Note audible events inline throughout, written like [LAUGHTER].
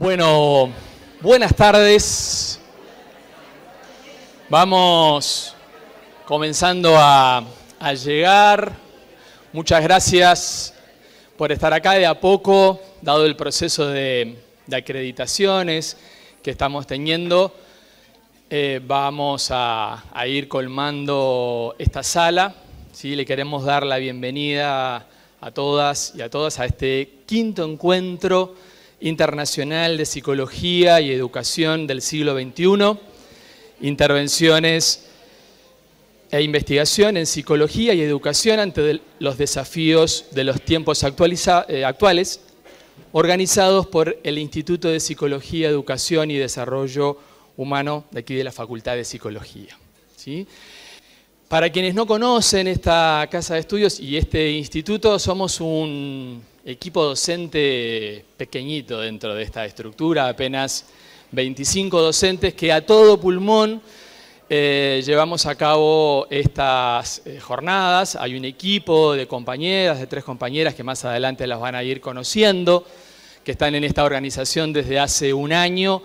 Bueno, buenas tardes. Vamos comenzando a, llegar. Muchas gracias por estar acá de a poco, dado el proceso de, acreditaciones que estamos teniendo. Eh, vamos a, ir colmando esta sala. ¿sí? Le queremos dar la bienvenida a todas y a todas a este quinto encuentro Internacional de Psicología y Educación del siglo XXI, intervenciones e investigación en psicología y educación ante los desafíos de los tiempos eh, actuales, organizados por el Instituto de Psicología, Educación y Desarrollo Humano de aquí de la Facultad de Psicología. Para quienes no conocen esta casa de estudios y este instituto, somos un equipo docente pequeñito dentro de esta estructura, apenas 25 docentes que a todo pulmón eh, llevamos a cabo estas eh, jornadas. Hay un equipo de compañeras, de tres compañeras que más adelante las van a ir conociendo, que están en esta organización desde hace un año,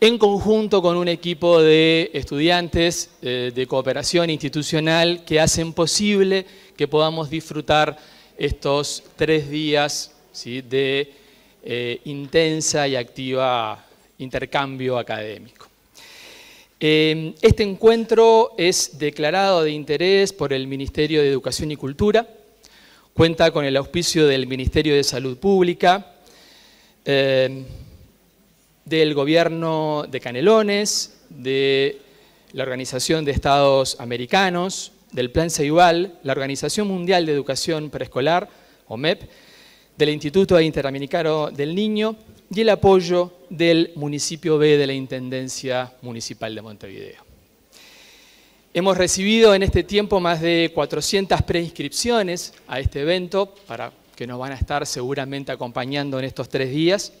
en conjunto con un equipo de estudiantes eh, de cooperación institucional que hacen posible que podamos disfrutar estos tres días de eh, intensa y activa intercambio académico. Eh, este encuentro es declarado de interés por el Ministerio de Educación y Cultura, cuenta con el auspicio del Ministerio de Salud Pública, eh, del Gobierno de Canelones, de la Organización de Estados Americanos, del Plan Ceibal, la Organización Mundial de Educación Preescolar, OMEP, del Instituto Interamericano del Niño y el apoyo del municipio B de la Intendencia Municipal de Montevideo. Hemos recibido en este tiempo más de 400 preinscripciones a este evento, para que nos van a estar seguramente acompañando en estos tres días.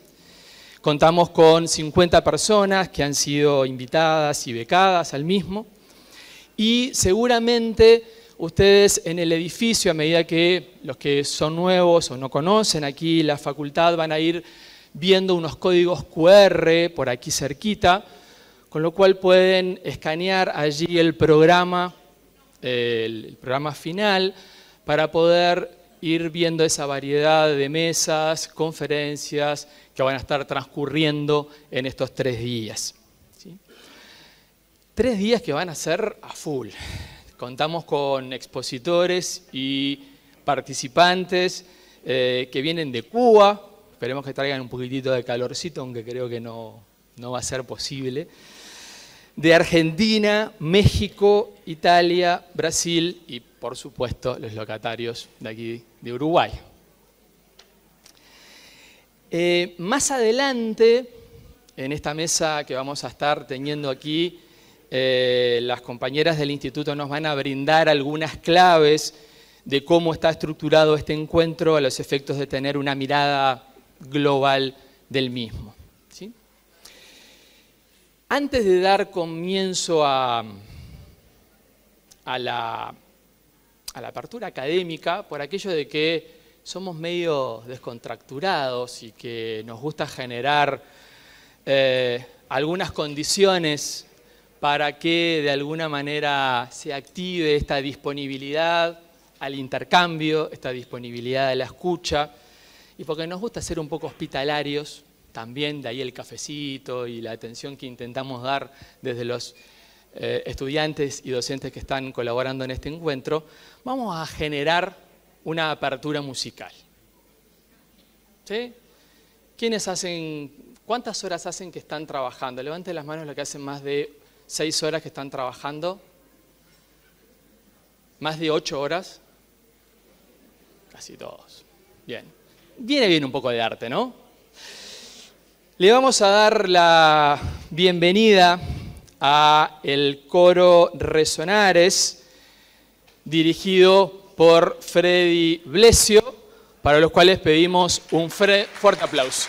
Contamos con 50 personas que han sido invitadas y becadas al mismo y seguramente ustedes en el edificio, a medida que los que son nuevos o no conocen aquí la facultad, van a ir viendo unos códigos QR por aquí cerquita, con lo cual pueden escanear allí el programa, el programa final, para poder ir viendo esa variedad de mesas, conferencias que van a estar transcurriendo en estos tres días. Tres días que van a ser a full. Contamos con expositores y participantes eh, que vienen de Cuba. Esperemos que traigan un poquitito de calorcito, aunque creo que no, va a ser posible. De Argentina, México, Italia, Brasil y, por supuesto, los locatarios de aquí de Uruguay. Eh, más adelante, en esta mesa que vamos a estar teniendo aquí, eh, las compañeras del instituto nos van a brindar algunas claves de cómo está estructurado este encuentro a los efectos de tener una mirada global del mismo. Antes de dar comienzo a, la, apertura académica, por aquello de que somos medio descontracturados y que nos gusta generar eh, algunas condiciones para que de alguna manera se active esta disponibilidad al intercambio, esta disponibilidad a la escucha, y porque nos gusta ser un poco hospitalarios, también de ahí el cafecito y la atención que intentamos dar desde los eh, estudiantes y docentes que están colaborando en este encuentro, vamos a generar una apertura musical. hacen, cuántas horas hacen que están trabajando? Levanten las manos los que hacen más de seis horas que están trabajando, más de ocho horas, casi todos. Bien, viene bien un poco de arte, ¿no? Le vamos a dar la bienvenida a el coro Resonares, dirigido por Freddy Blesio, para los cuales pedimos un fuerte aplauso.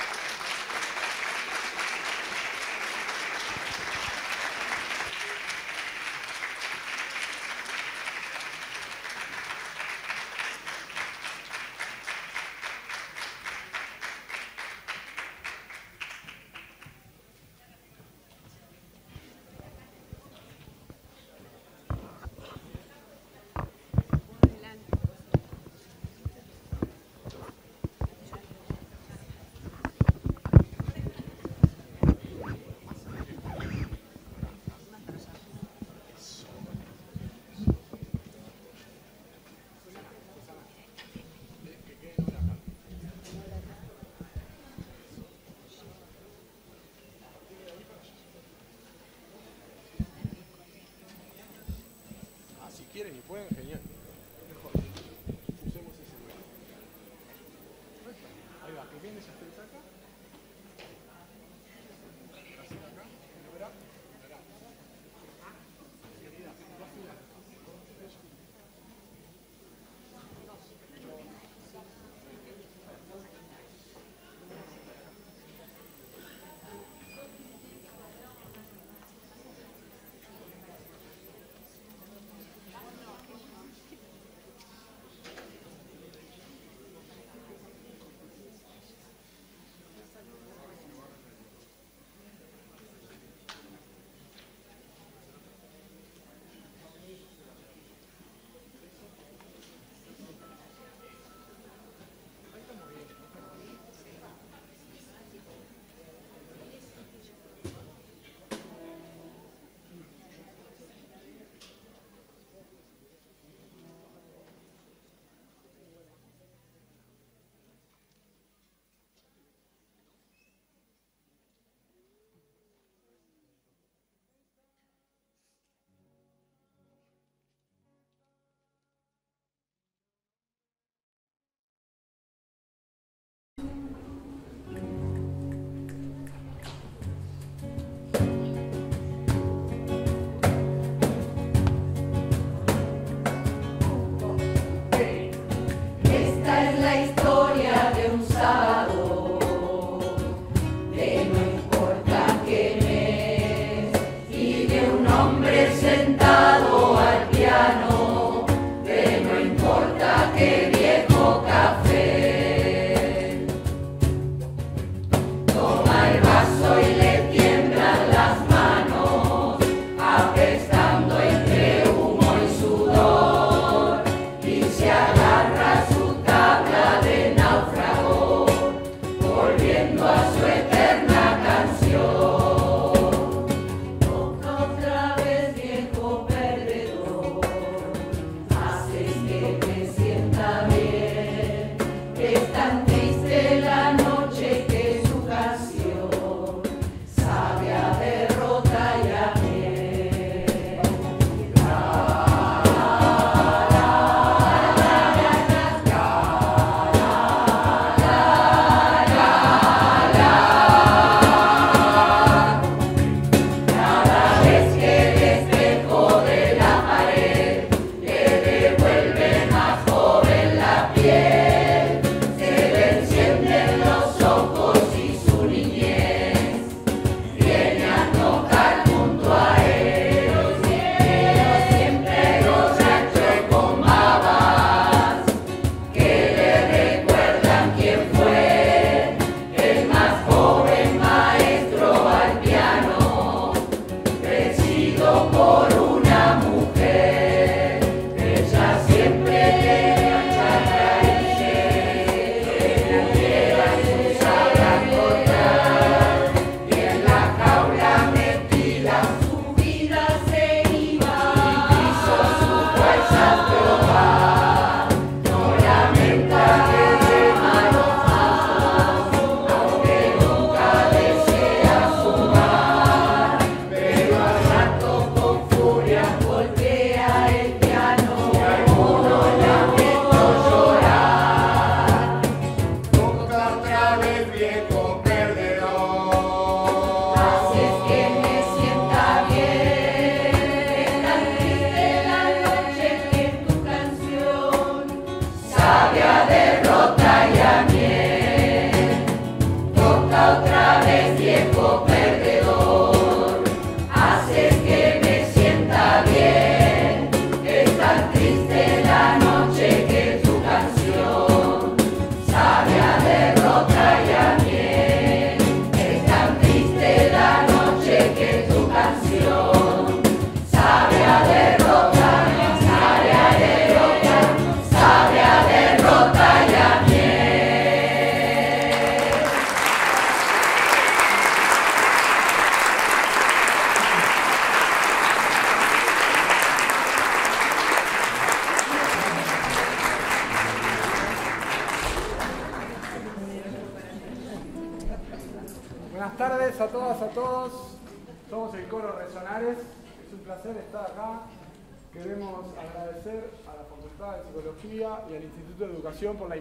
Thank you.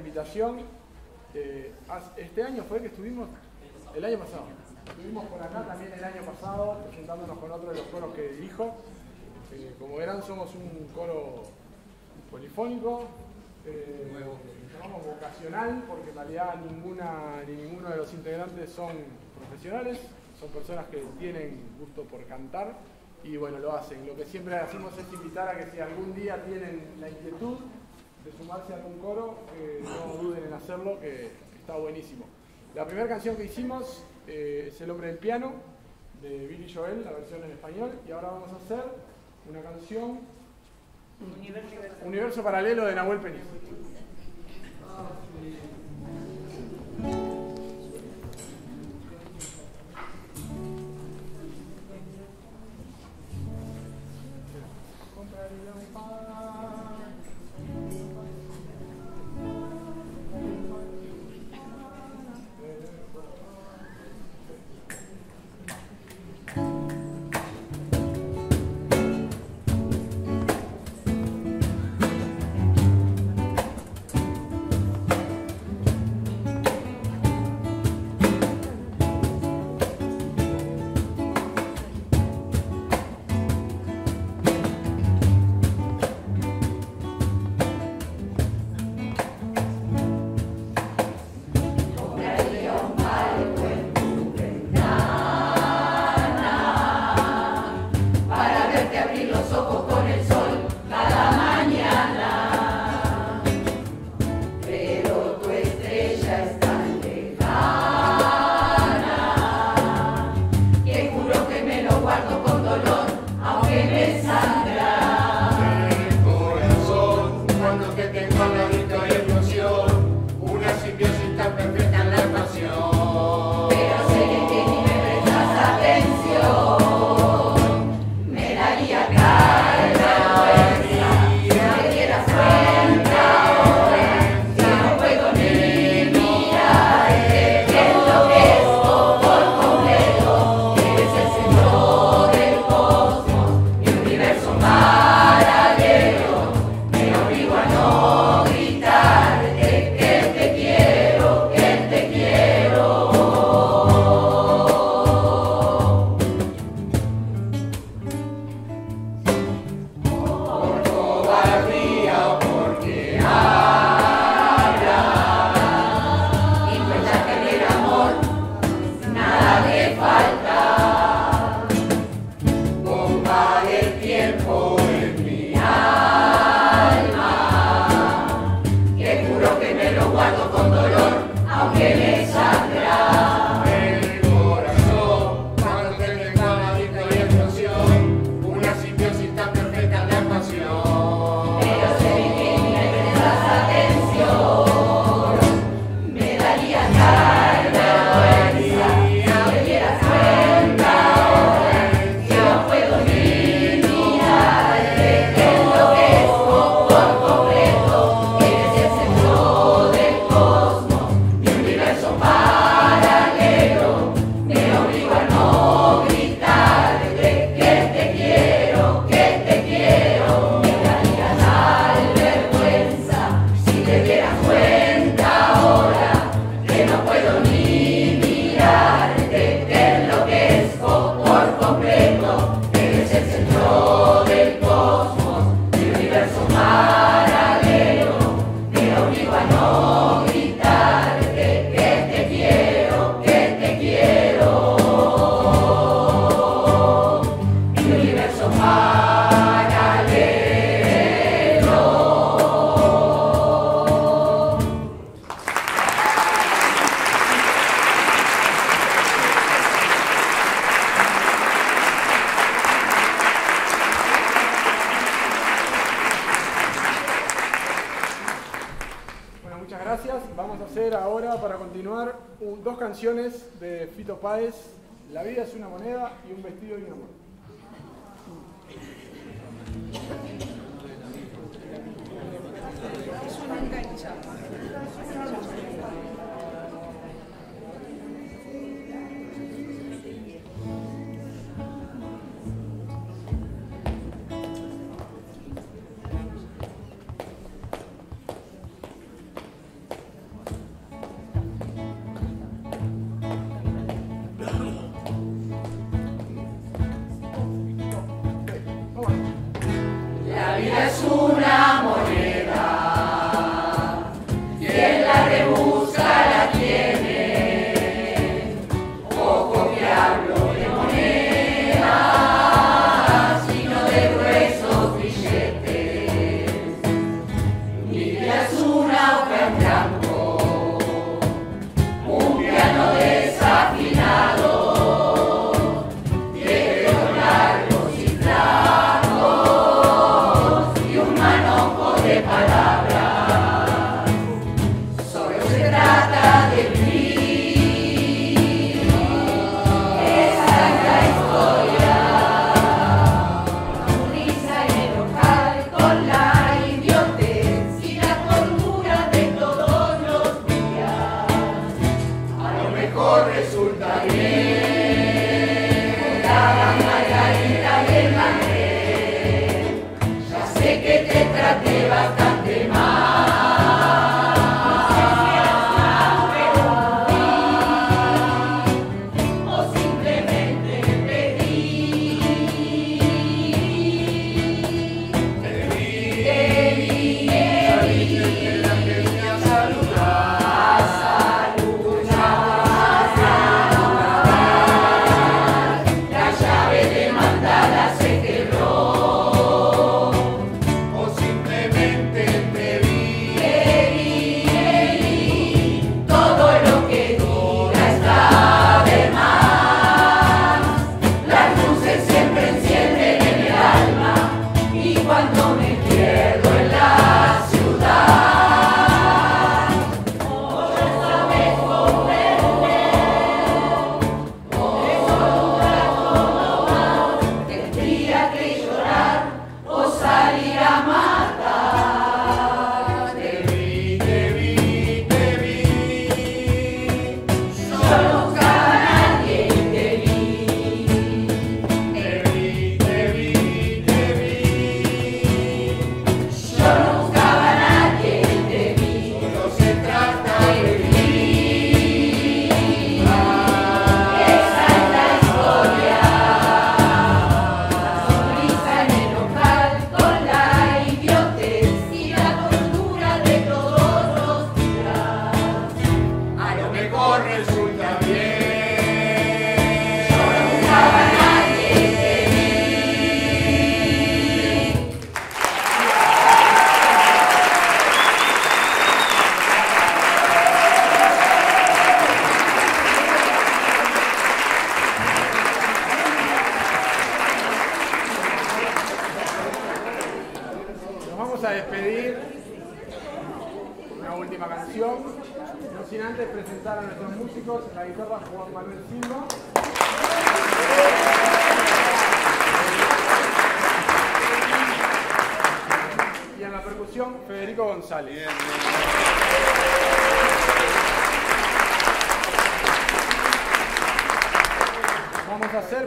invitación. Eh, este año fue que estuvimos, el año pasado, estuvimos por acá también el año pasado presentándonos con otro de los coros que dirijo. Eh, como verán, somos un coro polifónico, eh, vocacional, porque en realidad ninguna, ni ninguno de los integrantes son profesionales, son personas que tienen gusto por cantar y bueno, lo hacen. Lo que siempre hacemos es invitar a que si algún día tienen la inquietud, sumarse a algún coro, que no duden en hacerlo, que está buenísimo. La primera canción que hicimos eh, es El hombre del piano, de Billy Joel, la versión en español, y ahora vamos a hacer una canción Universo, Paralelo de Nahuel Penis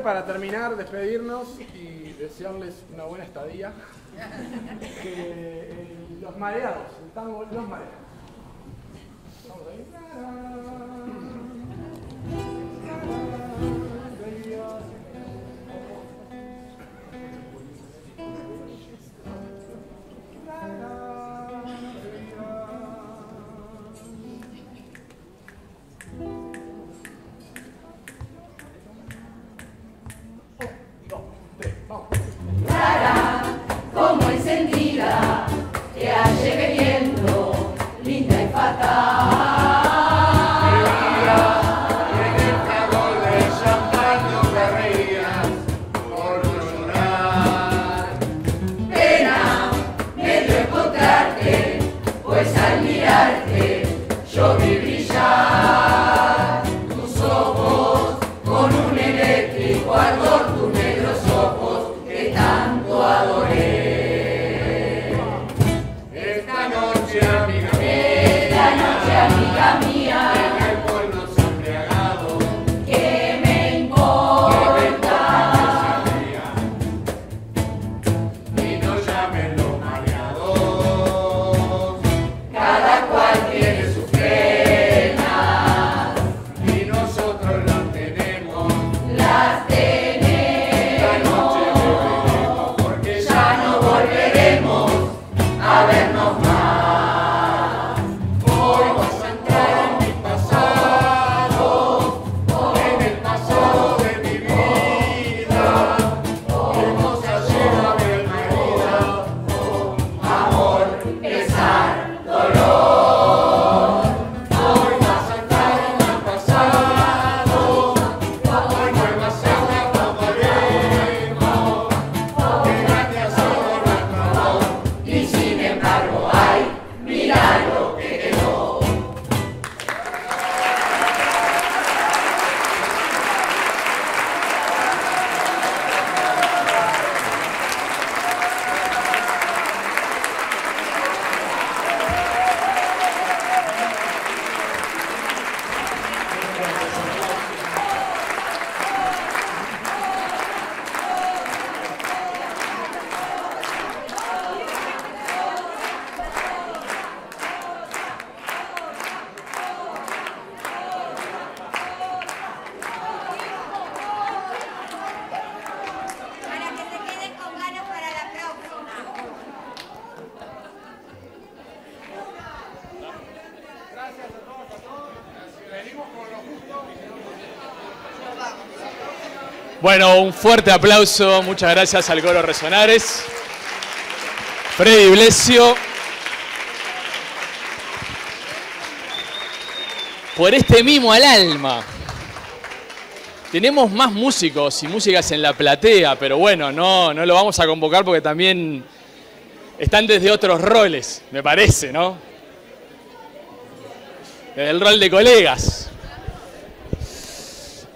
para terminar, despedirnos y desearles una buena estadía. Eh, los mareados, el tango Los Mareados. Bueno, un fuerte aplauso, muchas gracias al Coro Resonares, Freddy Blesio, por este mimo al alma. Tenemos más músicos y músicas en la platea, pero bueno, no, no lo vamos a convocar porque también están desde otros roles, me parece, ¿no? Desde el rol de colegas.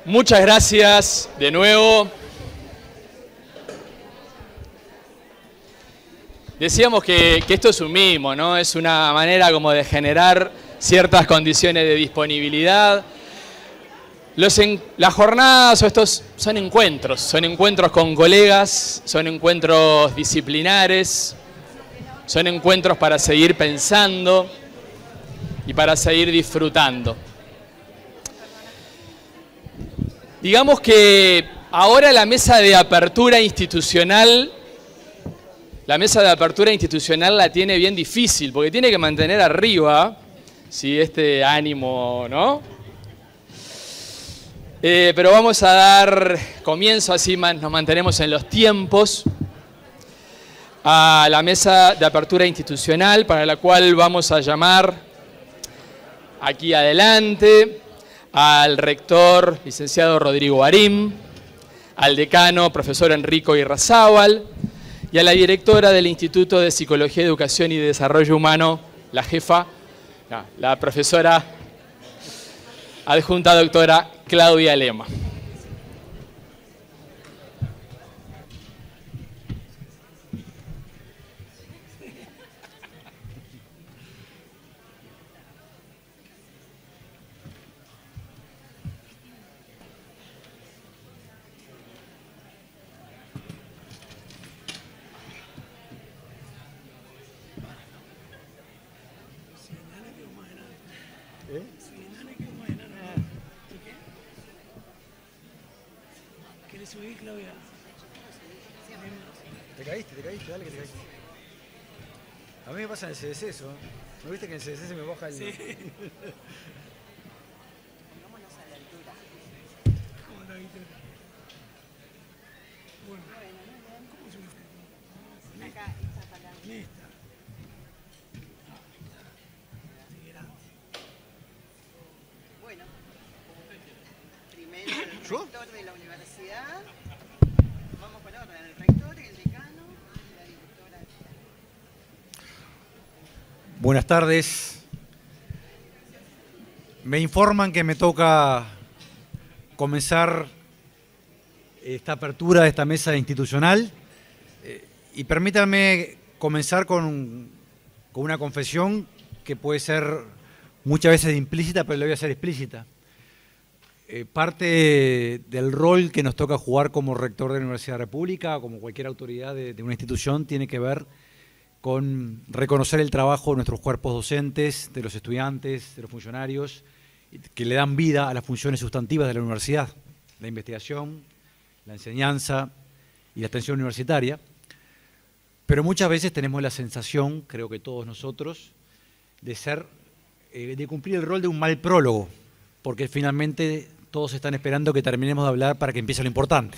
Muchas gracias de nuevo. Decíamos que, esto es un mimo, ¿no? Es una manera como de generar ciertas condiciones de disponibilidad. en, las jornadas o estos son encuentros, son encuentros con colegas, son encuentros disciplinares, son encuentros para seguir pensando y para seguir disfrutando. Digamos que ahora la mesa de apertura institucional, la mesa de apertura institucional la tiene bien difícil, porque tiene que mantener arriba, si este ánimo, ¿no? Eh, pero vamos a dar comienzo, así nos mantenemos en los tiempos, a la mesa de apertura institucional, para la cual vamos a llamar aquí adelante al rector, licenciado Rodrigo Arim, al decano, profesor Enrico Irrazábal, y a la directora del Instituto de Psicología, Educación y Desarrollo Humano, la jefa, la profesora adjunta doctora Claudia Lema. Te caíste, te caíste, dale que te caíste. A mí me pasa en el CDC eso. ¿eh? ¿No viste que en el CDC se me baja el... Sí. [LAUGHS] Buenas tardes. Me informan que me toca comenzar esta apertura de esta mesa institucional eh, y permítanme comenzar con, con una confesión que puede ser muchas veces implícita, pero lo voy a hacer explícita. Eh, parte del rol que nos toca jugar como rector de la Universidad República como cualquier autoridad de, una institución tiene que ver con reconocer el trabajo de nuestros cuerpos docentes, de los estudiantes, de los funcionarios, que le dan vida a las funciones sustantivas de la universidad, la investigación, la enseñanza y la atención universitaria. Pero muchas veces tenemos la sensación, creo que todos nosotros, de ser, eh, de cumplir el rol de un mal prólogo, porque finalmente todos están esperando que terminemos de hablar para que empiece lo importante.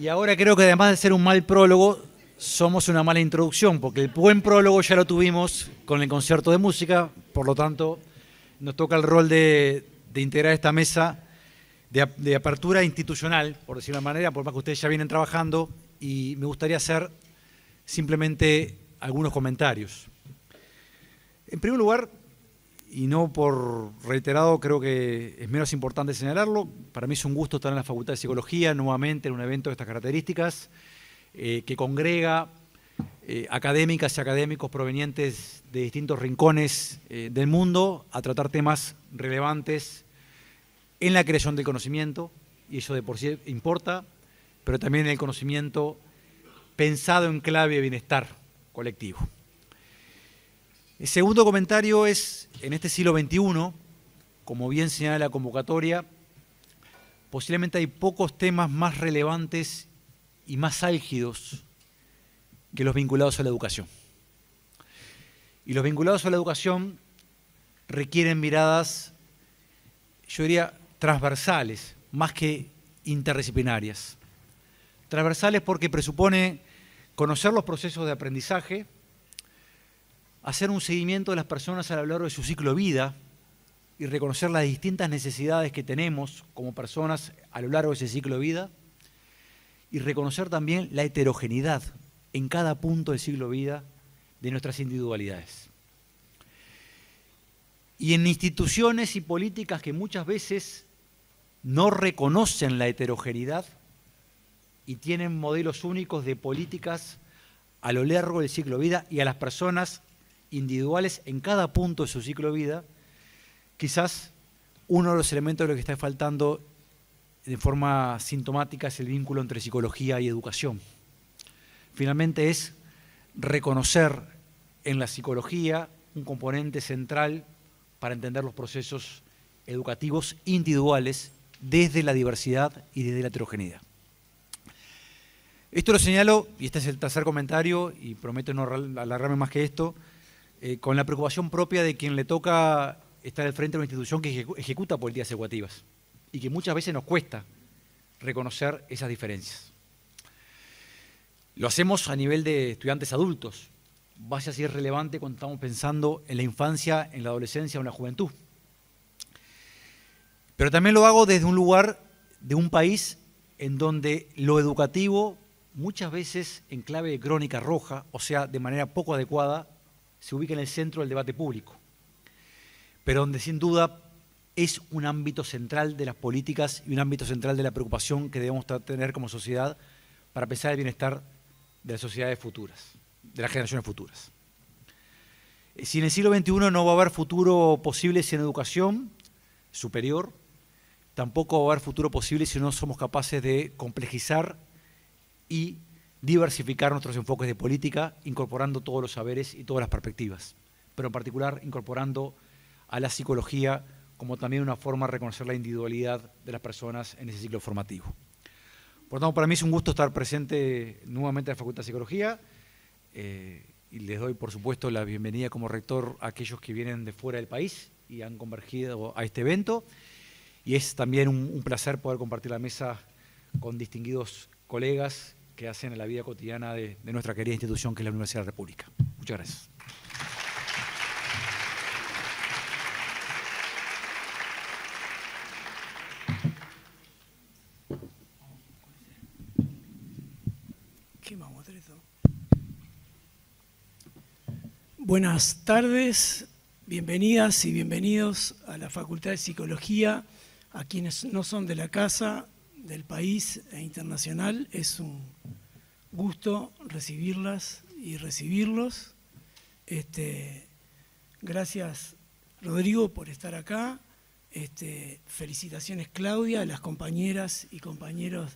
Y ahora creo que además de ser un mal prólogo, somos una mala introducción, porque el buen prólogo ya lo tuvimos con el concierto de música, por lo tanto, nos toca el rol de, integrar esta mesa de, apertura institucional, por decirlo de una manera, por más que ustedes ya vienen trabajando, y me gustaría hacer simplemente algunos comentarios. En primer lugar, y no por reiterado, creo que es menos importante señalarlo. Para mí es un gusto estar en la Facultad de Psicología nuevamente en un evento de estas características, eh, que congrega eh, académicas y académicos provenientes de distintos rincones eh, del mundo a tratar temas relevantes en la creación del conocimiento, y eso de por sí importa, pero también en el conocimiento pensado en clave de bienestar colectivo. El segundo comentario es, en este siglo XXI, como bien señala la convocatoria, posiblemente hay pocos temas más relevantes y más álgidos que los vinculados a la educación. Y los vinculados a la educación requieren miradas, yo diría, transversales, más que interdisciplinarias. Transversales porque presupone conocer los procesos de aprendizaje, hacer un seguimiento de las personas a lo largo de su ciclo de vida y reconocer las distintas necesidades que tenemos como personas a lo largo de ese ciclo de vida y reconocer también la heterogeneidad en cada punto del ciclo de vida de nuestras individualidades. Y en instituciones y políticas que muchas veces no reconocen la heterogeneidad y tienen modelos únicos de políticas a lo largo del ciclo de vida y a las personas individuales en cada punto de su ciclo de vida, quizás uno de los elementos de lo que está faltando de forma sintomática es el vínculo entre psicología y educación. Finalmente es reconocer en la psicología un componente central para entender los procesos educativos individuales desde la diversidad y desde la heterogeneidad. Esto lo señalo, y este es el tercer comentario, y prometo no alargarme más que esto, eh, con la preocupación propia de quien le toca estar al frente de una institución que ejecuta políticas educativas y que muchas veces nos cuesta reconocer esas diferencias. Lo hacemos a nivel de estudiantes adultos. Va a ser relevante cuando estamos pensando en la infancia, en la adolescencia o en la juventud. Pero también lo hago desde un lugar de un país en donde lo educativo muchas veces en clave de crónica roja, o sea, de manera poco adecuada, se ubica en el centro del debate público, pero donde sin duda es un ámbito central de las políticas y un ámbito central de la preocupación que debemos tener como sociedad para pensar el bienestar de las sociedades futuras, de las generaciones futuras. Eh, si en el siglo XXI no va a haber futuro posible sin educación superior, tampoco va a haber futuro posible si no somos capaces de complejizar y diversificar nuestros enfoques de política, incorporando todos los saberes y todas las perspectivas, pero en particular incorporando a la psicología como también una forma de reconocer la individualidad de las personas en ese ciclo formativo. Por tanto, para mí es un gusto estar presente nuevamente en la Facultad de Psicología eh, y les doy, por supuesto, la bienvenida como rector a aquellos que vienen de fuera del país y han convergido a este evento. Y es también un, un placer poder compartir la mesa con distinguidos colegas que hacen en la vida cotidiana de, de nuestra querida institución que es la Universidad de la República. Muchas gracias. Buenas tardes, bienvenidas y bienvenidos a la Facultad de Psicología, a quienes no son de la casa, del país e internacional. Es un gusto recibirlas y recibirlos. Este, gracias, Rodrigo, por estar acá. Este, felicitaciones, Claudia, a las compañeras y compañeros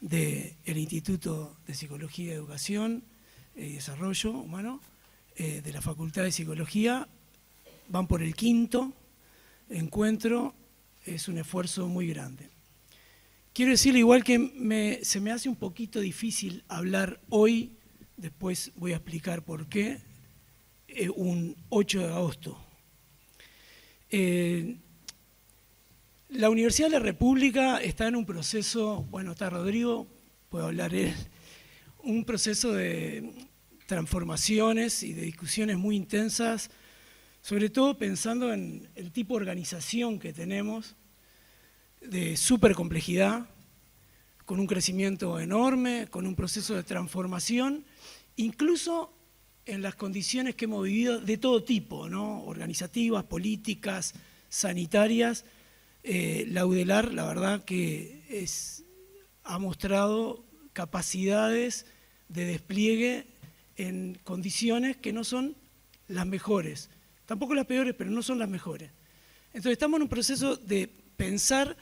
del Instituto de Psicología, Educación y Desarrollo Humano eh, de la Facultad de Psicología. Van por el quinto encuentro. Es un esfuerzo muy grande. Quiero decirle igual que se me hace un poquito difícil hablar hoy, después voy a explicar por qué, eh, un 8 de agosto. Eh, la Universidad de la República está en un proceso, bueno, está Rodrigo, puedo hablar él, un proceso de transformaciones y de discusiones muy intensas, sobre todo pensando en el tipo de organización que tenemos, de super complejidad, con un crecimiento enorme, con un proceso de transformación, incluso en las condiciones que hemos vivido de todo tipo, organizativas, políticas, sanitarias. Eh, la UDELAR, la verdad que ha mostrado capacidades de despliegue en condiciones que no son las mejores, tampoco las peores, pero no son las mejores. Entonces estamos en un proceso de pensar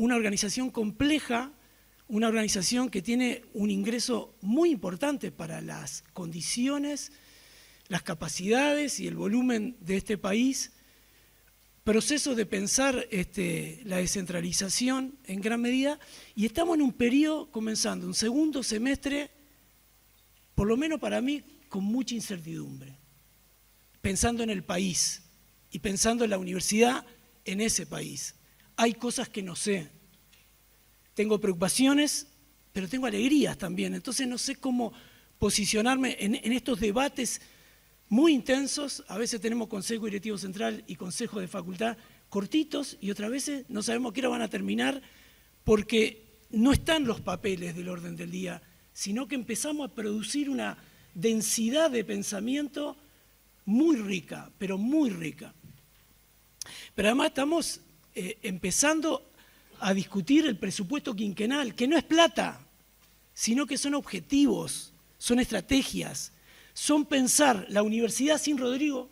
una organización compleja, una organización que tiene un ingreso muy importante para las condiciones, las capacidades y el volumen de este país, proceso de pensar este, la descentralización en gran medida, y estamos en un periodo comenzando, un segundo semestre, por lo menos para mí, con mucha incertidumbre, pensando en el país y pensando en la universidad en ese país hay cosas que no sé. Tengo preocupaciones, pero tengo alegrías también. Entonces no sé cómo posicionarme en, estos debates muy intensos. A veces tenemos Consejo Directivo Central y Consejo de Facultad cortitos y otras veces no sabemos qué hora van a terminar porque no están los papeles del orden del día, sino que empezamos a producir una densidad de pensamiento muy rica, pero muy rica. Pero además estamos eh, empezando a discutir el presupuesto quinquenal, que no es plata, sino que son objetivos, son estrategias, son pensar la universidad sin Rodrigo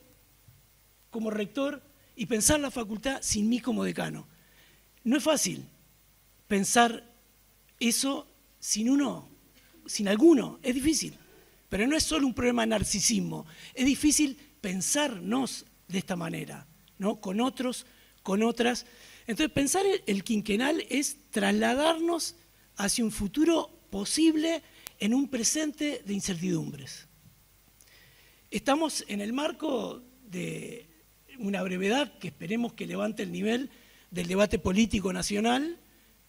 como rector y pensar la facultad sin mí como decano. No es fácil pensar eso sin uno, sin alguno, es difícil. Pero no es solo un problema de narcisismo, es difícil pensarnos de esta manera, ¿no? con otros con otras. Entonces, pensar el quinquenal es trasladarnos hacia un futuro posible en un presente de incertidumbres. Estamos en el marco de una brevedad que esperemos que levante el nivel del debate político nacional,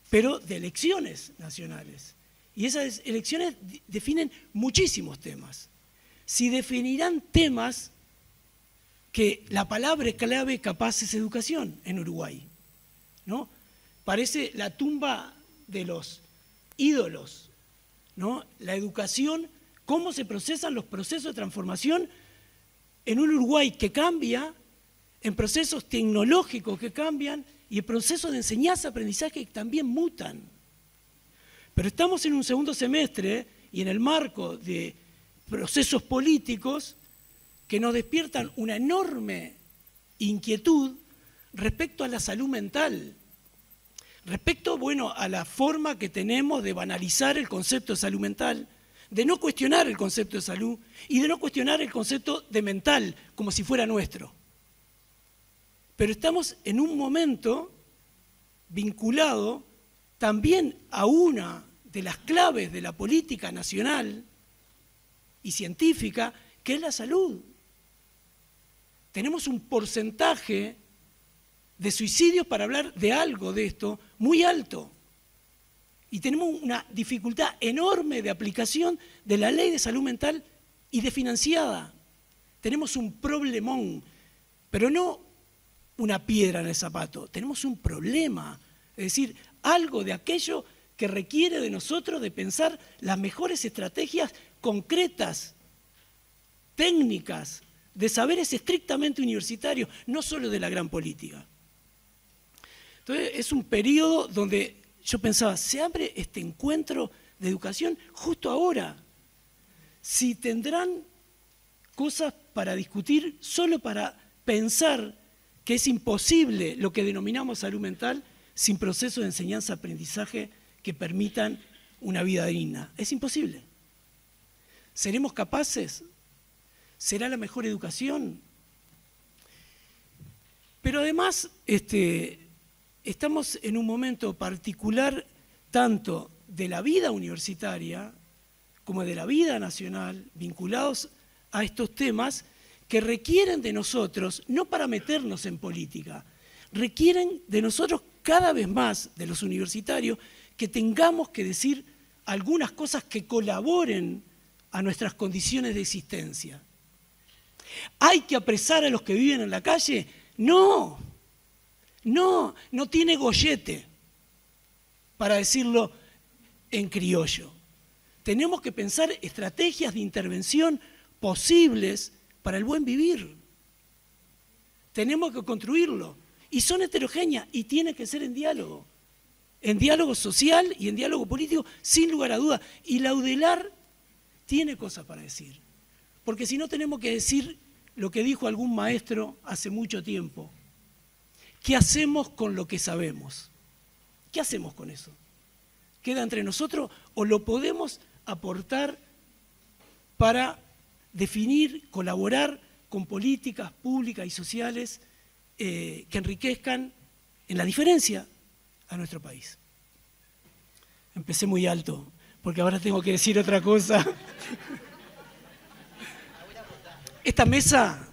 pero de elecciones nacionales. Y esas elecciones definen muchísimos temas. Si definirán temas que la palabra clave capaz es educación en Uruguay. ¿no? Parece la tumba de los ídolos. ¿no? La educación, cómo se procesan los procesos de transformación en un Uruguay que cambia, en procesos tecnológicos que cambian y en procesos de enseñanza-aprendizaje que también mutan. Pero estamos en un segundo semestre y en el marco de procesos políticos que nos despiertan una enorme inquietud respecto a la salud mental, respecto, bueno, a la forma que tenemos de banalizar el concepto de salud mental, de no cuestionar el concepto de salud y de no cuestionar el concepto de mental como si fuera nuestro. Pero estamos en un momento vinculado también a una de las claves de la política nacional y científica, que es la salud tenemos un porcentaje de suicidios para hablar de algo de esto muy alto. Y tenemos una dificultad enorme de aplicación de la ley de salud mental y de financiada. Tenemos un problemón, pero no una piedra en el zapato, tenemos un problema, es decir, algo de aquello que requiere de nosotros de pensar las mejores estrategias concretas, técnicas, de saberes estrictamente universitarios, no solo de la gran política. Entonces es un periodo donde yo pensaba, se abre este encuentro de educación justo ahora. Si tendrán cosas para discutir solo para pensar que es imposible lo que denominamos salud mental sin procesos de enseñanza-aprendizaje que permitan una vida digna. Es imposible. ¿Seremos capaces será la mejor educación. Pero además, este, estamos en un momento particular tanto de la vida universitaria como de la vida nacional, vinculados a estos temas que requieren de nosotros, no para meternos en política, requieren de nosotros cada vez más, de los universitarios, que tengamos que decir algunas cosas que colaboren a nuestras condiciones de existencia. ¿Hay que apresar a los que viven en la calle? No, no, no tiene gollete, para decirlo en criollo. Tenemos que pensar estrategias de intervención posibles para el buen vivir. Tenemos que construirlo. Y son heterogéneas y tienen que ser en diálogo. En diálogo social y en diálogo político, sin lugar a duda. Y Laudelar tiene cosas para decir. Porque si no tenemos que decir lo que dijo algún maestro hace mucho tiempo. ¿Qué hacemos con lo que sabemos? ¿Qué hacemos con eso? ¿Queda entre nosotros o lo podemos aportar para definir, colaborar con políticas públicas y sociales eh, que enriquezcan en la diferencia a nuestro país? Empecé muy alto, porque ahora tengo que decir otra cosa. [LAUGHS] Esta mesa,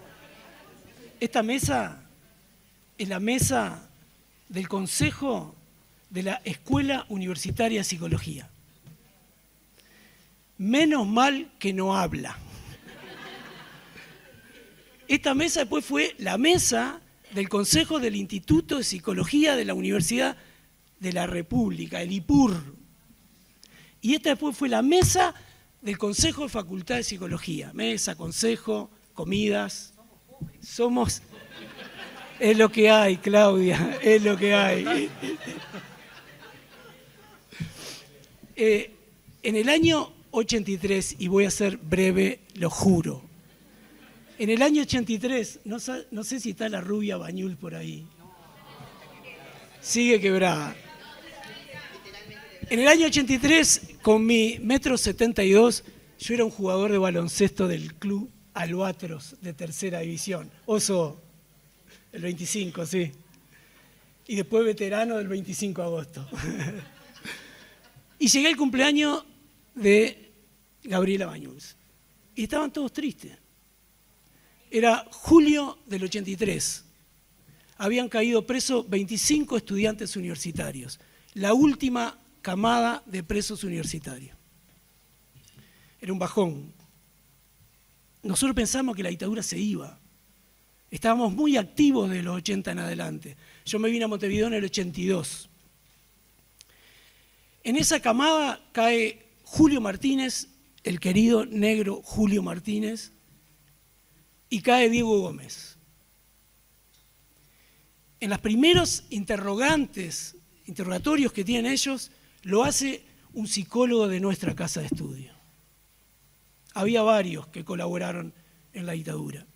esta mesa es la mesa del Consejo de la Escuela Universitaria de Psicología. Menos mal que no habla. Esta mesa después fue la mesa del Consejo del Instituto de Psicología de la Universidad de la República, el IPUR. Y esta después fue la mesa del Consejo de Facultad de Psicología. Mesa, consejo, comidas. Somos, es lo que hay, Claudia, es lo que hay. [LAUGHS] Eh, en el año 83, y voy a ser breve, lo juro, en el año 83, no, no sé si está la rubia Bañul por ahí, sigue quebrada. En el año 83, con mi metro 72, yo era un jugador de baloncesto del club aluatros de tercera división. Oso, el 25, sí. Y después veterano del 25 de agosto. [LAUGHS] y llegué al cumpleaños de Gabriela Baños Y estaban todos tristes. Era julio del 83. Habían caído presos 25 estudiantes universitarios, la última camada de presos universitarios. Era un bajón, nosotros pensamos que la dictadura se iba. Estábamos muy activos de los 80 en adelante. Yo me vine a Montevideo en el 82. En esa camada cae Julio Martínez, el querido negro Julio Martínez, y cae Diego Gómez. En los primeros interrogantes, interrogatorios que tienen ellos, lo hace un psicólogo de nuestra casa de estudio había varios que colaboraron en la dictadura.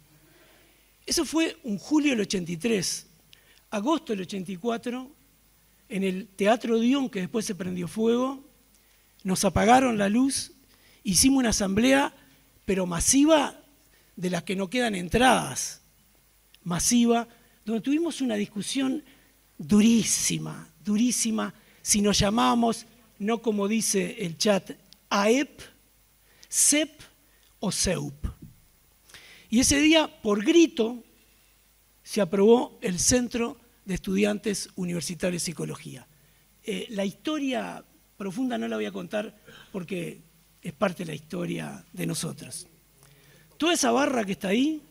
Eso fue un julio del 83, agosto del 84, en el Teatro Dion, que después se prendió fuego, nos apagaron la luz, hicimos una asamblea, pero masiva, de las que no quedan entradas, masiva, donde tuvimos una discusión durísima, durísima, si nos llamamos, no como dice el chat, AEP, CEP, o CEUP. Y ese día, por grito, se aprobó el Centro de Estudiantes Universitarios de Psicología. Eh, la historia profunda no la voy a contar porque es parte de la historia de nosotros. Toda esa barra que está ahí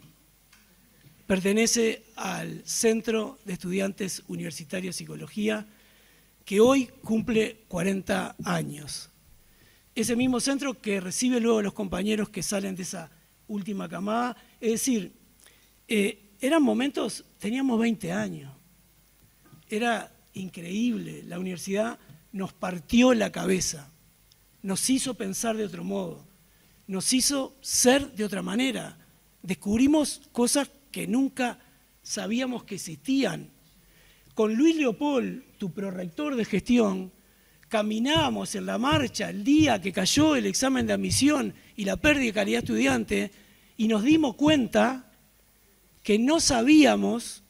pertenece al Centro de Estudiantes Universitarios de Psicología, que hoy cumple 40 años ese mismo centro que recibe luego los compañeros que salen de esa última camada. Es decir, eh, eran momentos, teníamos 20 años, era increíble, la universidad nos partió la cabeza, nos hizo pensar de otro modo, nos hizo ser de otra manera, descubrimos cosas que nunca sabíamos que existían. Con Luis Leopold, tu prorector de gestión, caminábamos en la marcha el día que cayó el examen de admisión y la pérdida de calidad estudiante y nos dimos cuenta que no sabíamos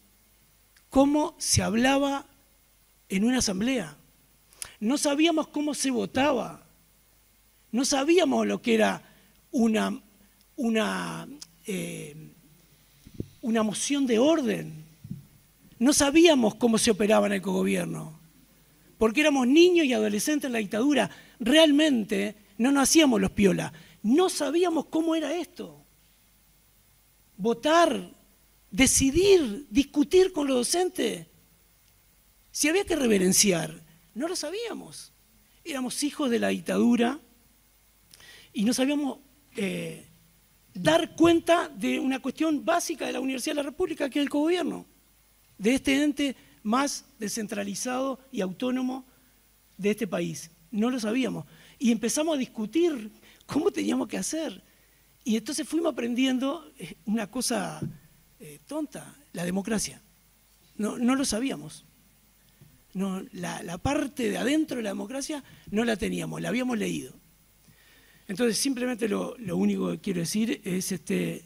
cómo se hablaba en una asamblea. No sabíamos cómo se votaba. No sabíamos lo que era una, una eh, moción de orden. No sabíamos cómo se operaba en el cogobierno porque éramos niños y adolescentes en la dictadura, realmente no nos hacíamos los piola. No sabíamos cómo era esto. Votar, decidir, discutir con los docentes. Si había que reverenciar, no lo sabíamos. Éramos hijos de la dictadura y no sabíamos eh, dar cuenta de una cuestión básica de la Universidad de la República, que es el co-gobierno, de este ente más descentralizado y autónomo de este país. No lo sabíamos. Y empezamos a discutir cómo teníamos que hacer. Y entonces fuimos aprendiendo eh, una cosa eh, tonta, la democracia. No, lo sabíamos. No, la, parte de adentro de la democracia no la teníamos, la habíamos leído. Entonces, simplemente lo, lo único que quiero decir es este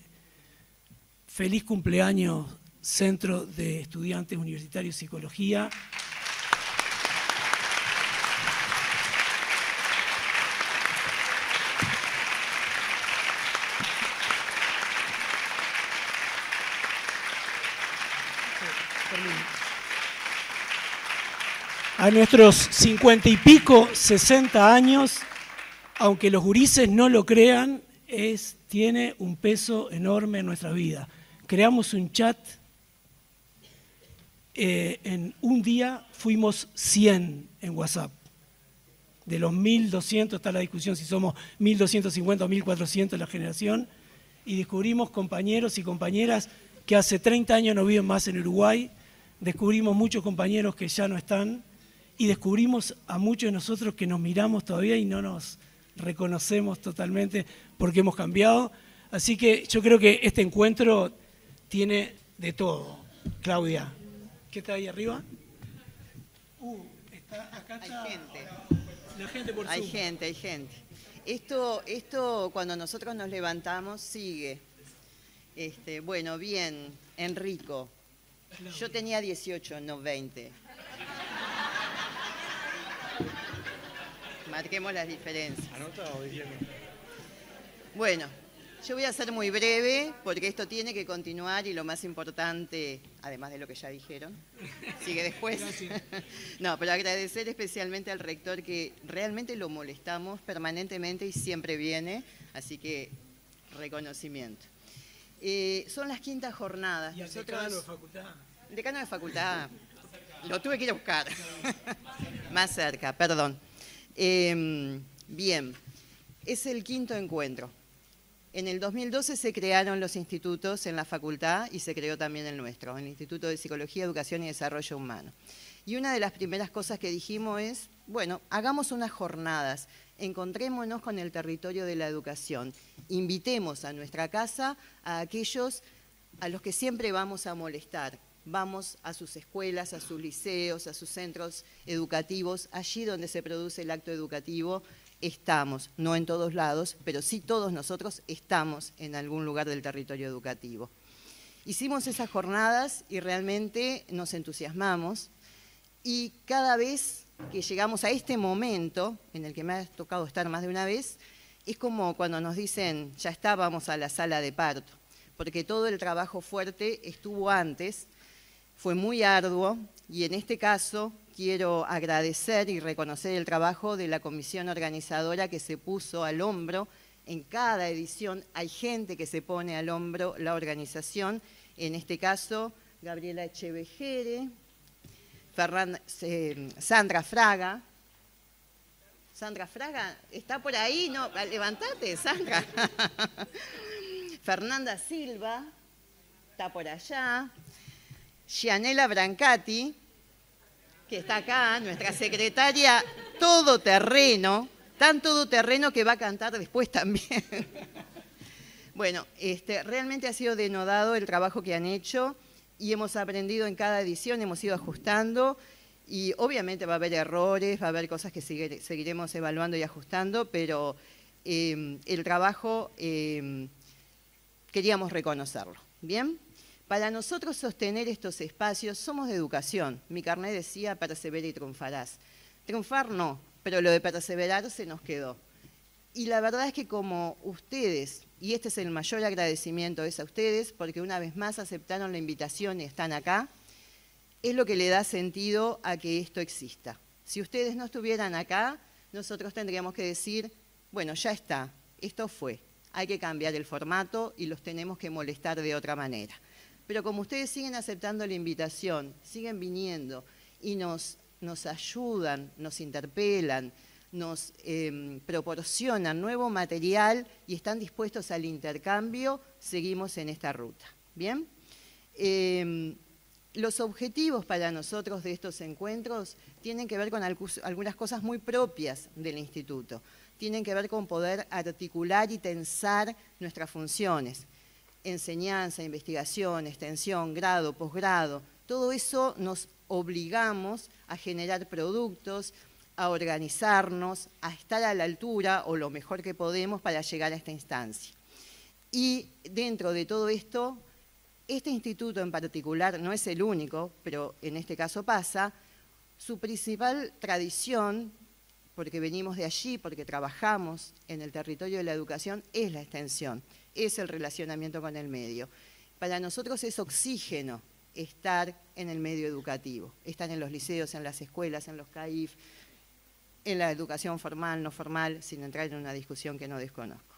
feliz cumpleaños Centro de Estudiantes Universitarios Psicología. A nuestros cincuenta y pico, sesenta años, aunque los gurises no lo crean, es, tiene un peso enorme en nuestra vida. Creamos un chat eh, en un día fuimos 100 en WhatsApp. De los 1.200 está la discusión si somos 1.250 o 1.400 la generación. Y descubrimos compañeros y compañeras que hace 30 años no viven más en Uruguay. Descubrimos muchos compañeros que ya no están. Y descubrimos a muchos de nosotros que nos miramos todavía y no nos reconocemos totalmente porque hemos cambiado. Así que yo creo que este encuentro tiene de todo. Claudia. ¿Qué está ahí arriba? Uh, está, acá Hay gente. La gente por Hay gente, hay gente. Esto, esto cuando nosotros nos levantamos sigue. Este, bueno, bien, Enrico. Yo tenía 18, no 20. Marquemos las diferencias. Bueno, yo voy a ser muy breve porque esto tiene que continuar y lo más importante además de lo que ya dijeron. Sigue después. [LAUGHS] No, pero agradecer especialmente al rector que realmente lo molestamos permanentemente y siempre viene, así que reconocimiento. Eh, son las quintas jornadas. Y decano de facultad. Decano de facultad. Lo tuve que ir a buscar. [LAUGHS] Más cerca, perdón. Em, bien, es el quinto encuentro. En el 2012 se crearon los institutos en la facultad y se creó también el nuestro, el Instituto de Psicología, Educación y Desarrollo Humano. Y una de las primeras cosas que dijimos es, bueno, hagamos unas jornadas, encontrémonos con el territorio de la educación, invitemos a nuestra casa a aquellos a los que siempre vamos a molestar, vamos a sus escuelas, a sus liceos, a sus centros educativos, allí donde se produce el acto educativo estamos, no en todos lados, pero sí todos nosotros estamos en algún lugar del territorio educativo. Hicimos esas jornadas y realmente nos entusiasmamos y cada vez que llegamos a este momento, en el que me ha tocado estar más de una vez, es como cuando nos dicen, ya está, vamos a la sala de parto, porque todo el trabajo fuerte estuvo antes, fue muy arduo y en este caso quiero agradecer y reconocer el trabajo de la comisión organizadora que se puso al hombro. En cada edición hay gente que se pone al hombro la organización. En este caso, Gabriela Echevejere, eh, Sandra Fraga. Sandra Fraga, ¿está por ahí? No, ah, levantate, Sandra. [LAUGHS] Fernanda Silva, está por allá. Gianela Brancati, que está acá, nuestra secretaria todoterreno, tan todoterreno que va a cantar después también. [LAUGHS] Bueno, este, realmente ha sido denodado el trabajo que han hecho y hemos aprendido en cada edición, hemos ido ajustando y obviamente va a haber errores, va a haber cosas que seguiremos evaluando y ajustando, pero eh, el trabajo eh, queríamos reconocerlo. ¿Bien? Para nosotros sostener estos espacios somos de educación. Mi carnet decía, persevera y triunfarás. Triunfar no, pero lo de perseverar se nos quedó. Y la verdad es que como ustedes, y este es el mayor agradecimiento es a ustedes, porque una vez más aceptaron la invitación y están acá, es lo que le da sentido a que esto exista. Si ustedes no estuvieran acá, nosotros tendríamos que decir, bueno, ya está, esto fue, hay que cambiar el formato y los tenemos que molestar de otra manera. Pero como ustedes siguen aceptando la invitación, siguen viniendo y nos, ayudan, nos interpelan, nos em, proporcionan nuevo material y están dispuestos al intercambio, seguimos en esta ruta. ¿Bien? Em, los objetivos para nosotros de estos encuentros tienen que ver con algunas cosas muy propias del instituto. Tienen que ver con poder articular y tensar nuestras funciones, enseñanza, investigación, extensión, grado, posgrado, todo eso nos obligamos a generar productos, a organizarnos, a estar a la altura o lo mejor que podemos para llegar a esta instancia. Y dentro de todo esto, este instituto en particular no es el único, pero en este caso pasa, su principal tradición, porque venimos de allí, porque trabajamos en el territorio de la educación, es la extensión es el relacionamiento con el medio. Para nosotros es oxígeno estar en el medio educativo, estar en los liceos, en las escuelas, en los CAIF, en la educación formal, no formal, sin entrar en una discusión que no desconozco.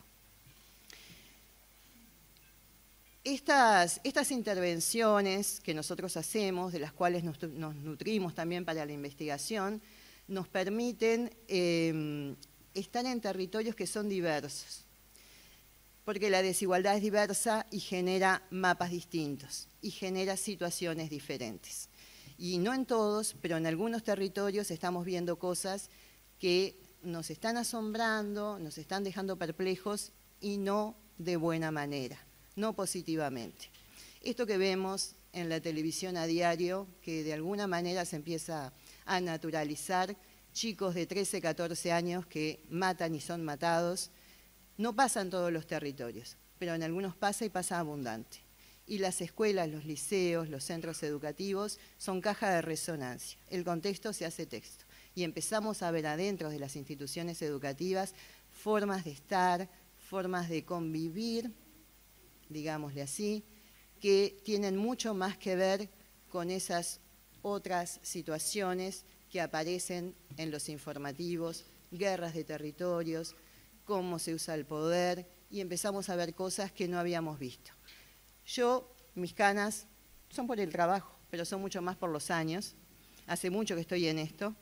Estas, intervenciones que nosotros hacemos, de las cuales nos, nutrimos también para la investigación, nos permiten eh, estar en territorios que son diversos, porque la desigualdad es diversa y genera mapas distintos y genera situaciones diferentes. Y no en todos, pero en algunos territorios estamos viendo cosas que nos están asombrando, nos están dejando perplejos y no de buena manera, no positivamente. Esto que vemos en la televisión a diario, que de alguna manera se empieza a naturalizar, chicos de 13, 14 años que matan y son matados, no pasa en todos los territorios, pero en algunos pasa y pasa abundante. Y las escuelas, los liceos, los centros educativos son caja de resonancia. El contexto se hace texto. Y empezamos a ver adentro de las instituciones educativas formas de estar, formas de convivir, digámosle así, que tienen mucho más que ver con esas otras situaciones que aparecen en los informativos, guerras de territorios, cómo se usa el poder y empezamos a ver cosas que no habíamos visto. Yo, mis canas son por el trabajo, pero son mucho más por los años. Hace mucho que estoy en esto.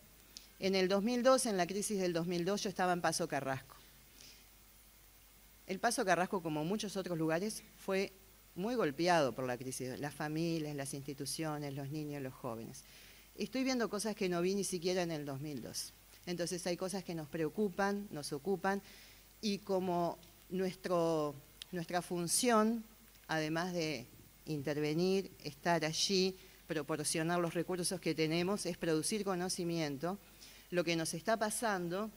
En el 2002, en la crisis del 2002, yo estaba en Paso Carrasco. El Paso Carrasco, como muchos otros lugares, fue muy golpeado por la crisis, las familias, las instituciones, los niños, los jóvenes. Estoy viendo cosas que no vi ni siquiera en el 2002. Entonces hay cosas que nos preocupan, nos ocupan y como nuestra función, además de intervenir, estar allí, proporcionar los recursos que tenemos, es producir conocimiento, lo que nos está pasando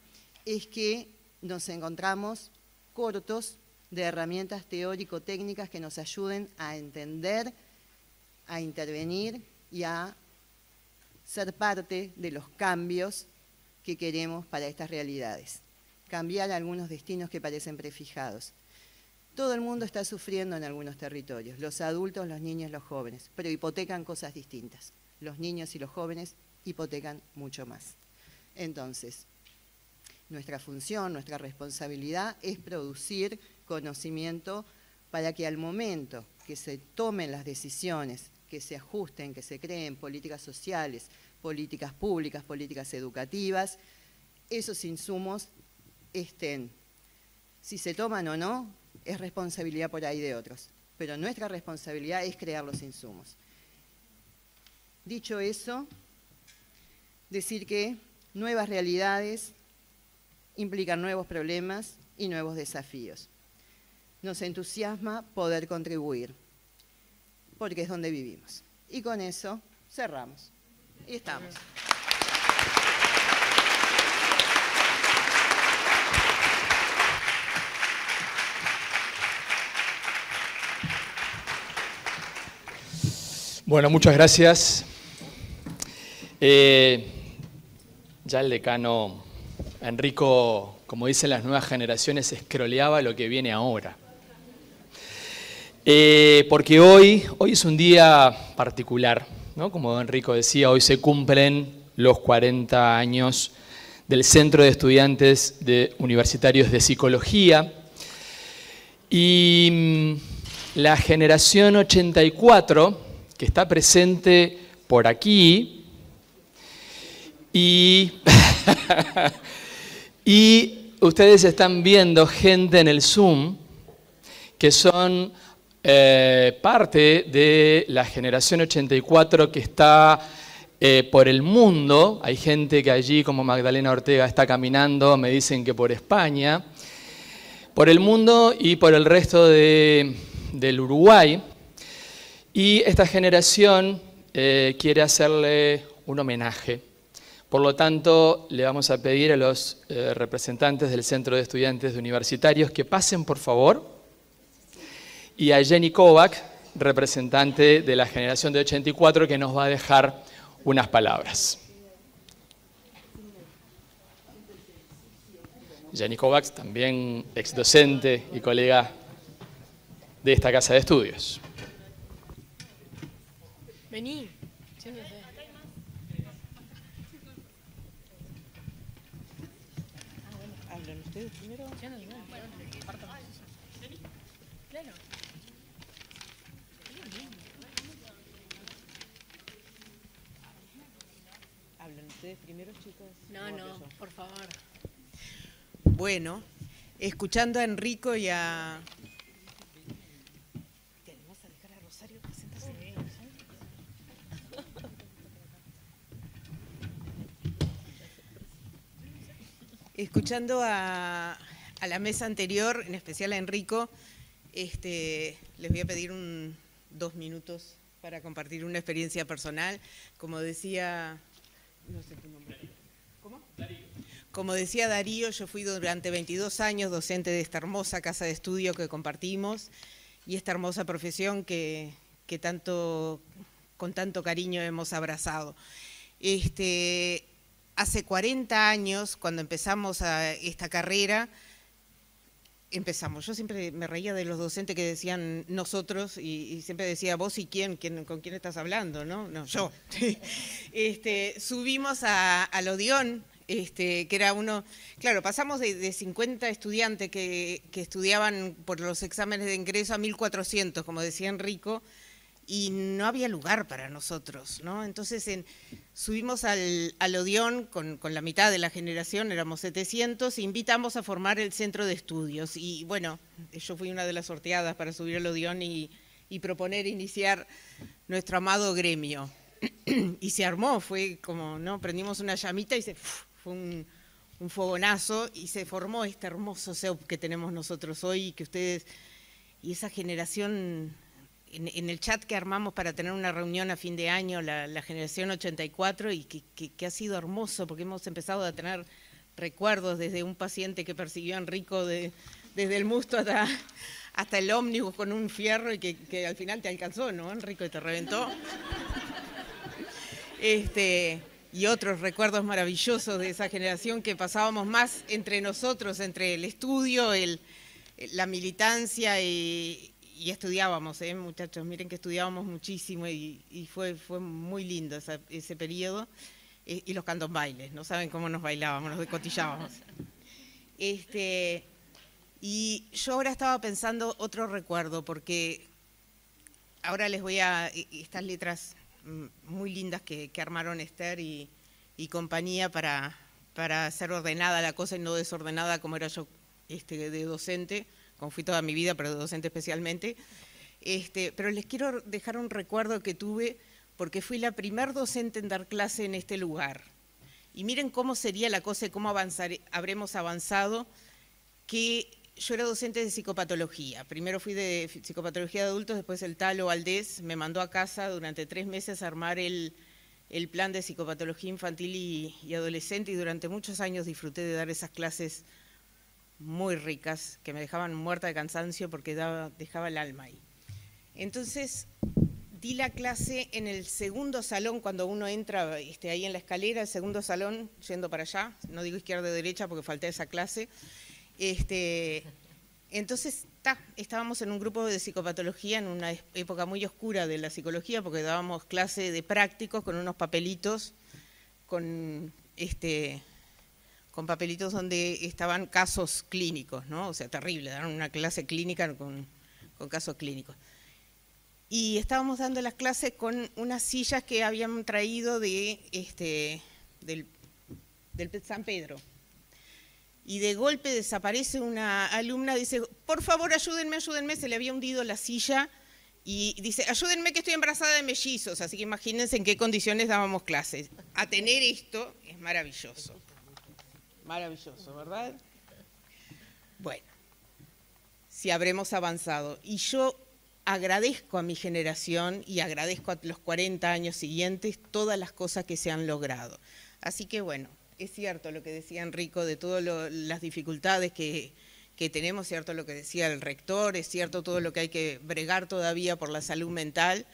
es que nos encontramos cortos de herramientas teórico-técnicas que nos ayuden a entender, a intervenir y a ser parte de los cambios que queremos para estas realidades cambiar algunos destinos que parecen prefijados. Todo el mundo está sufriendo en algunos territorios, los adultos, los niños, los jóvenes, pero hipotecan cosas distintas. Los niños y los jóvenes hipotecan mucho más. Entonces, nuestra función, nuestra responsabilidad es producir conocimiento para que al momento que se tomen las decisiones, que se ajusten, que se creen políticas sociales, políticas públicas, políticas educativas, esos insumos estén, si se toman o no, es responsabilidad por ahí de otros. Pero nuestra responsabilidad es crear los insumos. Dicho eso, decir que nuevas realidades implican nuevos problemas y nuevos desafíos. Nos entusiasma poder contribuir, porque es donde vivimos. Y con eso cerramos. Y estamos. Bueno, muchas gracias. Eh, ya el decano Enrico, como dicen las nuevas generaciones, escroleaba lo que viene ahora. Eh, porque hoy, hoy es un día particular, ¿no? como Enrico decía, hoy se cumplen los 40 años del Centro de Estudiantes de Universitarios de Psicología. Y mm, la generación 84 que está presente por aquí y, [LAUGHS] y ustedes están viendo gente en el Zoom que son eh, parte de la generación 84 que está eh, por el mundo. Hay gente que allí, como Magdalena Ortega, está caminando, me dicen que por España, por el mundo y por el resto de, del Uruguay. Y esta generación eh, quiere hacerle un homenaje. Por lo tanto, le vamos a pedir a los eh, representantes del Centro de Estudiantes de Universitarios que pasen, por favor, y a Jenny Kovac, representante de la generación de 84, que nos va a dejar unas palabras. Jenny Kovac, también ex docente y colega de esta casa de estudios. Vení, ah, ¿Hablan ustedes primero? ¿Hablan ustedes primero, chicos? No, no, por favor. Bueno, escuchando a Enrico y a Escuchando a, la mesa anterior, en especial a Enrico, este, les voy a pedir dos minutos para compartir una experiencia personal. Como decía, ¿Cómo? Como decía Darío, yo fui durante 22 años docente de esta hermosa casa de estudio que compartimos y esta hermosa profesión que, tanto, con tanto cariño hemos abrazado. Este, hace 40 años, cuando empezamos a esta carrera, empezamos. Yo siempre me reía de los docentes que decían nosotros y, siempre decía vos y quién, con quién estás hablando, ¿no? No, yo. [LAUGHS] este, subimos a, al Odión, este, que era uno, claro, pasamos de, 50 estudiantes que, que, estudiaban por los exámenes de ingreso a 1.400, como decía Enrico, y no había lugar para nosotros, ¿no? Entonces subimos al, al con, la mitad de la generación, éramos 700, e invitamos a formar el centro de estudios. Y bueno, yo fui una de las sorteadas para subir al odión y, proponer iniciar nuestro amado gremio. [CLEARS THROAT] y se armó, fue como, ¿no? Prendimos una llamita y se, fue un, un fogonazo y se formó este hermoso SEUP que tenemos nosotros hoy y que ustedes, y esa generación en, el chat que armamos para tener una reunión a fin de año, la, generación 84, y que, ha sido hermoso, porque hemos empezado a tener recuerdos desde un paciente que persiguió a Enrico desde el musto hasta, hasta el ómnibus con un fierro y que, al final te alcanzó, ¿no, Enrico? Y te reventó. Este, y otros recuerdos maravillosos de esa generación que pasábamos más entre nosotros, entre el estudio, la militancia y y estudiábamos, ¿eh, muchachos, miren que estudiábamos muchísimo y, fue, muy lindo ese periodo. E, y los cantos bailes. no saben cómo nos bailábamos, nos decotillábamos. Este, y yo ahora estaba pensando otro recuerdo, porque ahora les voy a. E, e, estas letras mm, muy lindas que, armaron Esther y, compañía para, para ordenada la cosa y no desordenada como era yo este, de docente como fui toda mi vida, pero docente especialmente. Este, pero les quiero dejar un recuerdo que tuve porque fui la primer docente en dar clase en este lugar. Y miren cómo sería la cosa y cómo avanzar, habremos avanzado, que yo era docente de psicopatología. Primero fui de psicopatología de adultos, después el tal Ovaldés, me mandó a casa durante tres meses a armar el, plan de psicopatología infantil y, adolescente y durante muchos años disfruté de dar esas clases muy ricas que me dejaban muerta de cansancio porque dejaba el alma ahí. Entonces di la clase en el segundo salón, cuando uno entra este, ahí en la escalera, el segundo salón, yendo para allá, no digo izquierda o derecha porque falté esa clase. Este, entonces estábamos en un grupo de psicopatología en una época muy oscura de la psicología porque dábamos clase de prácticos con unos papelitos, con este, con papelitos donde estaban casos clínicos, ¿no? O sea, terrible, dar una clase clínica con, casos clínicos. Y estábamos dando las clases con unas sillas que habían traído de, este, del, del San Pedro. Y de golpe desaparece una alumna, dice, por favor ayúdenme, ayúdenme, se le había hundido la silla y dice, ayúdenme que estoy embarazada de mellizos, así que imagínense en qué condiciones dábamos clases. A tener esto es maravilloso. Maravilloso, ¿verdad? Bueno, si habremos avanzado. Y yo agradezco a mi generación y agradezco a los 40 años siguientes todas las cosas que se han logrado. Así que bueno, es cierto lo que decía Enrico de todas las dificultades que, que tenemos, cierto lo que decía el rector, es cierto todo lo que hay que bregar todavía por la salud mental,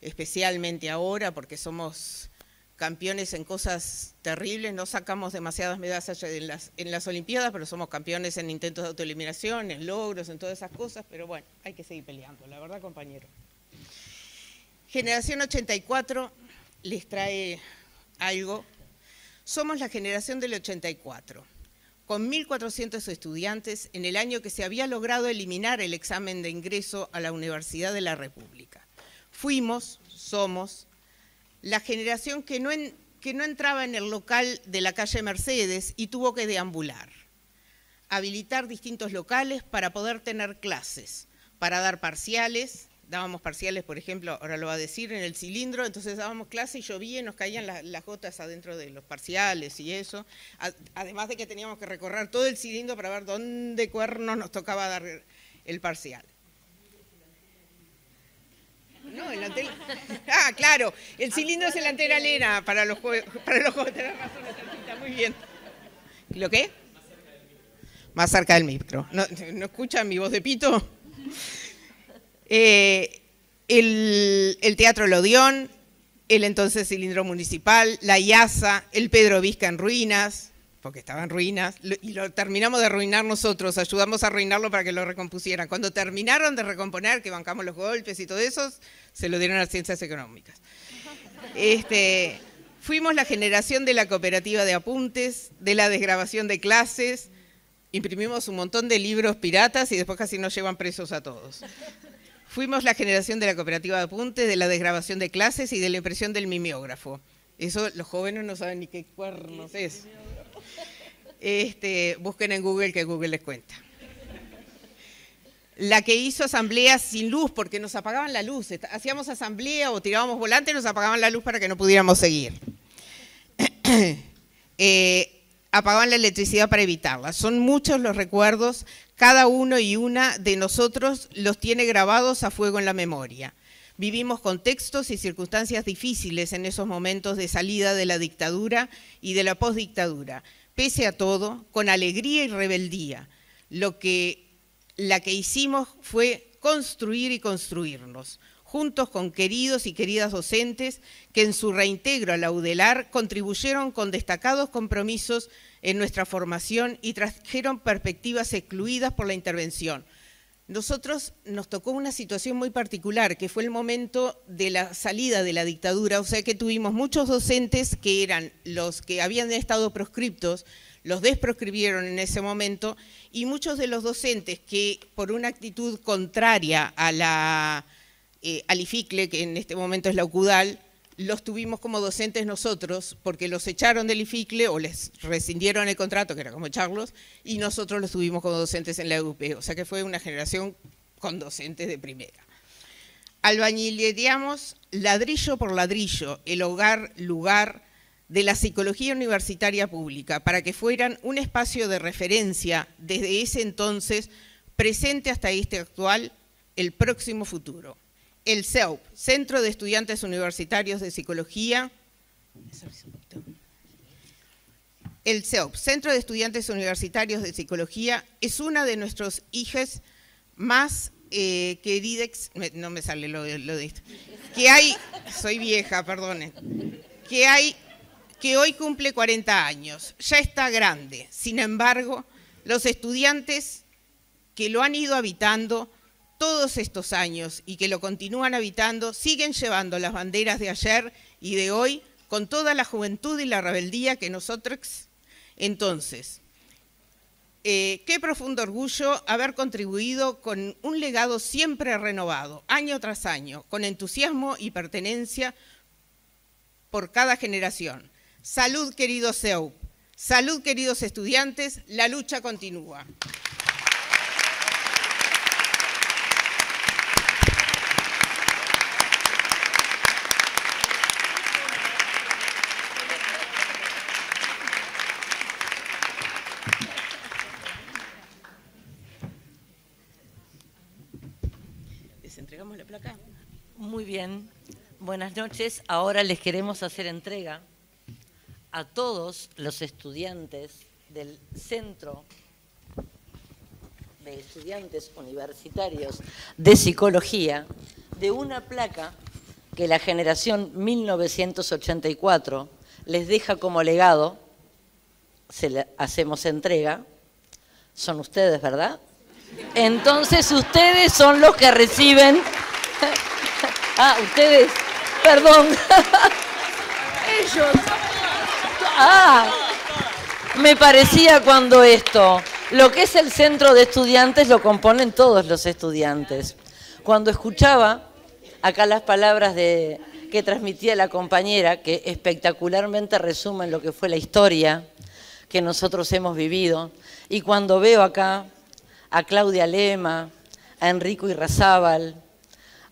especialmente ahora porque somos campeones en cosas terribles, no sacamos demasiadas medallas en las, en las Olimpiadas, pero somos campeones en intentos de autoeliminación, en logros, en todas esas cosas, pero bueno, hay que seguir peleando, la verdad, compañero. Generación 84 les trae algo. Somos la generación del 84, con 1.400 estudiantes en el año que se había logrado eliminar el examen de ingreso a la Universidad de la República. Fuimos, somos la generación que no, entraba en el local de la calle Mercedes y tuvo que deambular. Habilitar distintos locales para poder tener clases, para dar parciales, dábamos parciales, por ejemplo, ahora lo va a decir, en el cilindro, entonces dábamos clases y llovía y nos caían las gotas adentro de los parciales y eso. Además de que teníamos que recorrer todo el cilindro para ver dónde cuernos nos tocaba dar el parcial. No, el Ah, claro, el cilindro es el lena para los juegos, para los juegos, razón, muy bien. ¿Lo qué? Más cerca del micro. ¿No, no escuchan mi voz de pito? Eh, el, el Teatro Lodión, el entonces Cilindro Municipal, la IASA, el Pedro Vizca en ruinas, porque estaban ruinas, y lo terminamos de arruinar nosotros, ayudamos a arruinarlo para que lo recompusieran. Cuando terminaron de recomponer, que bancamos los golpes y todo eso, se lo dieron a las ciencias económicas. Este, fuimos la generación de la cooperativa de apuntes, de la desgrabación de clases, imprimimos un montón de libros piratas y después casi nos llevan presos a todos. Fuimos la generación de la cooperativa de apuntes, de la desgrabación de clases y de la impresión del mimeógrafo. Eso los jóvenes no saben ni qué cuernos es. Este, busquen en Google que Google les cuenta. La que hizo asambleas sin luz, porque nos apagaban la luz. Hacíamos asamblea o tirábamos volante y nos apagaban la luz para que no pudiéramos seguir. [CLEARS THROAT] Eh, apagaban la electricidad para evitarla. Son muchos los recuerdos, cada uno y una de nosotros los tiene grabados a fuego en la memoria. Vivimos contextos y circunstancias difíciles en esos momentos de salida de la dictadura y de la postdictadura pese a todo, con alegría y rebeldía. Lo que, la que hicimos fue construir y construirnos, juntos con queridos y queridas docentes que en su reintegro a la UDELAR contribuyeron con destacados compromisos en nuestra formación y trajeron perspectivas excluidas por la intervención, nosotros nos tocó una situación muy particular, que fue el momento de la salida de la dictadura, o sea que tuvimos muchos docentes que eran los que habían estado proscriptos, los desproscribieron en ese momento, y muchos de los docentes que por una actitud contraria a la, eh, IFICLE, que en este momento es la OCUDAL, los tuvimos como docentes nosotros, porque los echaron del IFICLE o les rescindieron el contrato, que era como echarlos, y nosotros los tuvimos como docentes en la UP. O sea que fue una generación con docentes de primera. digamos, ladrillo por ladrillo el hogar, lugar de la psicología universitaria pública, para que fueran un espacio de referencia desde ese entonces, presente hasta este actual, el próximo futuro el Ceop, Centro de Estudiantes Universitarios de Psicología, el Ceop, Centro de Estudiantes Universitarios de Psicología, es una de nuestros hijas más eh, que didex, no me sale lo, de esto, que hay, soy vieja, perdone, que hay, que hoy cumple 40 años, ya está grande, sin embargo, los estudiantes que lo han ido habitando todos estos años y que lo continúan habitando, siguen llevando las banderas de ayer y de hoy con toda la juventud y la rebeldía que nosotros. Entonces, eh, qué profundo orgullo haber contribuido con un legado siempre renovado, año tras año, con entusiasmo y pertenencia por cada generación. Salud, queridos CEUP. Salud, queridos estudiantes. La lucha continúa. buenas noches. Ahora les queremos hacer entrega a todos los estudiantes del Centro de Estudiantes Universitarios de Psicología de una placa que la generación 1984 les deja como legado. Se hacemos entrega. Son ustedes, ¿verdad? Entonces ustedes son los que reciben Ah, ustedes. Perdón. [LAUGHS] Ellos. Ah, me parecía cuando esto. Lo que es el centro de estudiantes lo componen todos los estudiantes. Cuando escuchaba acá las palabras de, que transmitía la compañera, que espectacularmente resumen lo que fue la historia que nosotros hemos vivido, y cuando veo acá a Claudia Lema, a Enrico Irrazábal,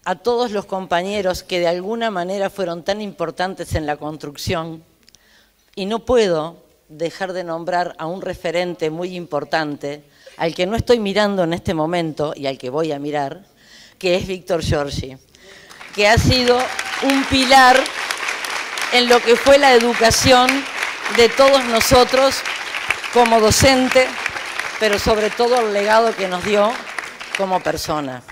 a todos los compañeros que de alguna manera fueron tan importantes en la construcción y no puedo dejar de nombrar a un referente muy importante, al que no estoy mirando en este momento y al que voy a mirar, que es Víctor Giorgi, que ha sido un pilar en lo que fue la educación de todos nosotros como docente, pero sobre todo el legado que nos dio como persona.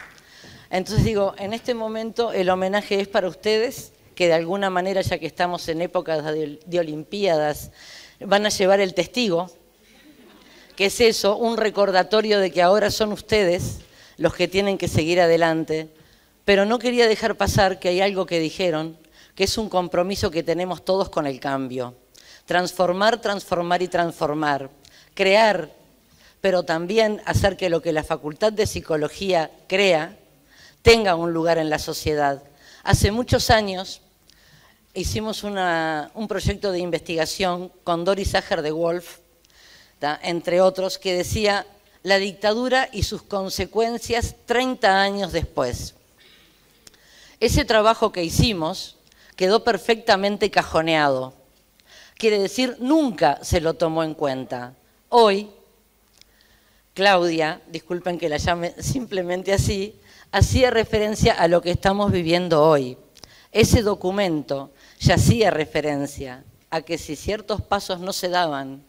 Entonces digo, en este momento el homenaje es para ustedes, que de alguna manera, ya que estamos en épocas de, Olimpiadas, van a llevar el testigo, que es eso, un recordatorio de que ahora son ustedes los que tienen que seguir adelante. Pero no quería dejar pasar que hay algo que dijeron, que es un compromiso que tenemos todos con el cambio. Transformar, transformar y transformar. Crear, pero también hacer que lo que la Facultad de Psicología crea tenga un lugar en la sociedad. Hace muchos años hicimos un proyecto de investigación con Doris Sager de Wolf, entre otros, que decía la dictadura y sus consecuencias 30 años después. Ese trabajo que hicimos quedó perfectamente cajoneado. Quiere decir, nunca se lo tomó en cuenta. Hoy, Claudia, disculpen que la llame [LAUGHS] simplemente así, hacía referencia a lo que estamos viviendo hoy. Ese documento ya hacía referencia a que si ciertos pasos no se daban,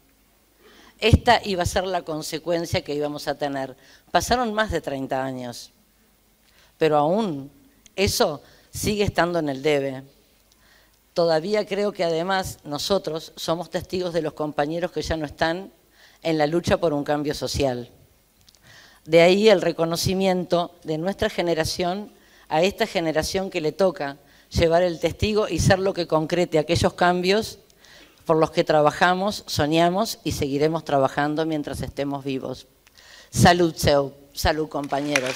esta iba a ser la consecuencia que íbamos a tener. Pasaron más de 30 años, pero aún eso sigue estando en el debe. Todavía creo que además nosotros somos testigos de los compañeros que ya no están en la lucha por un cambio social. De ahí el reconocimiento de nuestra generación a esta generación que le toca llevar el testigo y ser lo que concrete aquellos cambios por los que trabajamos, soñamos y seguiremos trabajando mientras estemos vivos. Salud, Seu. Salud, compañeros.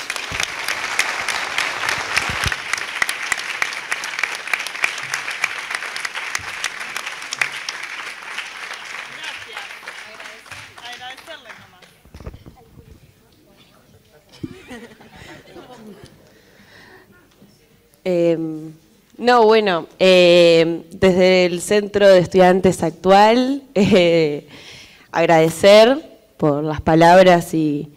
Em, no, bueno, em, desde el Centro de Estudiantes Actual, [LAUGHS] eh, agradecer por las palabras y,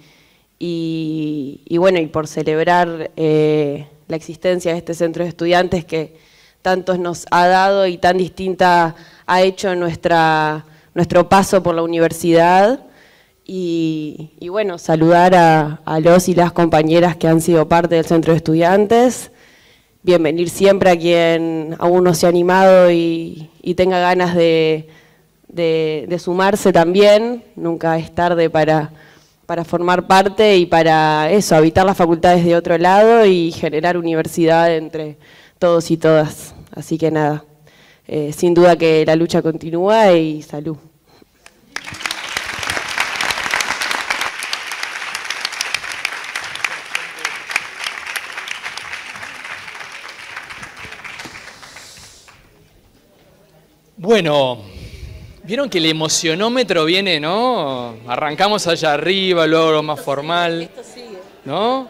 y, bueno, y por celebrar eh, la existencia de este Centro de Estudiantes que tantos nos ha dado y tan distinta ha hecho nuestro paso por la universidad. Y, bueno, saludar a, los y las compañeras que han sido parte del centro de estudiantes, bienvenir siempre a quien aún no se ha animado y, tenga ganas de, sumarse también. Nunca es tarde para, formar parte y para eso, habitar las facultades de otro lado y generar universidad entre todos y todas. Así que nada, eh, sin duda que la lucha continúa y salud. Bueno, vieron que el emocionómetro viene, ¿no? Arrancamos allá arriba, luego lo más formal, ¿no?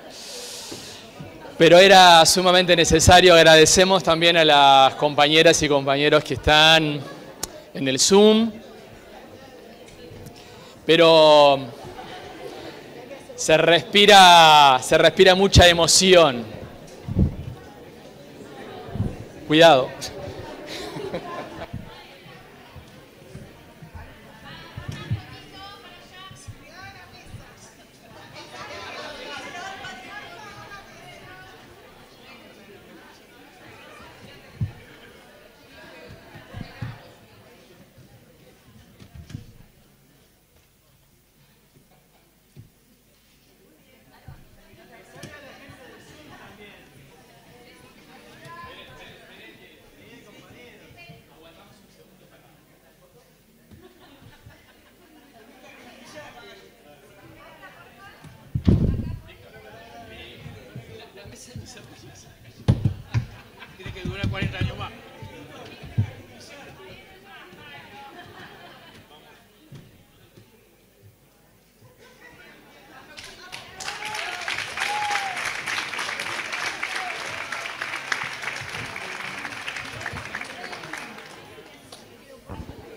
Pero era sumamente necesario. Agradecemos también a las compañeras y compañeros que están en el Zoom. Pero se respira, se respira mucha emoción. Cuidado.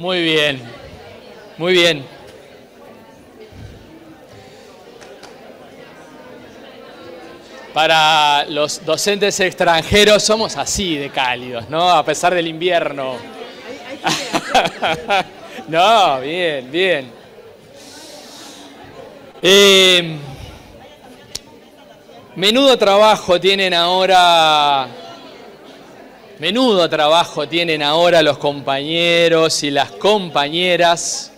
Muy bien, muy bien. Para los docentes extranjeros somos así de cálidos, ¿no? A pesar del invierno. [LAUGHS] no, bien, bien. Eh, menudo trabajo tienen ahora Menudo trabajo tienen ahora los compañeros y las compañeras.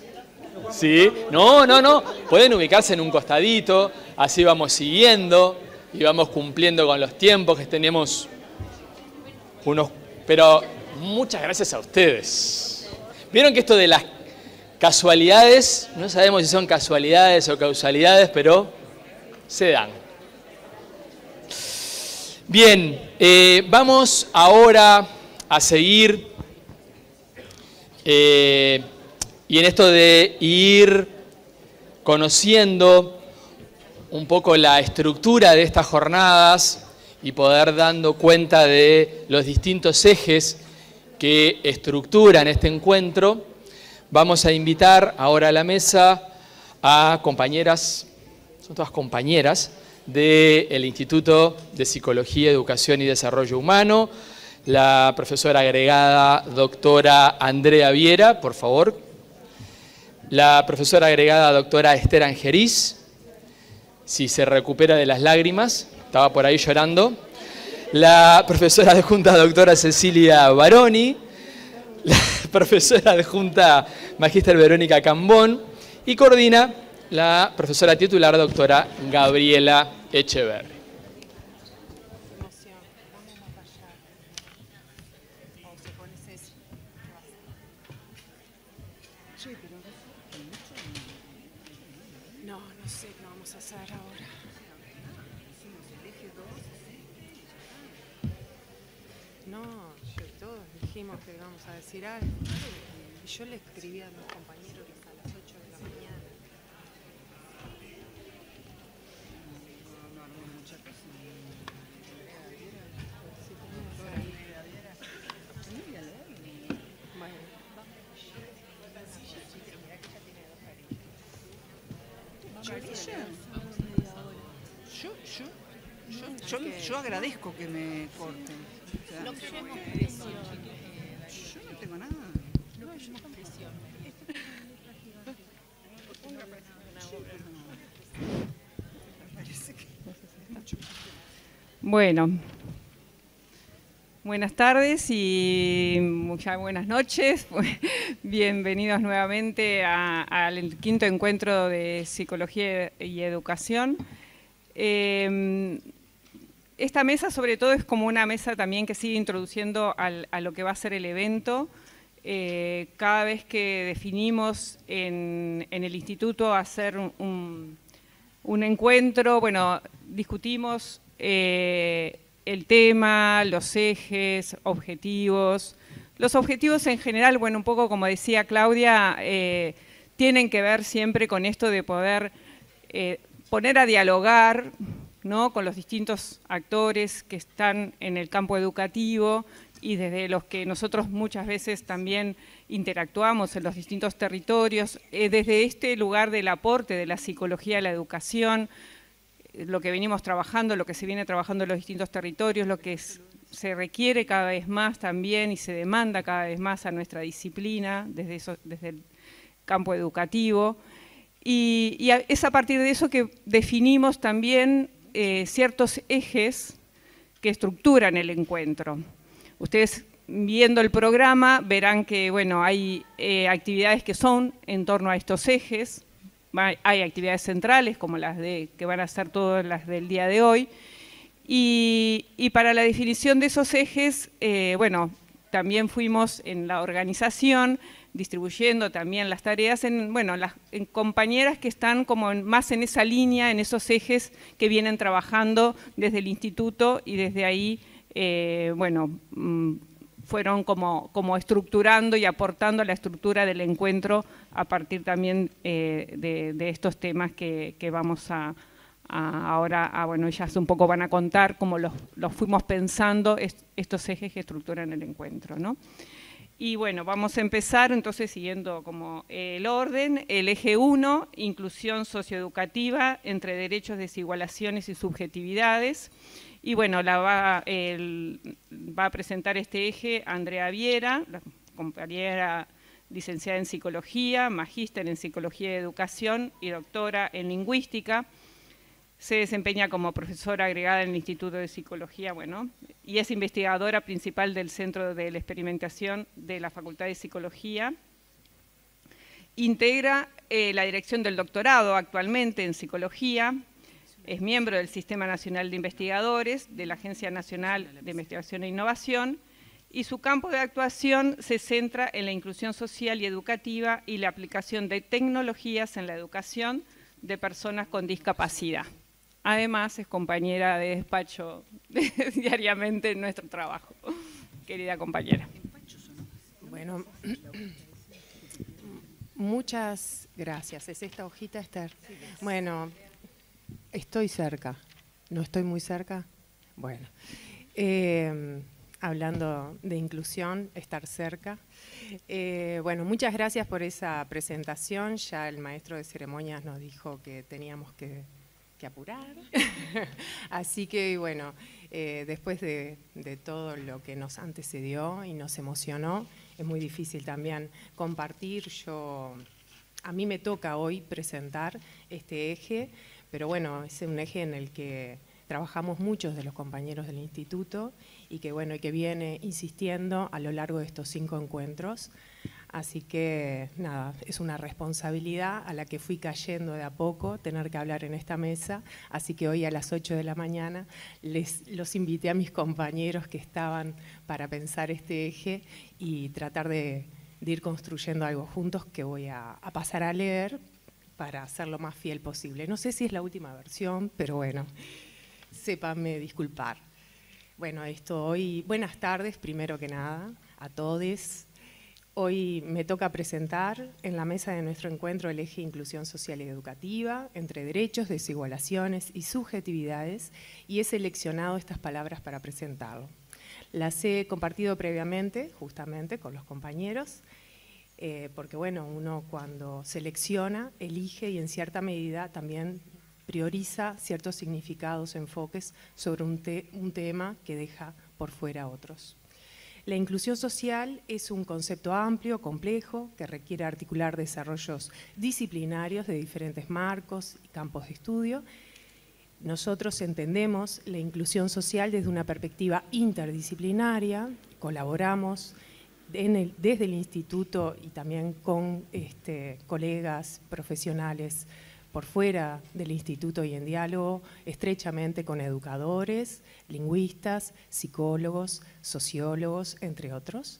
¿Sí? No, no, no. Pueden ubicarse en un costadito, así vamos siguiendo y vamos cumpliendo con los tiempos que tenemos unos... Pero muchas gracias a ustedes. Vieron que esto de las casualidades, no sabemos si son casualidades o causalidades, pero se dan. Bien, eh, vamos ahora a seguir eh, y en esto de ir conociendo un poco la estructura de estas jornadas y poder dando cuenta de los distintos ejes que estructuran este encuentro, vamos a invitar ahora a la mesa a compañeras, son todas compañeras, del Instituto de Psicología, Educación y Desarrollo Humano, la profesora agregada doctora Andrea Viera, por favor, la profesora agregada doctora Esther Angeriz, si se recupera de las lágrimas, estaba por ahí llorando, la profesora adjunta doctora Cecilia Baroni, la [LAUGHS] profesora adjunta magíster Verónica Cambón y coordina la profesora titular doctora Gabriela HAVR. agradezco que me corten. yo no tengo nada. Bueno, buenas tardes y muchas buenas noches. [LAUGHS] Bienvenidos nuevamente al quinto encuentro de Psicología y Educación. Em, esta mesa sobre todo es como una mesa también que sigue introduciendo al, a lo que va a ser el evento. Eh, cada vez que definimos en, el instituto hacer un, encuentro, bueno, discutimos eh, el tema, los ejes, objetivos. Los objetivos en general, bueno, un poco como decía Claudia, eh, tienen que ver siempre con esto de poder poner a dialogar con los distintos actores que están en el campo educativo y desde los que nosotros muchas veces también interactuamos en los distintos territorios, eh, desde este lugar del aporte de la psicología a la educación, eh, lo que venimos trabajando, lo que se viene trabajando en los distintos territorios, lo que se requiere cada vez más también y se demanda cada vez más a nuestra disciplina desde, desde el campo educativo. y, es a partir de eso que definimos también eh, ciertos ejes que estructuran el encuentro. Ustedes viendo el programa verán que bueno, hay eh, actividades que son en torno a estos ejes, hay actividades centrales como las de, que van a ser todas las del día de hoy, y, para la definición de esos ejes, eh, bueno, también fuimos en la organización distribuyendo también las tareas en, bueno, las compañeras que están como más en esa línea, en esos ejes que vienen trabajando desde el instituto y desde ahí, eh, bueno, mm, fueron como, como estructurando y aportando la estructura del encuentro a partir también eh, de, estos temas que, vamos a, ahora, a, bueno, hace un poco van a contar cómo los, fuimos pensando estos ejes que estructuran el encuentro, ¿no? Y bueno, vamos a empezar entonces siguiendo como eh, el orden, el eje 1, inclusión socioeducativa entre derechos, desigualaciones y subjetividades. Y bueno, la va, va a presentar este eje Andrea Viera, compañera licenciada en psicología, magíster en psicología de educación y doctora en lingüística se desempeña como profesora agregada en el Instituto de Psicología, bueno, y es investigadora principal del Centro de la Experimentación de la Facultad de Psicología. Integra eh, la dirección del doctorado actualmente en Psicología. Es miembro del Sistema Nacional de Investigadores, de la Agencia Nacional de Investigación e Innovación, y su campo de actuación se centra en la inclusión social y educativa y la aplicación de tecnologías en la educación de personas con discapacidad. Además, es compañera de despacho [LAUGHS] diariamente en nuestro trabajo. Querida compañera. Bueno, muchas gracias. ¿Es esta hojita, Esther? Bueno, estoy cerca. ¿No estoy muy cerca? Bueno. Eh, hablando de inclusión, estar cerca. Eh, bueno, muchas gracias por esa presentación. Ya el maestro de ceremonias nos dijo que teníamos que que apurar. [LAUGHS] Así que bueno, eh, después de, de, todo lo que nos antecedió y nos emocionó, es muy difícil también compartir. Yo, a mí me toca hoy presentar este eje, pero bueno, es un eje en el que trabajamos muchos de los compañeros del instituto y que bueno, y que viene insistiendo a lo largo de estos cinco encuentros. Así que nada, es una responsabilidad a la que fui cayendo de a poco, tener que hablar en esta mesa. Así que hoy a las 8 de la mañana les, los invité a mis compañeros que estaban para pensar este eje y tratar de, ir construyendo algo juntos que voy a, pasar a leer para lo más fiel posible. No sé si es la última versión, pero bueno, sépanme disculpar. Bueno, esto hoy, buenas tardes primero que nada a todos Hoy me toca presentar en la mesa de nuestro encuentro el eje Inclusión Social y Educativa entre derechos, desigualaciones y subjetividades y he seleccionado estas palabras para presentarlo. Las he compartido previamente, justamente, con los compañeros, eh, porque bueno, uno cuando selecciona, elige y en cierta medida también prioriza ciertos significados, enfoques sobre un, un tema que deja por fuera otros. La inclusión social es un concepto amplio, complejo, que requiere articular desarrollos disciplinarios de diferentes marcos y campos de estudio. Nosotros entendemos la inclusión social desde una perspectiva interdisciplinaria, colaboramos desde el instituto y también con este, colegas profesionales por fuera del instituto y en diálogo estrechamente con educadores, lingüistas, psicólogos, sociólogos, entre otros.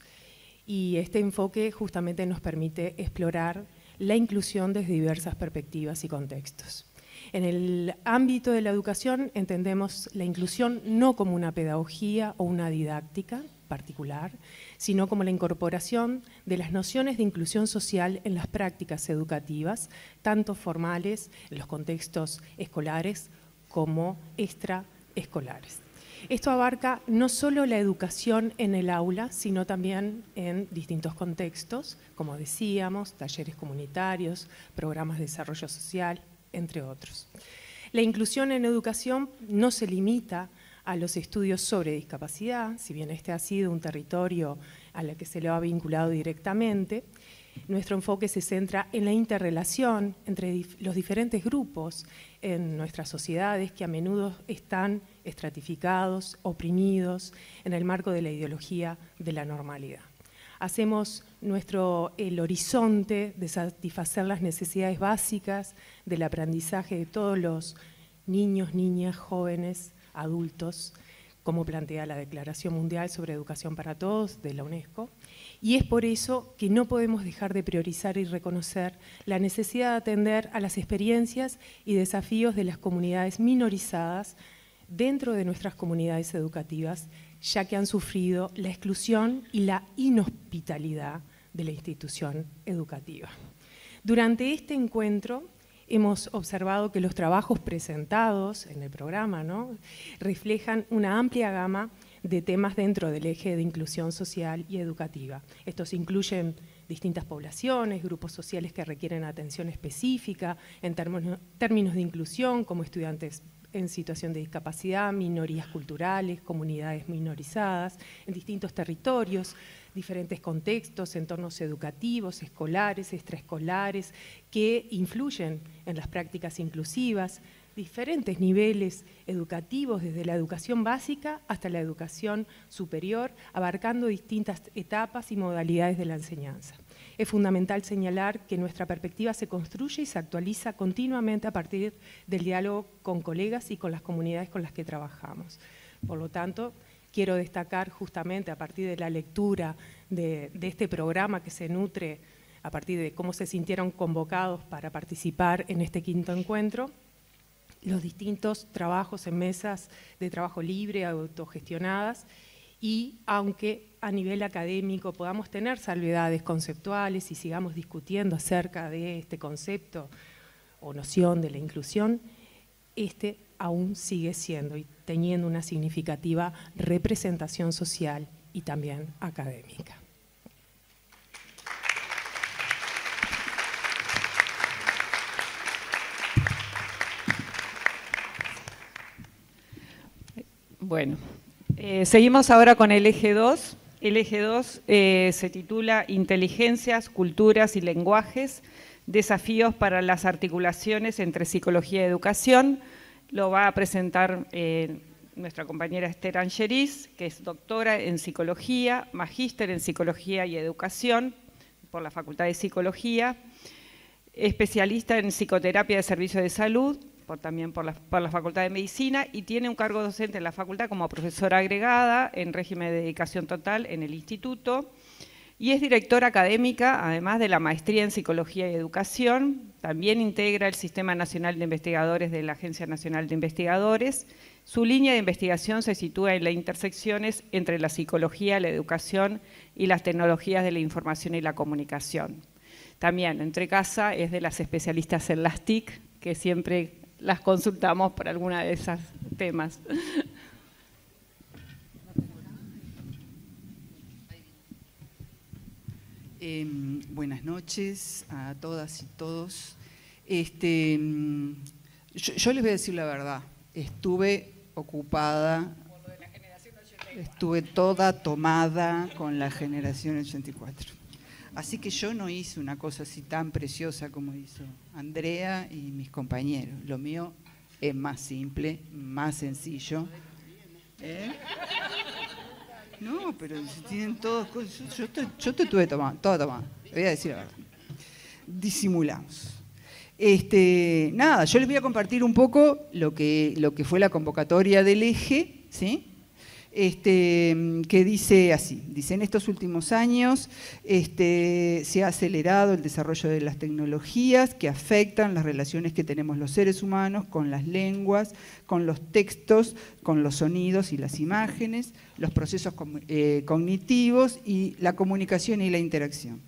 Y este enfoque justamente nos permite explorar la inclusión desde diversas perspectivas y contextos. En el ámbito de la educación entendemos la inclusión no como una pedagogía o una didáctica, particular, sino como la incorporación de las nociones de inclusión social en las prácticas educativas, tanto formales, en los contextos escolares, como extraescolares. Esto abarca no solo la educación en el aula, sino también en distintos contextos, como decíamos, talleres comunitarios, programas de desarrollo social, entre otros. La inclusión en educación no se limita a los estudios sobre discapacidad, si bien este ha sido un territorio a la que se lo ha vinculado directamente. Nuestro enfoque se centra en la interrelación entre los diferentes grupos en nuestras sociedades que a menudo están estratificados, oprimidos, en el marco de la ideología de la normalidad. Hacemos nuestro, el horizonte de satisfacer las necesidades básicas del aprendizaje de todos los niños, niñas, jóvenes adultos, como plantea la Declaración Mundial sobre Educación para Todos de la UNESCO, y es por eso que no podemos dejar de priorizar y reconocer la necesidad de atender a las experiencias y desafíos de las comunidades minorizadas dentro de nuestras comunidades educativas, ya que han sufrido la exclusión y la inhospitalidad de la institución educativa. Durante este encuentro Hemos observado que los trabajos presentados en el programa reflejan una amplia gama de temas dentro del eje de inclusión social y educativa. Estos incluyen distintas poblaciones, grupos sociales que requieren atención específica en términos de inclusión, como estudiantes en situación de discapacidad, minorías culturales, comunidades minorizadas, en distintos territorios, diferentes contextos, entornos educativos, escolares, extraescolares, que influyen en las prácticas inclusivas, diferentes niveles educativos, desde la educación básica hasta la educación superior, abarcando distintas etapas y modalidades de la enseñanza. Es fundamental señalar que nuestra perspectiva se construye y se actualiza continuamente a partir del diálogo con colegas y con las comunidades con las que trabajamos. Por lo tanto, quiero destacar justamente a partir de la lectura de, de este programa que se nutre a partir de cómo se sintieron convocados para participar en este quinto encuentro, los distintos trabajos en mesas de trabajo libre, autogestionadas, y aunque a nivel académico podamos tener salvedades conceptuales y sigamos discutiendo acerca de este concepto o noción de la inclusión, este aún sigue siendo teniendo una significativa representación social y también académica. Bueno, eh, seguimos ahora con el eje 2. El eje 2 eh, se titula Inteligencias, Culturas y Lenguajes, desafíos para las articulaciones entre psicología y educación, lo va a presentar eh, nuestra compañera Esther Angeris, que es doctora en psicología, magíster en psicología y educación por la Facultad de Psicología, especialista en psicoterapia de servicio de salud también por por la, Facultad de Medicina y tiene un cargo docente en la facultad como profesora agregada en régimen de dedicación total en el instituto y es directora académica, además de la maestría en Psicología y Educación, también integra el Sistema Nacional de Investigadores de la Agencia Nacional de Investigadores. Su línea de investigación se sitúa en las intersecciones entre la psicología, la educación y las tecnologías de la información y la comunicación. También, entre casa, es de las especialistas en las TIC, que siempre las consultamos por alguna de esos temas. Em, buenas noches a todas y todos. Este, em, yo, les voy a decir la verdad, estuve ocupada, estuve toda tomada con la generación 84. Así que yo no hice una cosa así tan preciosa como hizo Andrea y mis compañeros. Lo mío es más simple, más sencillo. ¿Eh? No, pero si tienen todos cosas. Yo te, yo te tuve todo toda Te voy a decir la verdad. Disimulamos. Este, nada, yo les voy a compartir un poco lo que, lo que fue la convocatoria del eje, ¿sí? Este, que dice así, dice, en estos últimos años este, se ha acelerado el desarrollo de las tecnologías que afectan las relaciones que tenemos los seres humanos con las lenguas, con los textos, con los sonidos y las imágenes, los procesos eh, cognitivos y la comunicación y la interacción.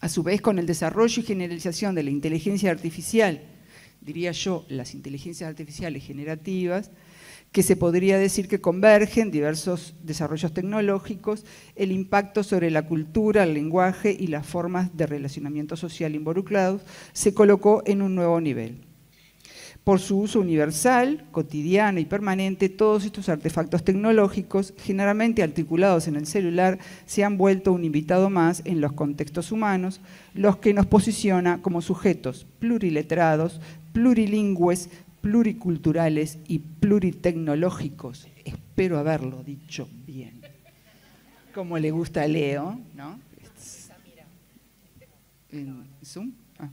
A su vez, con el desarrollo y generalización de la inteligencia artificial, diría yo, las inteligencias artificiales generativas, que se podría decir que convergen diversos desarrollos tecnológicos, el impacto sobre la cultura, el lenguaje y las formas de relacionamiento social involucrados se colocó en un nuevo nivel. Por su uso universal, cotidiano y permanente, todos estos artefactos tecnológicos, generalmente articulados en el celular, se han vuelto un invitado más en los contextos humanos, los que nos posiciona como sujetos pluriletrados, plurilingües, pluriculturales y pluritecnológicos. Espero haberlo dicho bien. Como le gusta a Leo, ¿no? ¿En Zoom? Ah.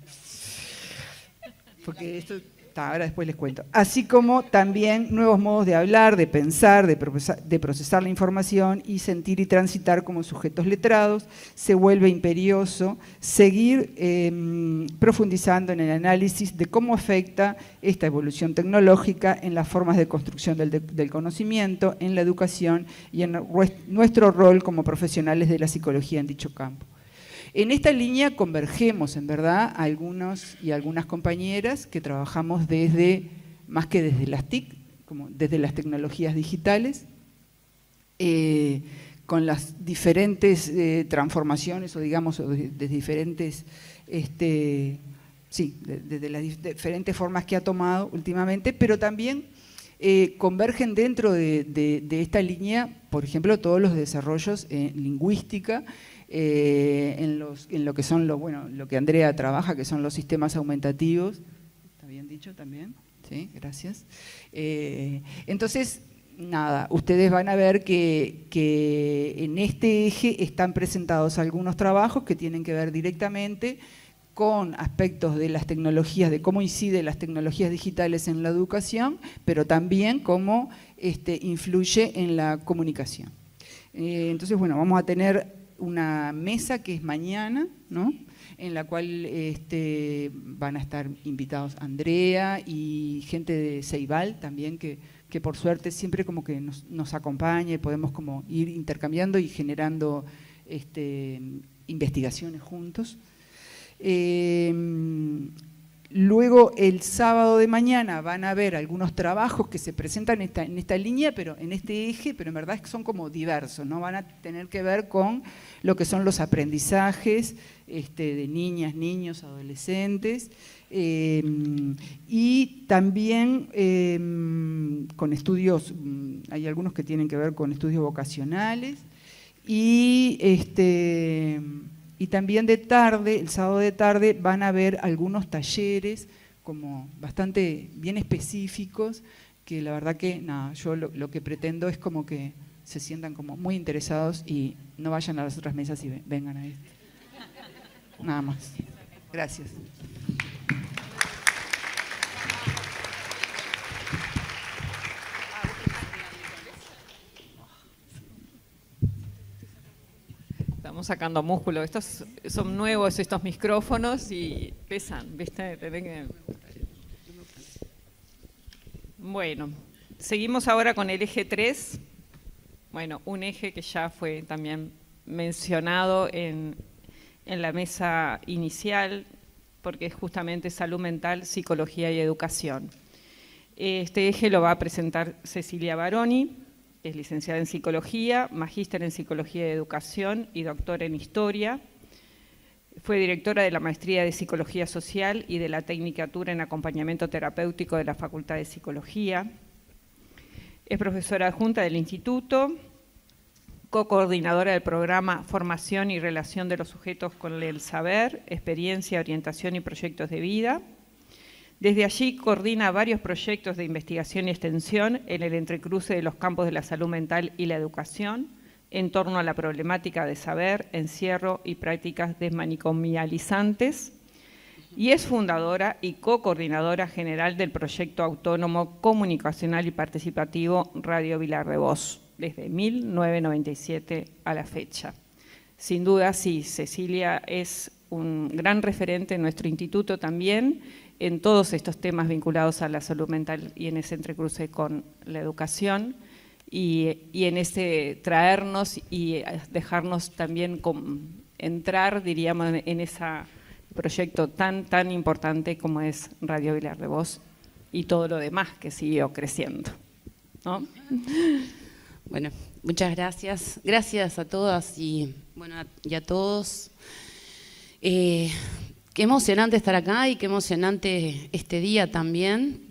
Porque esto ahora después les cuento. Así como también nuevos modos de hablar, de pensar, de procesar, la información y sentir y transitar como sujetos letrados, se vuelve imperioso seguir em, profundizando en el análisis de cómo afecta esta evolución tecnológica en las formas de construcción del conocimiento, en la educación y en nuestro rol como profesionales de la psicología en dicho campo. En esta línea convergemos, en verdad, algunos y algunas compañeras que trabajamos desde, más que desde las TIC, como desde las tecnologías digitales, eh, con las diferentes eh, transformaciones o digamos de, diferentes desde este, las diferentes formas que ha tomado últimamente, pero también eh, convergen dentro de, esta línea, por ejemplo, todos los desarrollos en lingüística eh, en, lo que son lo bueno, lo que Andrea trabaja, que son los sistemas aumentativos. ¿Está bien dicho también? Sí, gracias. Eh, entonces, nada, ustedes van a ver que, en este eje están presentados algunos trabajos que tienen que ver directamente con aspectos de las tecnologías, de cómo inciden las tecnologías digitales en la educación, pero también cómo este, influye en la comunicación. Eh, entonces, bueno, vamos a tener una mesa que es mañana, ¿no? en la cual este, van a estar invitados Andrea y gente de Ceibal también, que, por suerte siempre como que nos, nos acompaña y podemos como ir intercambiando y generando este, investigaciones juntos. Eh, Luego el sábado de mañana van a ver algunos trabajos que se presentan en esta, en esta, línea, pero en este eje, pero en verdad que son como diversos, ¿no? Van a tener que ver con lo que son los aprendizajes este, de niñas, niños, adolescentes, em, y también em, con estudios, mm, hay algunos que tienen que ver con estudios vocacionales, y este y también de tarde, el sábado de tarde, van a haber algunos talleres como bastante bien específicos, que la verdad que nada, yo lo, que pretendo es como que se sientan como muy interesados y no vayan a las otras mesas y vengan a este. Nada más. Gracias. Estamos sacando músculo. Estos son nuevos estos micrófonos y pesan, ¿viste? Bueno, seguimos ahora con el eje 3. Bueno, un eje que ya fue también mencionado en, en la mesa inicial, porque es justamente salud mental, psicología y educación. Este eje lo va a presentar Cecilia Baroni es licenciada en Psicología, magíster en Psicología de Educación y doctora en Historia. Fue directora de la Maestría de Psicología Social y de la Tecnicatura en Acompañamiento Terapéutico de la Facultad de Psicología. Es profesora adjunta del Instituto, co-coordinadora del programa Formación y Relación de los Sujetos con el Saber, Experiencia, Orientación y Proyectos de Vida desde allí coordina varios proyectos de investigación y extensión en el entrecruce de los campos de la salud mental y la educación, en torno a la problemática de saber, encierro y prácticas desmanicomializantes. Y es fundadora y co-coordinadora general del proyecto autónomo comunicacional y participativo Radio Vilar de desde 1997 a la fecha. Sin duda, sí, Cecilia es un gran referente en nuestro instituto también en todos estos temas vinculados a la salud mental y en ese entrecruce con la educación y, en ese traernos y eh, dejarnos también entrar, diríamos, en ese proyecto tan, tan importante como es Radio Vilar de Voz y todo lo demás que siguió creciendo. Bueno, muchas gracias. Gracias a todas y, bueno, a todos. Eh, Qué emocionante estar acá y qué emocionante este día también,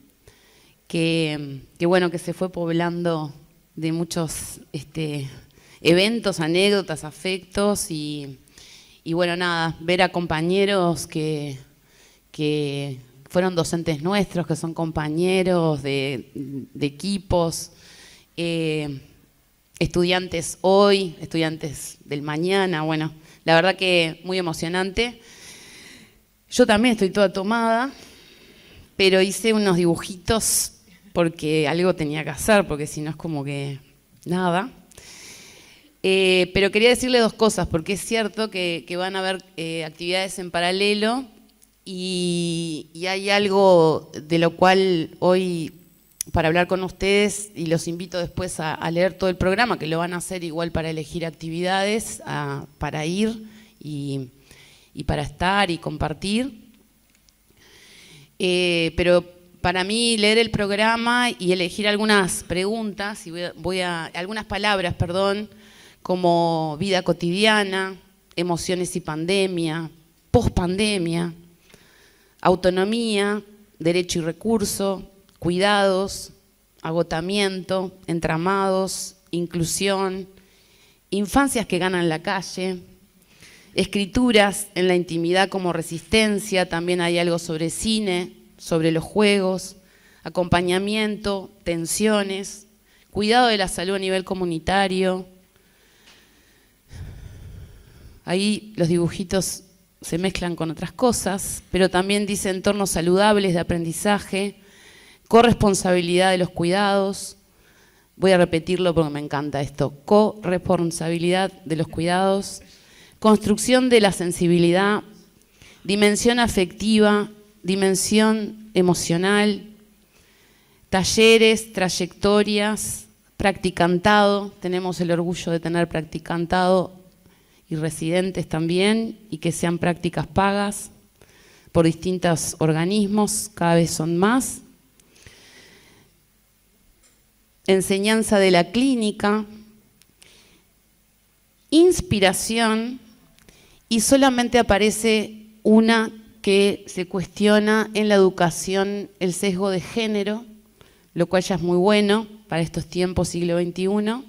que, bueno, que se fue poblando de muchos este, eventos, anécdotas, afectos y, bueno, nada, ver a compañeros que, fueron docentes nuestros, que son compañeros de, equipos, eh, estudiantes hoy, estudiantes del mañana, bueno, la verdad que muy emocionante. Yo también estoy toda tomada, pero hice unos dibujitos porque algo tenía que hacer, porque si no es como que nada. Eh, pero quería decirle dos cosas, porque es cierto que, van a haber eh, actividades en paralelo y, hay algo de lo cual hoy, para hablar con ustedes, y los invito después a, leer todo el programa, que lo van a hacer igual para elegir actividades, para ir y y para estar y compartir. Eh, pero para mí leer el programa y elegir algunas preguntas, y voy a, algunas palabras, perdón, como vida cotidiana, emociones y pandemia, pospandemia, autonomía, derecho y recurso, cuidados, agotamiento, entramados, inclusión, infancias que ganan la calle, escrituras en la intimidad como resistencia, también hay algo sobre cine, sobre los juegos, acompañamiento, tensiones, cuidado de la salud a nivel comunitario. Ahí los dibujitos se mezclan con otras cosas, pero también dice entornos saludables de aprendizaje, corresponsabilidad de los cuidados. Voy a repetirlo porque me encanta esto, corresponsabilidad de los cuidados construcción de la sensibilidad, dimensión afectiva, dimensión emocional, talleres, trayectorias, practicantado, tenemos el orgullo de tener practicantado y residentes también, y que sean prácticas pagas por distintos organismos, cada vez son más. Enseñanza de la clínica, inspiración, y solamente aparece una que se cuestiona en la educación el sesgo de género, lo cual ya es muy bueno para estos tiempos, siglo XXI,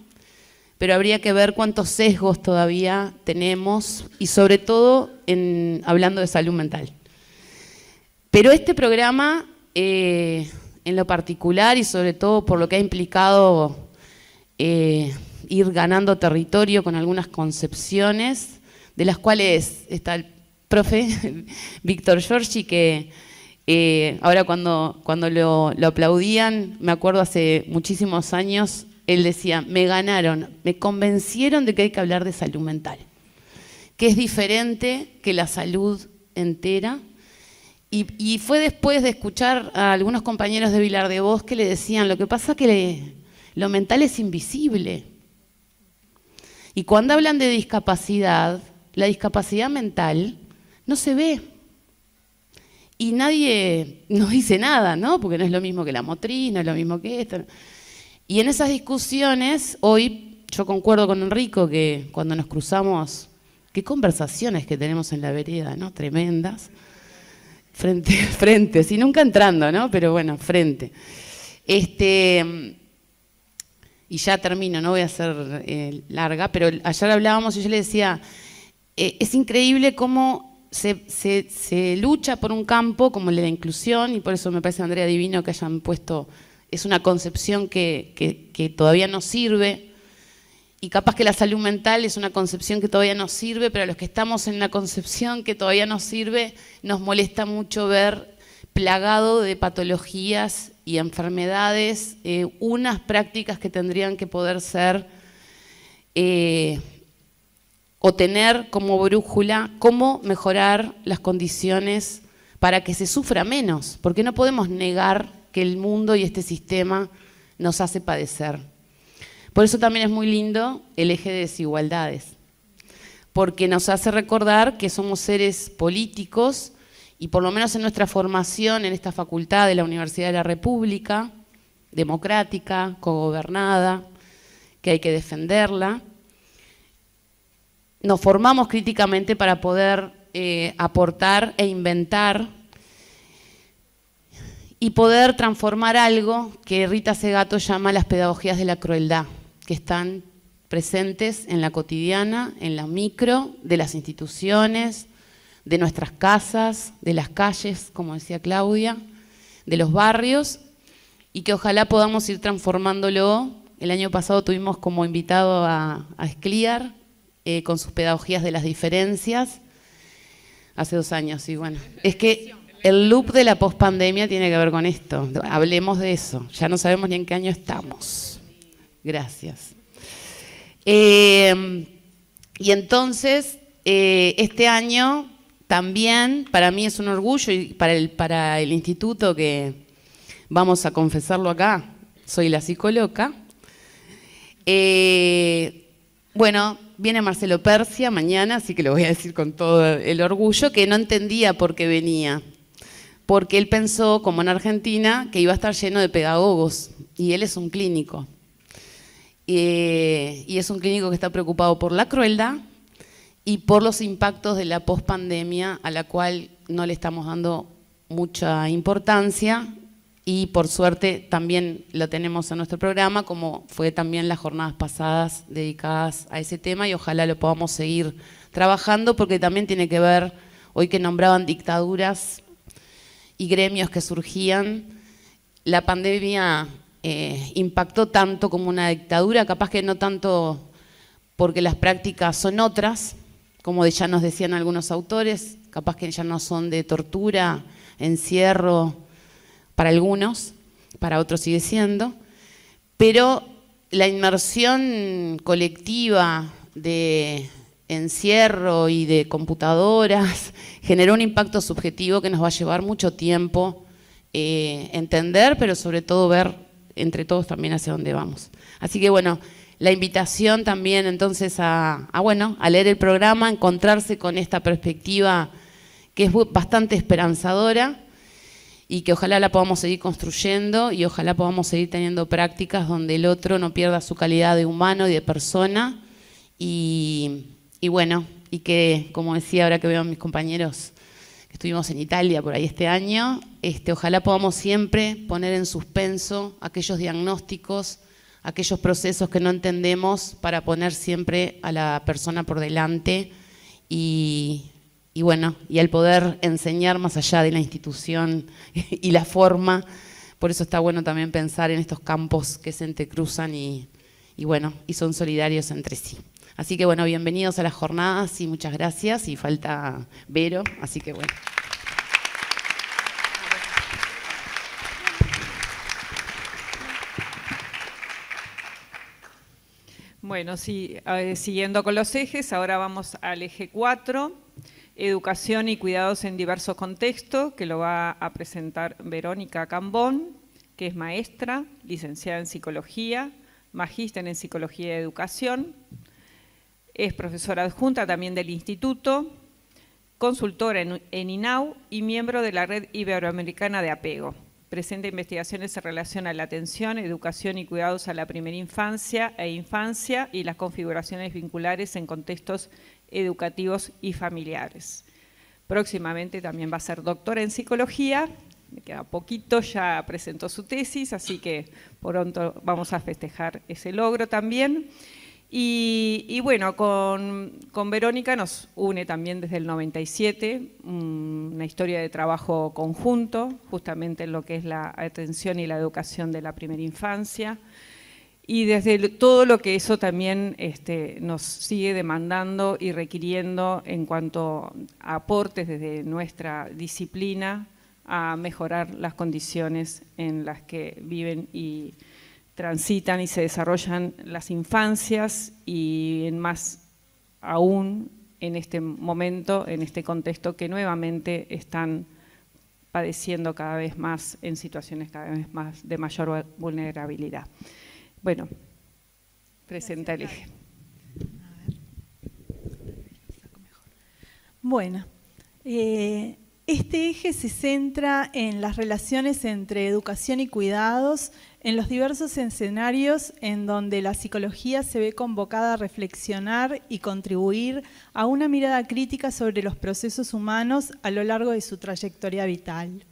pero habría que ver cuántos sesgos todavía tenemos y sobre todo hablando de salud mental. Pero este programa, eh, en lo particular y sobre todo por lo que ha implicado eh, ir ganando territorio con algunas concepciones, de las cuales está el profe [LAUGHS] Víctor Giorgi, que eh, ahora cuando, cuando lo, aplaudían, me acuerdo hace muchísimos años, él decía, me ganaron, me convencieron de que hay que hablar de salud mental, que es diferente que la salud entera. Y, fue después de escuchar a algunos compañeros de Vilar de Voz que le decían, lo que pasa que lo mental es invisible. Y cuando hablan de discapacidad, la discapacidad mental no se ve. Y nadie nos dice nada, ¿no? Porque no es lo mismo que la motriz, no es lo mismo que esto. Y en esas discusiones, hoy yo concuerdo con Enrico que cuando nos cruzamos, qué conversaciones que tenemos en la vereda, ¿no? Tremendas. Frente, [LAUGHS] frente, si nunca entrando, ¿no? Pero bueno, frente. Este, y ya termino, no voy a ser eh, larga, pero ayer hablábamos y yo le decía, eh, es increíble cómo se, lucha por un campo como el de la inclusión, y por eso me parece, Andrea, divino que hayan puesto, es una concepción que, todavía no sirve, y capaz que la salud mental es una concepción que todavía no sirve, pero a los que estamos en una concepción que todavía no sirve, nos molesta mucho ver plagado de patologías y enfermedades, eh, unas prácticas que tendrían que poder ser eh, o tener como brújula cómo mejorar las condiciones para que se sufra menos, porque no podemos negar que el mundo y este sistema nos hace padecer. Por eso también es muy lindo el eje de desigualdades, porque nos hace recordar que somos seres políticos y por lo menos en nuestra formación en esta facultad de la Universidad de la República, democrática, cogobernada, que hay que defenderla, nos formamos críticamente para poder eh, aportar e inventar y poder transformar algo que Rita Segato llama las pedagogías de la crueldad, que están presentes en la cotidiana, en la micro, de las instituciones, de nuestras casas, de las calles, como decía Claudia, de los barrios, y que ojalá podamos ir transformándolo. El año pasado tuvimos como invitado a Escliar, eh, con sus pedagogías de las diferencias. Hace dos años, y bueno. Es que el loop de la pospandemia tiene que ver con esto. Hablemos de eso. Ya no sabemos ni en qué año estamos. Gracias. Eh, y entonces, eh, este año también para mí es un orgullo y para el, para el instituto que vamos a confesarlo acá, soy la psicóloga. bueno, viene Marcelo Persia mañana, así que lo voy a decir con todo el orgullo, que no entendía por qué venía, porque él pensó, como en Argentina, que iba a estar lleno de pedagogos, y él es un clínico. Eh, y es un clínico que está preocupado por la crueldad y por los impactos de la pospandemia, a la cual no le estamos dando mucha importancia y por suerte también lo tenemos en nuestro programa, como fue también las jornadas pasadas dedicadas a ese tema y ojalá lo podamos seguir trabajando porque también tiene que ver, hoy que nombraban dictaduras y gremios que surgían, la pandemia eh, impactó tanto como una dictadura, capaz que no tanto porque las prácticas son otras, como ya nos decían algunos autores, capaz que ya no son de tortura, encierro, algunos, para otros sigue siendo, pero la inmersión colectiva de encierro y de computadoras [LAUGHS] generó un impacto subjetivo que nos va a llevar mucho tiempo eh, entender, pero sobre todo ver entre todos también hacia dónde vamos. Así que bueno, la invitación también entonces a, bueno, a leer el programa, encontrarse con esta perspectiva que es bastante esperanzadora y que ojalá la podamos seguir construyendo y ojalá podamos seguir teniendo prácticas donde el otro no pierda su calidad de humano y de persona y, bueno, y que como decía ahora que veo a mis compañeros que estuvimos en Italia por ahí este año, este, ojalá podamos siempre poner en suspenso aquellos diagnósticos, aquellos procesos que no entendemos para poner siempre a la persona por delante y y bueno, y al poder enseñar más allá de la institución y la forma, por eso está bueno también pensar en estos campos que se entrecruzan y, y bueno, y son solidarios entre sí. Así que bueno, bienvenidos a las jornadas y muchas gracias. Y falta Vero, así que bueno. Bueno, eh, siguiendo con los ejes, ahora vamos al eje 4 Educación y Cuidados en Diversos Contextos, que lo va a presentar Verónica Cambón, que es maestra, licenciada en Psicología, magíster en Psicología y Educación, es profesora adjunta también del Instituto, consultora en, en INAU y miembro de la Red Iberoamericana de Apego presenta investigaciones en relación a la atención, educación y cuidados a la primera infancia e infancia y las configuraciones vinculares en contextos educativos y familiares. Próximamente también va a ser doctora en psicología, me queda poquito, ya presentó su tesis, así que pronto vamos a festejar ese logro también. Y, bueno, con, con, Verónica nos une también desde el 97 una historia de trabajo conjunto, justamente en lo que es la atención y la educación de la primera infancia y desde todo lo que eso también este, nos sigue demandando y requiriendo en cuanto a aportes desde nuestra disciplina a mejorar las condiciones en las que viven y transitan y se desarrollan las infancias y en más aún en este momento, en este contexto que nuevamente están padeciendo cada vez más en situaciones cada vez más de mayor vulnerabilidad. Bueno, presenta el eje. Bueno, eh, este eje se centra en las relaciones entre educación y cuidados, en los diversos escenarios en donde la psicología se ve convocada a reflexionar y contribuir a una mirada crítica sobre los procesos humanos a lo largo de su trayectoria vital.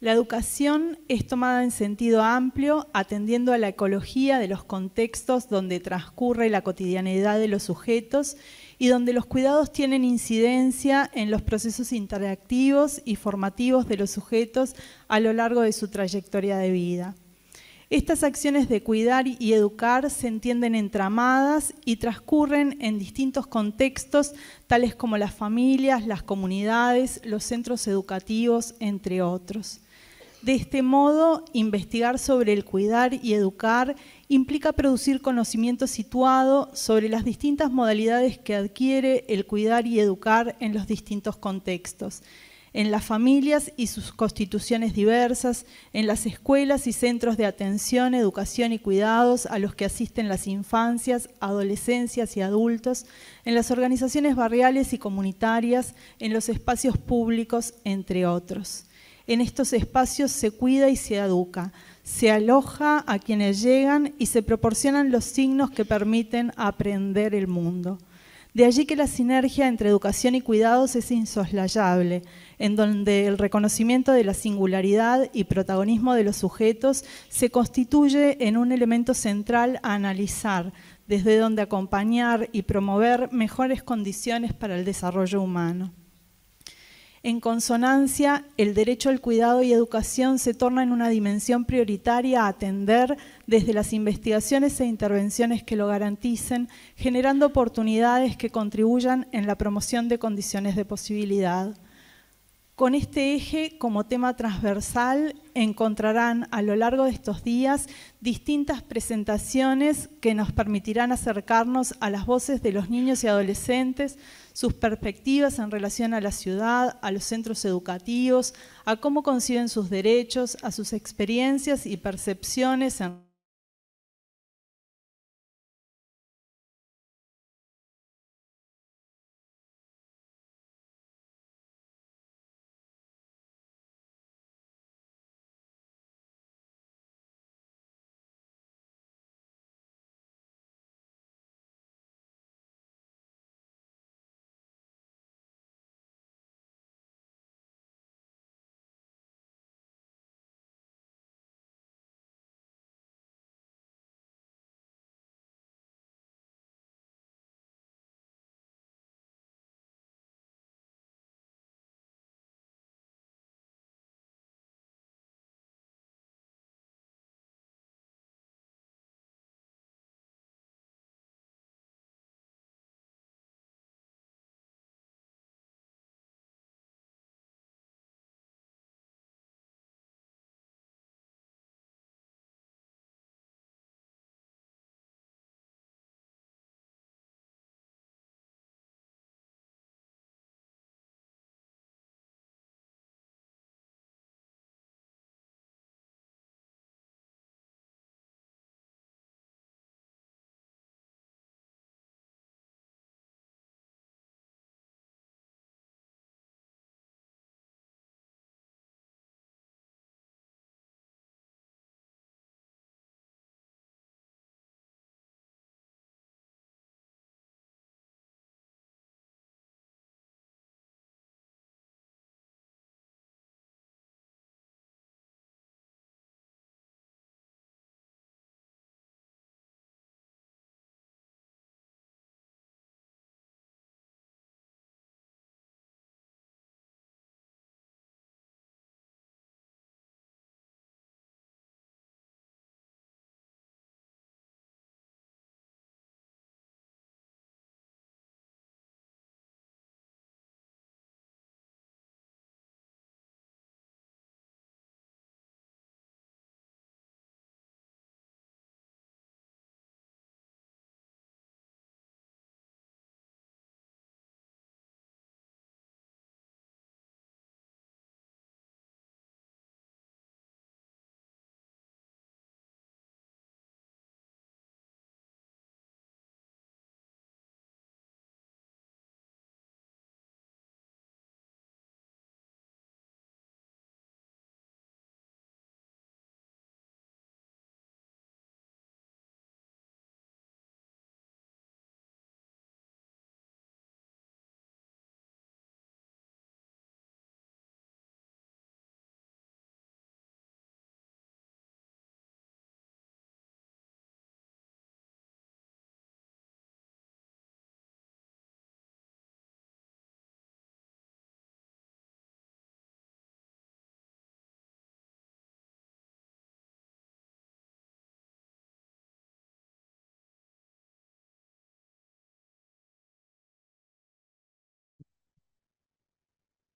La educación es tomada en sentido amplio, atendiendo a la ecología de los contextos donde transcurre la cotidianidad de los sujetos y donde los cuidados tienen incidencia en los procesos interactivos y formativos de los sujetos a lo largo de su trayectoria de vida. Estas acciones de cuidar y educar se entienden entramadas y transcurren en distintos contextos, tales como las familias, las comunidades, los centros educativos, entre otros. De este modo, investigar sobre el cuidar y educar implica producir conocimiento situado sobre las distintas modalidades que adquiere el cuidar y educar en los distintos contextos, en las familias y sus constituciones diversas, en las escuelas y centros de atención, educación y cuidados a los que asisten las infancias, adolescencias y adultos, en las organizaciones barriales y comunitarias, en los espacios públicos, entre otros en estos espacios se cuida y se educa, se aloja a quienes llegan y se proporcionan los signos que permiten aprender el mundo. De allí que la sinergia entre educación y cuidados es insoslayable, en donde el reconocimiento de la singularidad y protagonismo de los sujetos se constituye en un elemento central a analizar, desde donde acompañar y promover mejores condiciones para el desarrollo humano. En consonancia, el derecho al cuidado y educación se torna en una dimensión prioritaria a atender desde las investigaciones e intervenciones que lo garanticen, generando oportunidades que contribuyan en la promoción de condiciones de posibilidad. Con este eje como tema transversal encontrarán a lo largo de estos días distintas presentaciones que nos permitirán acercarnos a las voces de los niños y adolescentes sus perspectivas en relación a la ciudad, a los centros educativos, a cómo conciben sus derechos, a sus experiencias y percepciones en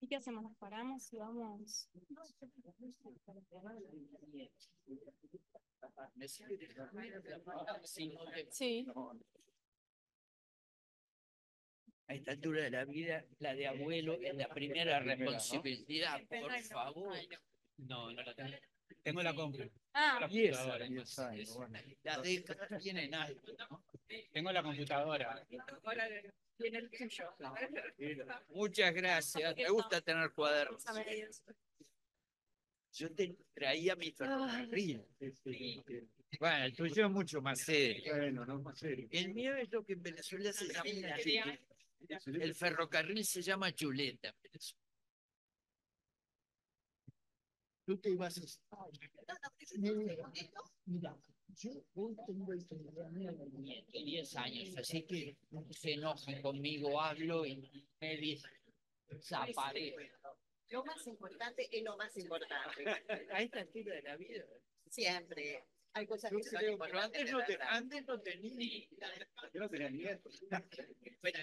¿Y qué hacemos? ¿Nos paramos y vamos? Sí. A esta altura de la vida, la de abuelo es la primera responsabilidad, por favor. No, no la tengo. Tengo la compra. Ah, la computadora. ahora, yo La de Tengo la computadora. Muchas gracias. Me gusta tener cuadernos. Yo te traía mi ferrocarril. Bueno, el tuyo es mucho más serio. El mío es lo que en Venezuela se llama El ferrocarril se llama chuleta Tú te ibas a... Mira, yo tengo este 10 años, así que se enojen conmigo, hablo y me dice, zaparé. Lo más importante es lo más importante. [LAUGHS] A el estilo de la vida. Siempre. Hay cosas que son importantes. pero antes no, te, antes no tenía. Yo no tenía ni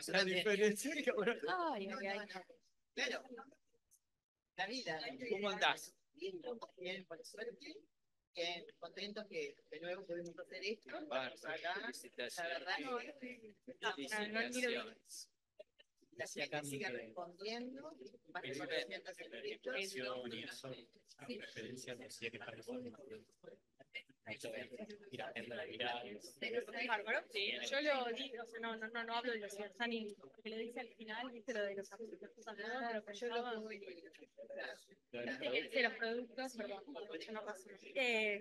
La diferencia que ahora. Ay, Claro. La vida. ¿Cómo andás? Bien, por suerte. Bien, contentos que de nuevo podemos hacer esto. Acá, la verdad, no, no quiero la siga respondiendo. Más a la yo lo digo, o sea, no, no, no, hablo de los dice al final, de los productos,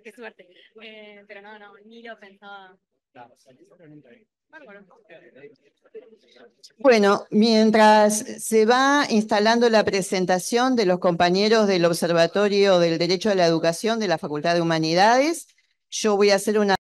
qué suerte. Eh, pero no, no, ni lo pensaba. Bueno, mientras se va instalando la presentación de los compañeros del Observatorio del Derecho a la Educación de la Facultad de Humanidades, yo voy a hacer una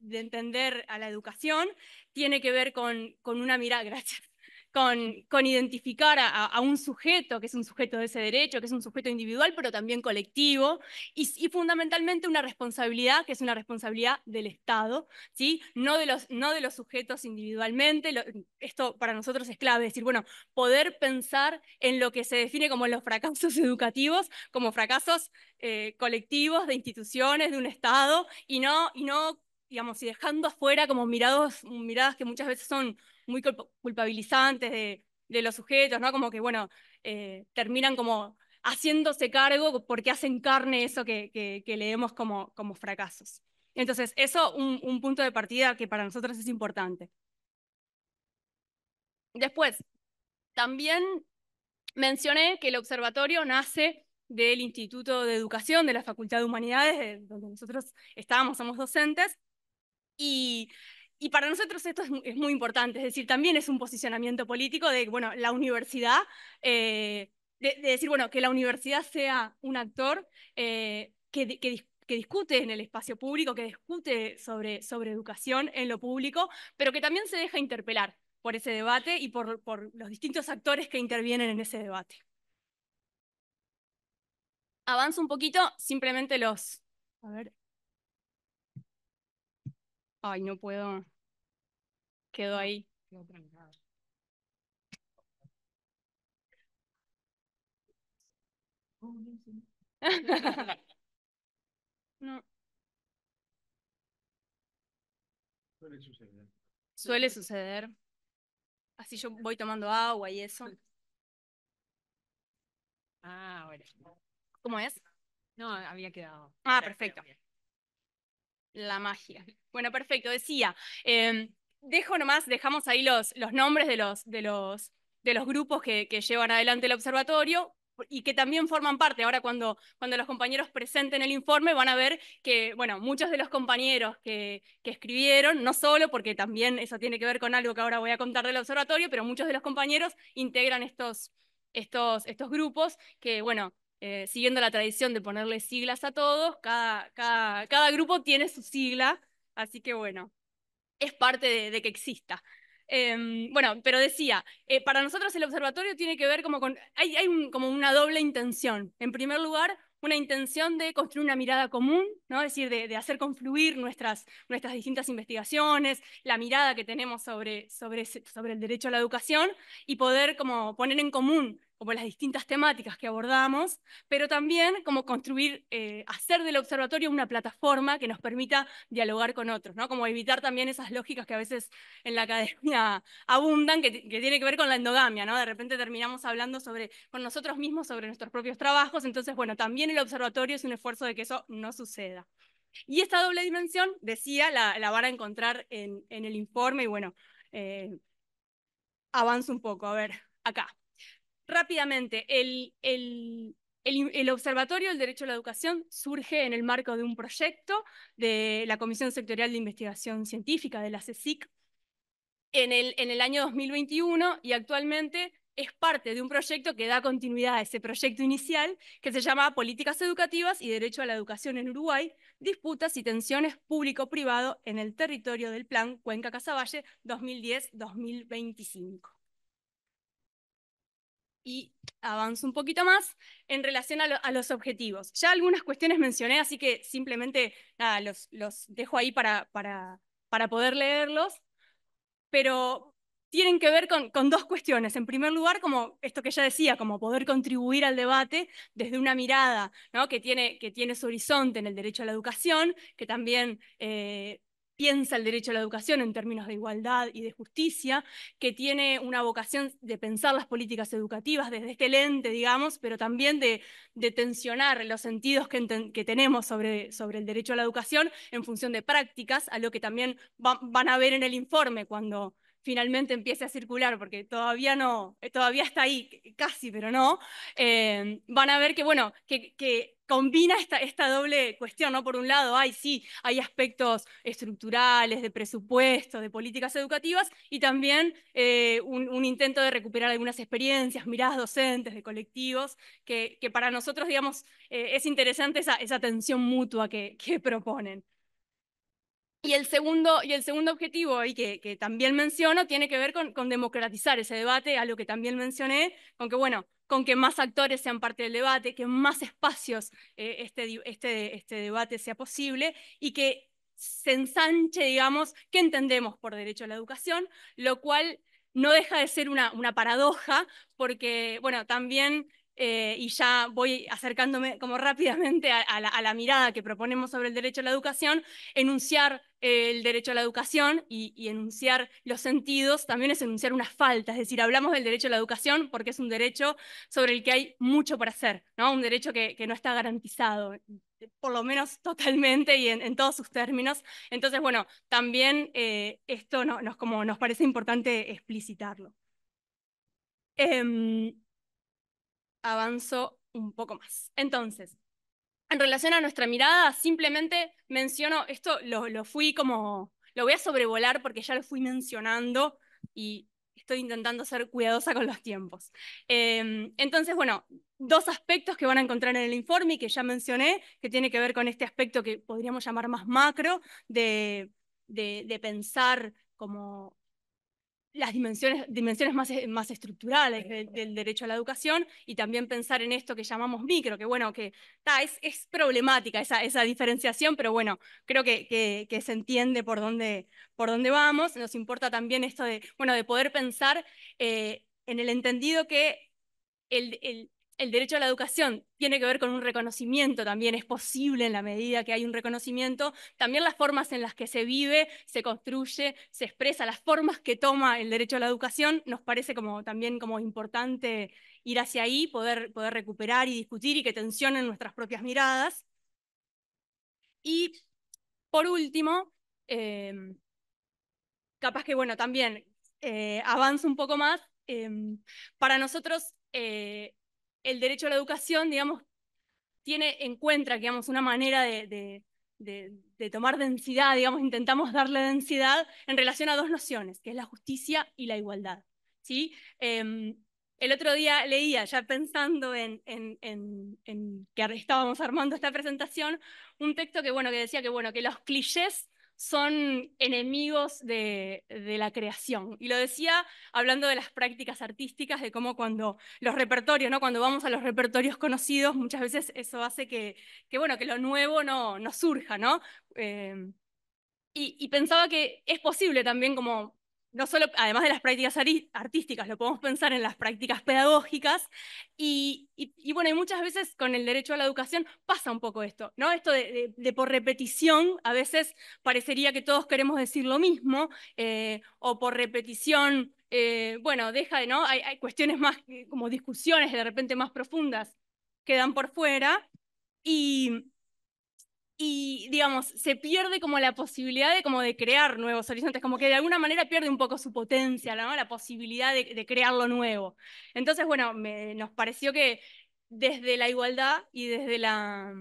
de entender a la educación tiene que ver con, con una mirada, [LAUGHS] con, con identificar a, un sujeto, que es un sujeto de ese derecho, que es un sujeto individual, pero también colectivo, y, y fundamentalmente una responsabilidad, que es una responsabilidad del Estado, ¿sí? no, de los, no de los sujetos individualmente. esto para nosotros es clave, decir, bueno, poder pensar en lo que se define como los fracasos [LAUGHS] educativos, como fracasos eh, colectivos, de instituciones, de un Estado, y no, y no digamos, y dejando afuera como mirados, miradas que muchas veces son muy culpabilizantes de, los sujetos, ¿no? Como que, bueno, eh, terminan como haciéndose cargo porque hacen carne eso que, leemos como, como fracasos. Entonces, eso un, un punto de partida que para nosotros es importante. Después, también mencioné que el observatorio nace del Instituto de Educación de la Facultad de Humanidades, donde nosotros estábamos, somos docentes, y, para nosotros esto es, muy importante, es decir, también es un posicionamiento político de, bueno, la universidad, eh, de, decir, bueno, que la universidad sea un actor eh, que, discute en el espacio público, que discute sobre, educación en lo público, pero que también se deja interpelar por ese debate y por, por los distintos actores que intervienen en ese debate. Avanzo un poquito, simplemente los... A ver, Ay, no puedo. Quedo ahí. Quedo trancado. Oh, [LAUGHS] Suele suceder. Suele suceder. Así yo voy tomando agua y eso. Ah, bueno. ¿Cómo es? No, había quedado. Ah, perfecto la magia. Bueno, perfecto, decía. Em, dejo nomás, dejamos ahí los, los nombres de los, de los, de los grupos que, que, llevan adelante el observatorio y que también forman parte. Ahora cuando, cuando los compañeros presenten el informe van a ver que, bueno, muchos de los compañeros que, que escribieron, no solo porque también eso tiene que ver con algo que ahora voy a contar del observatorio, pero muchos de los compañeros integran estos, estos, estos grupos que, bueno, eh, siguiendo la tradición de ponerle siglas a todos, cada, grupo tiene su sigla, así que bueno, es parte de, que exista. Em, bueno, pero decía, eh, para nosotros el observatorio tiene que ver como con, hay, como una doble intención. En primer lugar, una intención de construir una mirada común, ¿no? es decir, de, hacer confluir nuestras, distintas investigaciones, la mirada que tenemos sobre, sobre el derecho a la educación y poder como poner en común como las distintas temáticas que abordamos, pero también como construir, eh, hacer del observatorio una plataforma que nos permita dialogar con otros, ¿no? Como evitar también esas lógicas que a veces en la academia [LAUGHS] abundan, que, que tiene que ver con la endogamia, ¿no? De repente terminamos hablando sobre, con nosotros mismos sobre nuestros propios trabajos, entonces, bueno, también el observatorio es un esfuerzo de que eso no suceda. Y esta doble dimensión, decía, la, van a encontrar en, el informe y bueno, eh, un poco, a ver, acá rápidamente, el, Observatorio del Derecho a la Educación surge en el marco de un proyecto de la Comisión Sectorial de Investigación Científica, de la CECIC, en el, en el año 2021 y actualmente es parte de un proyecto que da continuidad a ese proyecto inicial que se llama Políticas Educativas y Derecho a la Educación en Uruguay, disputas y tensiones público-privado en el territorio del Plan Cuenca-Casaballe 2010-2025 y avanzo un poquito más en relación a, los objetivos. Ya algunas cuestiones mencioné, así que simplemente nada, los, dejo ahí para, para, para poder leerlos, pero tienen que ver con, dos cuestiones. En primer lugar, como esto que ya decía, como poder contribuir al debate desde una mirada ¿no? que, tiene, que tiene su horizonte en el derecho a la educación, que también... Eh, piensa el derecho a la educación en términos de igualdad y de justicia, que tiene una vocación de pensar las políticas educativas desde este lente, digamos, pero también de, tensionar los sentidos que, tenemos sobre, sobre, el derecho a la educación en función de prácticas, a lo que también van a ver en el informe cuando finalmente empiece a circular, porque todavía no, todavía está ahí, casi, pero no, eh, van a ver que, bueno, que combina esta, doble cuestión, ¿no? Por un lado, hay sí, hay aspectos estructurales, de presupuesto, de políticas educativas, y también eh, un, intento de recuperar algunas experiencias, miradas docentes, de colectivos, que, para nosotros, digamos, eh, es interesante esa, atención mutua que proponen. Y el segundo, y el segundo objetivo, y que, también menciono, tiene que ver con, democratizar ese debate, algo que también mencioné, con que, bueno, con que más actores sean parte del debate, que más espacios eh, este, este, este debate sea posible y que se ensanche, digamos, qué entendemos por derecho a la educación, lo cual no deja de ser una, una paradoja, porque, bueno, también eh, y ya voy acercándome como rápidamente a, la, mirada que proponemos sobre el derecho a la educación, enunciar eh, el derecho a la educación y, enunciar los sentidos también es enunciar unas falta, es decir, hablamos del derecho a la educación porque es un derecho sobre el que hay mucho por hacer, ¿no? un derecho que, no está garantizado por lo menos totalmente y en, todos sus términos. Entonces, bueno, también eh, esto no, nos, como nos parece importante explicitarlo. Em, avanzo un poco más. Entonces, en relación a nuestra mirada, simplemente menciono, esto lo, fui como, lo voy a sobrevolar porque ya lo fui mencionando y estoy intentando ser cuidadosa con los tiempos. Em, entonces, bueno, dos aspectos que van a encontrar en el informe y que ya mencioné, que tiene que ver con este aspecto que podríamos llamar más macro, de pensar como las dimensiones, dimensiones más, eh, más estructurales del, derecho a la educación y también pensar en esto que llamamos micro, que bueno, que es, es, problemática esa, esa, diferenciación, pero bueno, creo que, que, se entiende por dónde, por dónde vamos. Nos importa también esto de, bueno, de poder pensar eh, en el entendido que el, el derecho a la educación tiene que ver con un reconocimiento también, es posible en la medida que hay un reconocimiento, también las formas en las que se vive, se construye, se expresa, las formas que toma el derecho a la educación, nos parece como también como importante ir hacia ahí, poder, poder recuperar y discutir y que tensionen nuestras propias miradas. Y por último, em, capaz que bueno, también eh, un poco más, em, para nosotros eh, el derecho a la educación, digamos, tiene, encuentra, digamos, una manera de, tomar densidad, digamos, intentamos darle densidad en relación a dos nociones, que es la justicia y la igualdad. ¿sí? Em, el otro día leía, ya pensando en, que estábamos armando esta presentación, un texto que, bueno, que decía que, bueno, que los clichés son enemigos de, la creación. Y lo decía hablando de las prácticas artísticas, de cómo cuando los repertorios, ¿no? cuando vamos a los repertorios conocidos, muchas veces eso hace que, que bueno, que lo nuevo no, no surja. ¿no? Eh, y, y, pensaba que es posible también como no solo, además de las prácticas artísticas, lo podemos pensar en las prácticas pedagógicas. Y, bueno, muchas veces con el derecho a la educación pasa un poco esto, ¿no? Esto de, por repetición, a veces parecería que todos queremos decir lo mismo, eh, o por repetición, eh, bueno, deja de, ¿no? Hay, hay cuestiones más, eh, como discusiones de repente más profundas, quedan por fuera. Y, y digamos, se pierde como la posibilidad de, como de crear nuevos horizontes, como que de alguna manera pierde un poco su potencia, ¿no? la posibilidad de, crear lo nuevo. Entonces, bueno, nos pareció que desde la igualdad y desde la,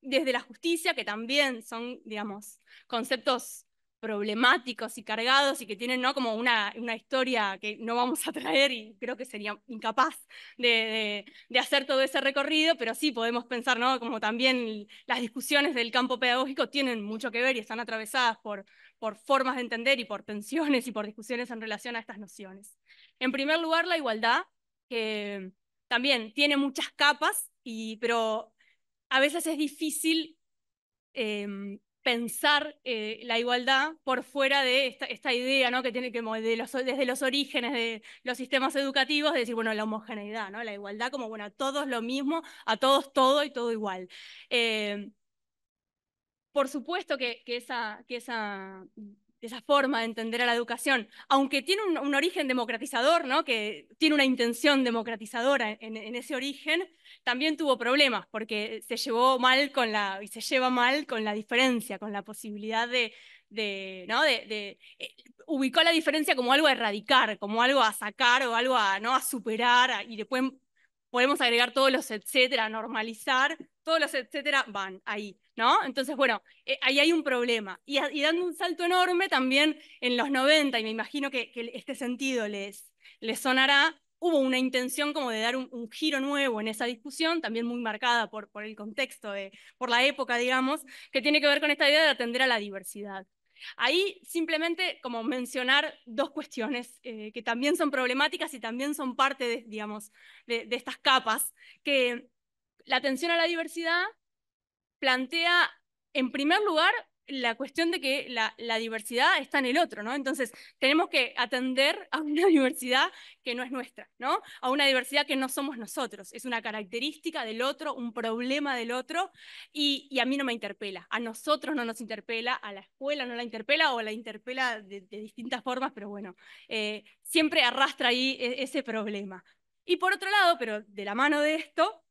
desde la justicia, que también son, digamos, conceptos problemáticos y cargados y que tienen ¿no? como una, historia que no vamos a traer y creo que sería incapaz de, hacer todo ese recorrido, pero sí podemos pensar ¿no? como también las discusiones del campo pedagógico tienen mucho que ver y están atravesadas por, por formas de entender y por tensiones y por discusiones en relación a estas nociones. En primer lugar, la igualdad, que también tiene muchas capas, y, pero a veces es difícil em, pensar eh, la igualdad por fuera de esta, idea ¿no? que tiene que desde los orígenes de los sistemas educativos, de decir, bueno, la homogeneidad, ¿no? la igualdad como, bueno, a todos lo mismo, a todos todo y todo igual. Eh, por supuesto que, que, esa, que esa de esa forma de entender a la educación, aunque tiene un, origen democratizador, ¿no? que tiene una intención democratizadora en, ese origen, también tuvo problemas porque se llevó mal con la, y se lleva mal con la diferencia, con la posibilidad de, de ¿no? Eh, ubicó la diferencia como algo a erradicar, como algo a sacar o algo a, ¿no? a superar, y después podemos agregar todos los etcétera, normalizar, todos los etcétera van ahí. Entonces, bueno, eh, ahí hay un problema. Y, dando un salto enorme también en los 90, y me imagino que, este sentido les, sonará, hubo una intención como de dar un, giro nuevo en esa discusión, también muy marcada por, el contexto, por la época, digamos, que tiene que ver con esta idea de atender a la diversidad. Ahí simplemente como mencionar dos cuestiones eh, que también son problemáticas y también son parte de, digamos, de estas capas, que la atención a la diversidad plantea, en primer lugar, la cuestión de que la, diversidad está en el otro, ¿no? Entonces, tenemos que atender a una [LAUGHS] diversidad que no es nuestra, ¿no? A una diversidad que no somos nosotros. Es una característica del otro, un problema del otro, y, a mí no me interpela. A nosotros no nos interpela, a la escuela no la interpela, o la interpela de, distintas formas, pero bueno, eh, siempre arrastra ahí e, ese problema. Y por otro lado, pero de la mano de esto,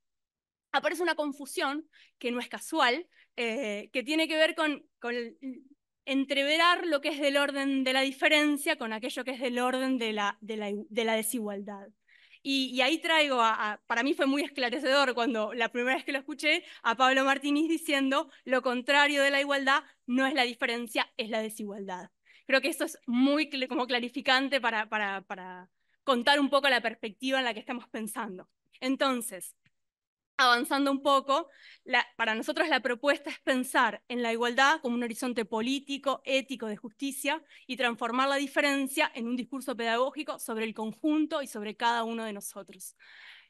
aparece una confusión que no es casual, eh, que tiene que ver con, entreverar lo que es del orden de la diferencia con aquello que es del orden de la, desigualdad. Y, ahí traigo, para mí fue muy esclarecedor cuando la primera vez que lo escuché, a Pablo Martínez diciendo, lo contrario de la igualdad no es la diferencia, es la desigualdad. Creo que eso es muy como clarificante para contar un poco la perspectiva en la que estamos pensando. Entonces, avanzando un poco, para nosotros la propuesta es pensar en la igualdad como un horizonte político, ético, de justicia y transformar la diferencia en un discurso pedagógico sobre el conjunto y sobre cada uno de nosotros.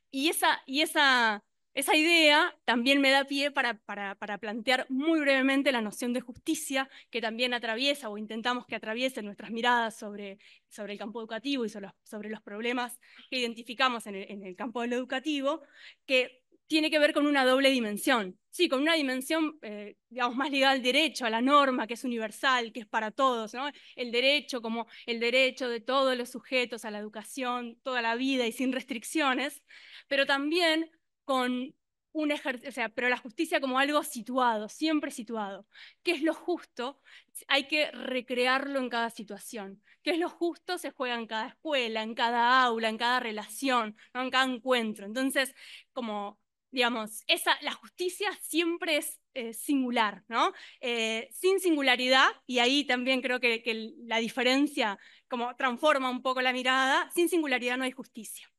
Y esa, y esa, esa idea también me da pie para, para, plantear muy brevemente la noción de justicia que también atraviesa o intentamos que atraviese nuestras miradas sobre, sobre el campo educativo y sobre los, problemas que identificamos en el, en el campo educativo, que tiene que ver con una doble dimensión. Sí, con una dimensión, eh, digamos, más ligada al derecho, a la norma, que es universal, que es para todos, El derecho como el derecho de todos los sujetos a la educación, toda la vida y sin restricciones, pero también con un ejercicio, o sea, pero la justicia como algo situado, siempre situado. ¿Qué es lo justo? Hay que recrearlo en cada situación. ¿Qué es lo justo? Se juega en cada escuela, en cada aula, en cada relación, en cada encuentro. Entonces, como digamos, esa, la justicia siempre es eh, singular, ¿no? Eh, sin singularidad, y ahí también creo que, la diferencia como transforma un poco la mirada, sin singularidad no hay justicia.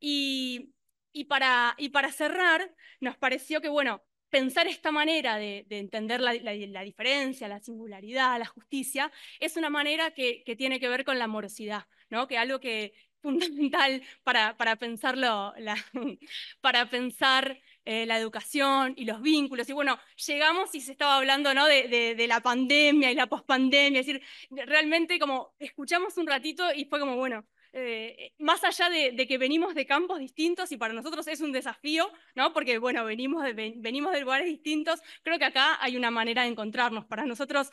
Y, para, y para cerrar, nos pareció que, bueno, pensar esta manera de, entender la, diferencia, la singularidad, la justicia, es una manera que, que tiene que ver con la morosidad, ¿no? que algo que, fundamental [LAUGHS] para, para, pensarlo, [LAUGHS] para pensar eh, la educación y los vínculos. Y bueno, llegamos y se estaba hablando ¿no? de, la pandemia y la pospandemia. Es decir, realmente como escuchamos un ratito y fue como, bueno, eh, más allá de, que venimos de campos distintos y para nosotros es un desafío, ¿no? porque bueno, venimos de, venimos de lugares distintos, creo que acá hay una manera de encontrarnos. Para nosotros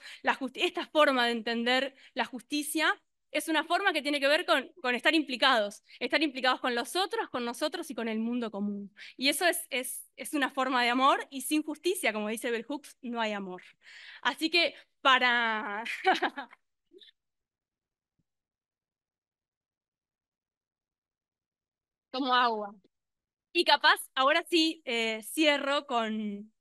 esta forma de entender la justicia es una forma que tiene que ver con, estar implicados, estar implicados con los otros, con nosotros y con el mundo común. Y eso es, una forma de amor y sin justicia, como dice Bell Hooks, no hay amor. Así que para... como [LAUGHS] agua. Y capaz, ahora sí, eh, cierro con,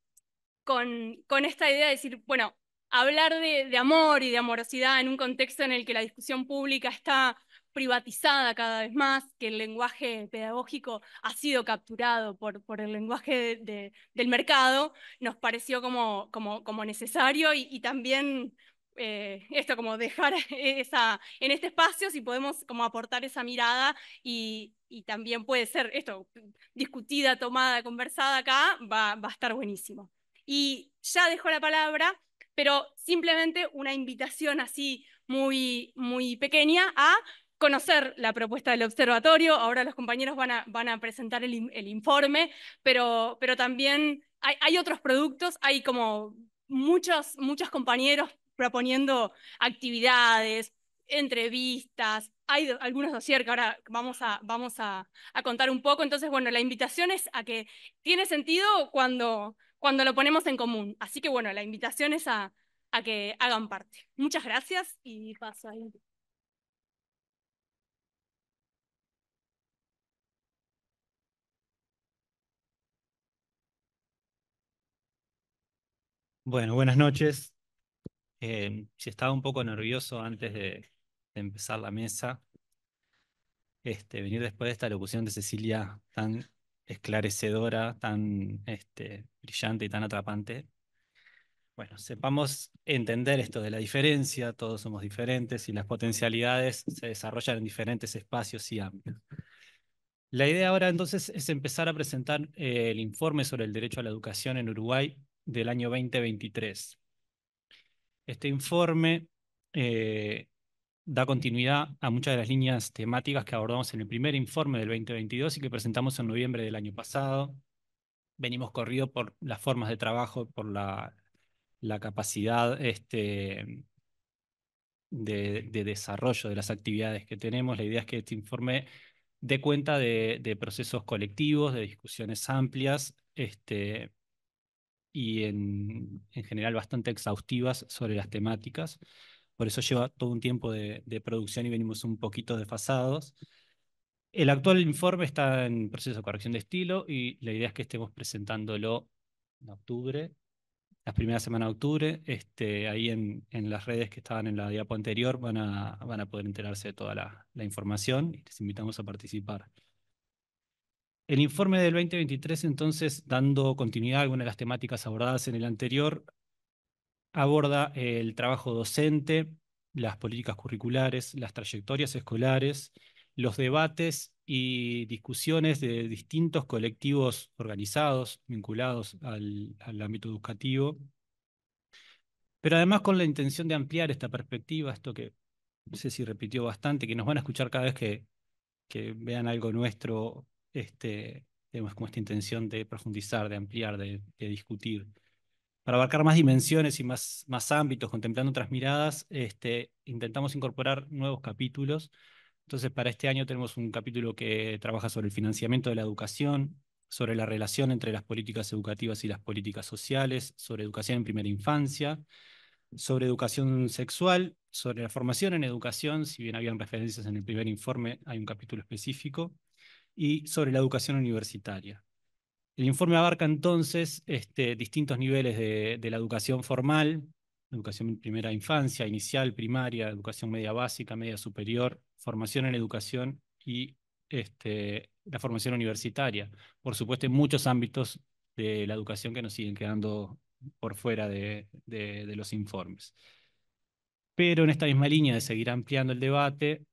con esta idea de decir, bueno, hablar de, amor y de amorosidad en un contexto en el que la discusión pública está privatizada cada vez más, que el lenguaje pedagógico ha sido capturado por, el lenguaje del mercado, nos pareció como, necesario y, también eh, esto, como dejar [LAUGHS] esa, en este espacio si podemos como aportar esa mirada y, también puede ser esto, discutida, tomada, conversada acá, va a estar buenísimo. Y ya dejo la palabra pero simplemente una invitación así muy, muy pequeña a conocer la propuesta del observatorio. Ahora los compañeros van a, van a presentar el, informe, pero, pero también hay, otros productos, hay como muchos, muchos compañeros proponiendo actividades, entrevistas, hay algunos dossier que ahora vamos, a, vamos a, a contar un poco. Entonces, bueno, la invitación es a que tiene sentido cuando cuando lo ponemos en común. Así que bueno, la invitación es a, que hagan parte. Muchas gracias y paso ahí. Bueno, buenas noches. Eh, si estaba un poco nervioso antes de, de empezar la mesa, este, venir después de esta locución de Cecilia tan esclarecedora, tan este, brillante y tan atrapante. Bueno, sepamos entender esto de la diferencia, todos somos diferentes y las potencialidades se desarrollan en diferentes espacios y ámbitos. La idea ahora entonces es empezar a presentar eh, el informe sobre el derecho a la educación en Uruguay del año 2023. Este informe eh, da continuidad a muchas de las líneas temáticas que abordamos en el primer informe del 2022 y que presentamos en noviembre del año pasado. Venimos corrido por las formas de trabajo, por la, capacidad este, de, desarrollo de las actividades que tenemos. La idea es que este informe dé cuenta de, procesos colectivos, de discusiones amplias este, y en general bastante exhaustivas sobre las temáticas por eso lleva todo un tiempo de, producción y venimos un poquito desfasados. El actual informe está en proceso de corrección de estilo y la idea es que estemos presentándolo en octubre, las primeras semanas de octubre. Este, ahí en, las redes que estaban en la diapo anterior van a, poder enterarse de toda la, la información y les invitamos a participar. El informe del 2023, entonces, dando continuidad a algunas de las temáticas abordadas en el anterior, aborda el trabajo docente, las políticas curriculares, las trayectorias escolares, los debates y discusiones de distintos colectivos organizados, vinculados al, ámbito educativo, pero además con la intención de ampliar esta perspectiva, esto que no sé si repitió bastante, que nos van a escuchar cada vez que, vean algo nuestro, tenemos este, como esta intención de profundizar, de ampliar, de discutir para abarcar más dimensiones y más, ámbitos, contemplando otras miradas, este, intentamos incorporar nuevos capítulos. Entonces, para este año tenemos un capítulo que trabaja sobre el financiamiento de la educación, sobre la relación entre las políticas educativas y las políticas sociales, sobre educación en primera infancia, sobre educación sexual, sobre la formación en educación, si bien habían referencias en el primer informe, hay un capítulo específico, y sobre la educación universitaria. El informe abarca entonces este, distintos niveles de, la educación formal, educación primera infancia, inicial, primaria, educación media básica, media superior, formación en educación y este, la formación universitaria. Por supuesto, en muchos ámbitos de la educación que nos siguen quedando por fuera de, los informes. Pero en esta misma línea de seguir ampliando el debate,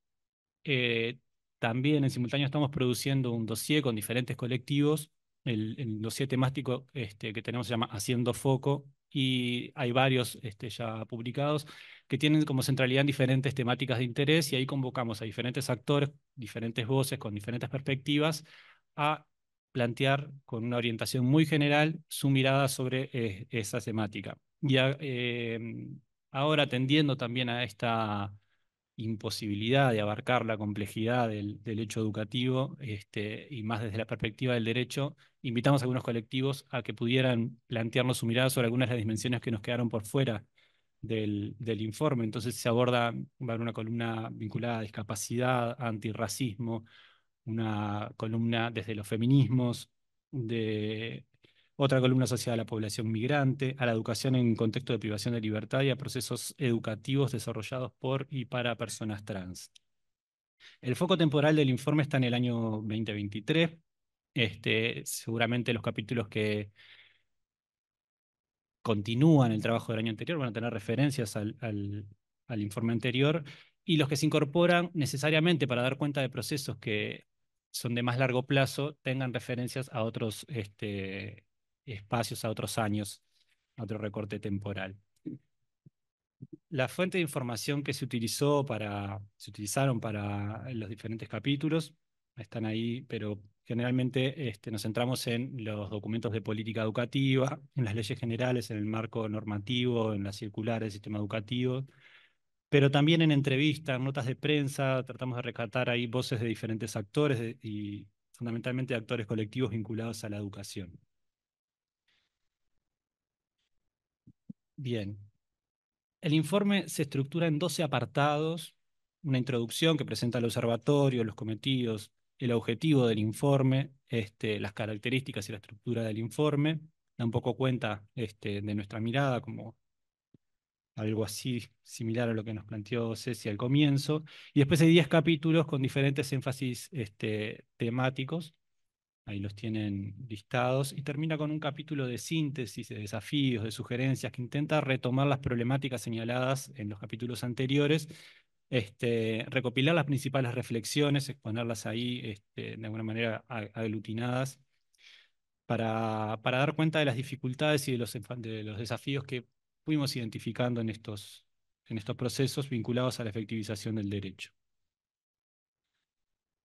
eh, también en simultáneo estamos produciendo un dossier con diferentes colectivos el, el dossier temático este, que tenemos se llama Haciendo Foco y hay varios este, ya publicados que tienen como centralidad diferentes temáticas de interés y ahí convocamos a diferentes actores, diferentes voces con diferentes perspectivas a plantear con una orientación muy general su mirada sobre eh, esa temática. Y eh, ahora atendiendo también a esta imposibilidad de abarcar la complejidad del, hecho educativo este, y más desde la perspectiva del derecho, invitamos a algunos colectivos a que pudieran plantearnos su mirada sobre algunas de las dimensiones que nos quedaron por fuera del, informe. Entonces se aborda, una columna vinculada a discapacidad, antirracismo, una columna desde los feminismos, de otra columna asociada a la población migrante, a la educación en contexto de privación de libertad y a procesos educativos desarrollados por y para personas trans. El foco temporal del informe está en el año 2023. Este, seguramente los capítulos que continúan el trabajo del año anterior van a tener referencias al, informe anterior y los que se incorporan necesariamente para dar cuenta de procesos que son de más largo plazo tengan referencias a otros este, espacios, a otros años, otro recorte temporal. La fuente de información que se utilizó para, se utilizaron para los diferentes capítulos están ahí, pero generalmente este, nos centramos en los documentos de política educativa, en las leyes generales, en el marco normativo, en la circulares del sistema educativo, pero también en entrevistas, notas de prensa, tratamos de rescatar ahí voces de diferentes actores y fundamentalmente actores colectivos vinculados a la educación. Bien. El informe se estructura en 12 apartados, una introducción que presenta el observatorio, los cometidos, el objetivo del informe, este, las características y la estructura del informe, da un poco cuenta este, de nuestra mirada como algo así similar a lo que nos planteó Ceci al comienzo, y después hay 10 capítulos con diferentes énfasis este, temáticos ahí los tienen listados, y termina con un capítulo de síntesis, de desafíos, de sugerencias, que intenta retomar las problemáticas señaladas en los capítulos anteriores, este, recopilar las principales reflexiones, exponerlas ahí este, de alguna manera aglutinadas, para, dar cuenta de las dificultades y de los, desafíos que fuimos identificando en estos, en estos procesos vinculados a la efectivización del derecho.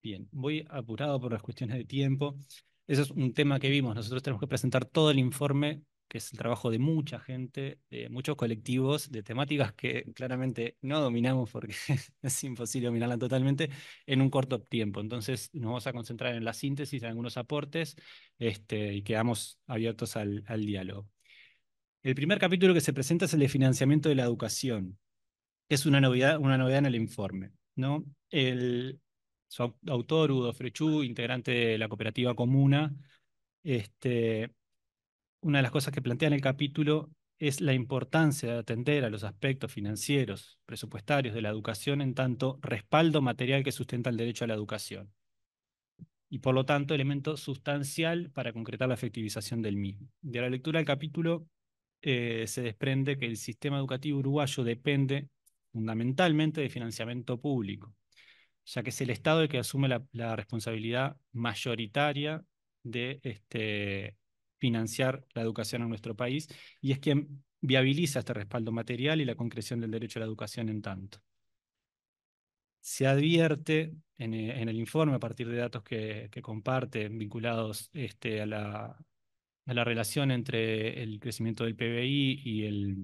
Bien, voy apurado por las cuestiones de tiempo. Eso es un tema que vimos. Nosotros tenemos que presentar todo el informe, que es el trabajo de mucha gente, de muchos colectivos, de temáticas que claramente no dominamos porque [LAUGHS] es imposible dominarla totalmente en un corto tiempo. Entonces nos vamos a concentrar en la síntesis, en algunos aportes este, y quedamos abiertos al, diálogo. El primer capítulo que se presenta es el de financiamiento de la educación, es una novedad, una novedad en el informe. ¿no? El, su autor, Udo Frechú, integrante de la cooperativa Comuna, este, una de las cosas que plantea en el capítulo es la importancia de atender a los aspectos financieros, presupuestarios de la educación en tanto respaldo material que sustenta el derecho a la educación y por lo tanto elemento sustancial para concretar la efectivización del mismo. De la lectura del capítulo eh, se desprende que el sistema educativo uruguayo depende fundamentalmente de financiamiento público, ya que es el Estado el que asume la, responsabilidad mayoritaria de este, financiar la educación en nuestro país y es quien viabiliza este respaldo material y la concreción del derecho a la educación en tanto. Se advierte en, eh, el informe, a partir de datos que, comparte vinculados este, a, la, relación entre el crecimiento del PBI y el,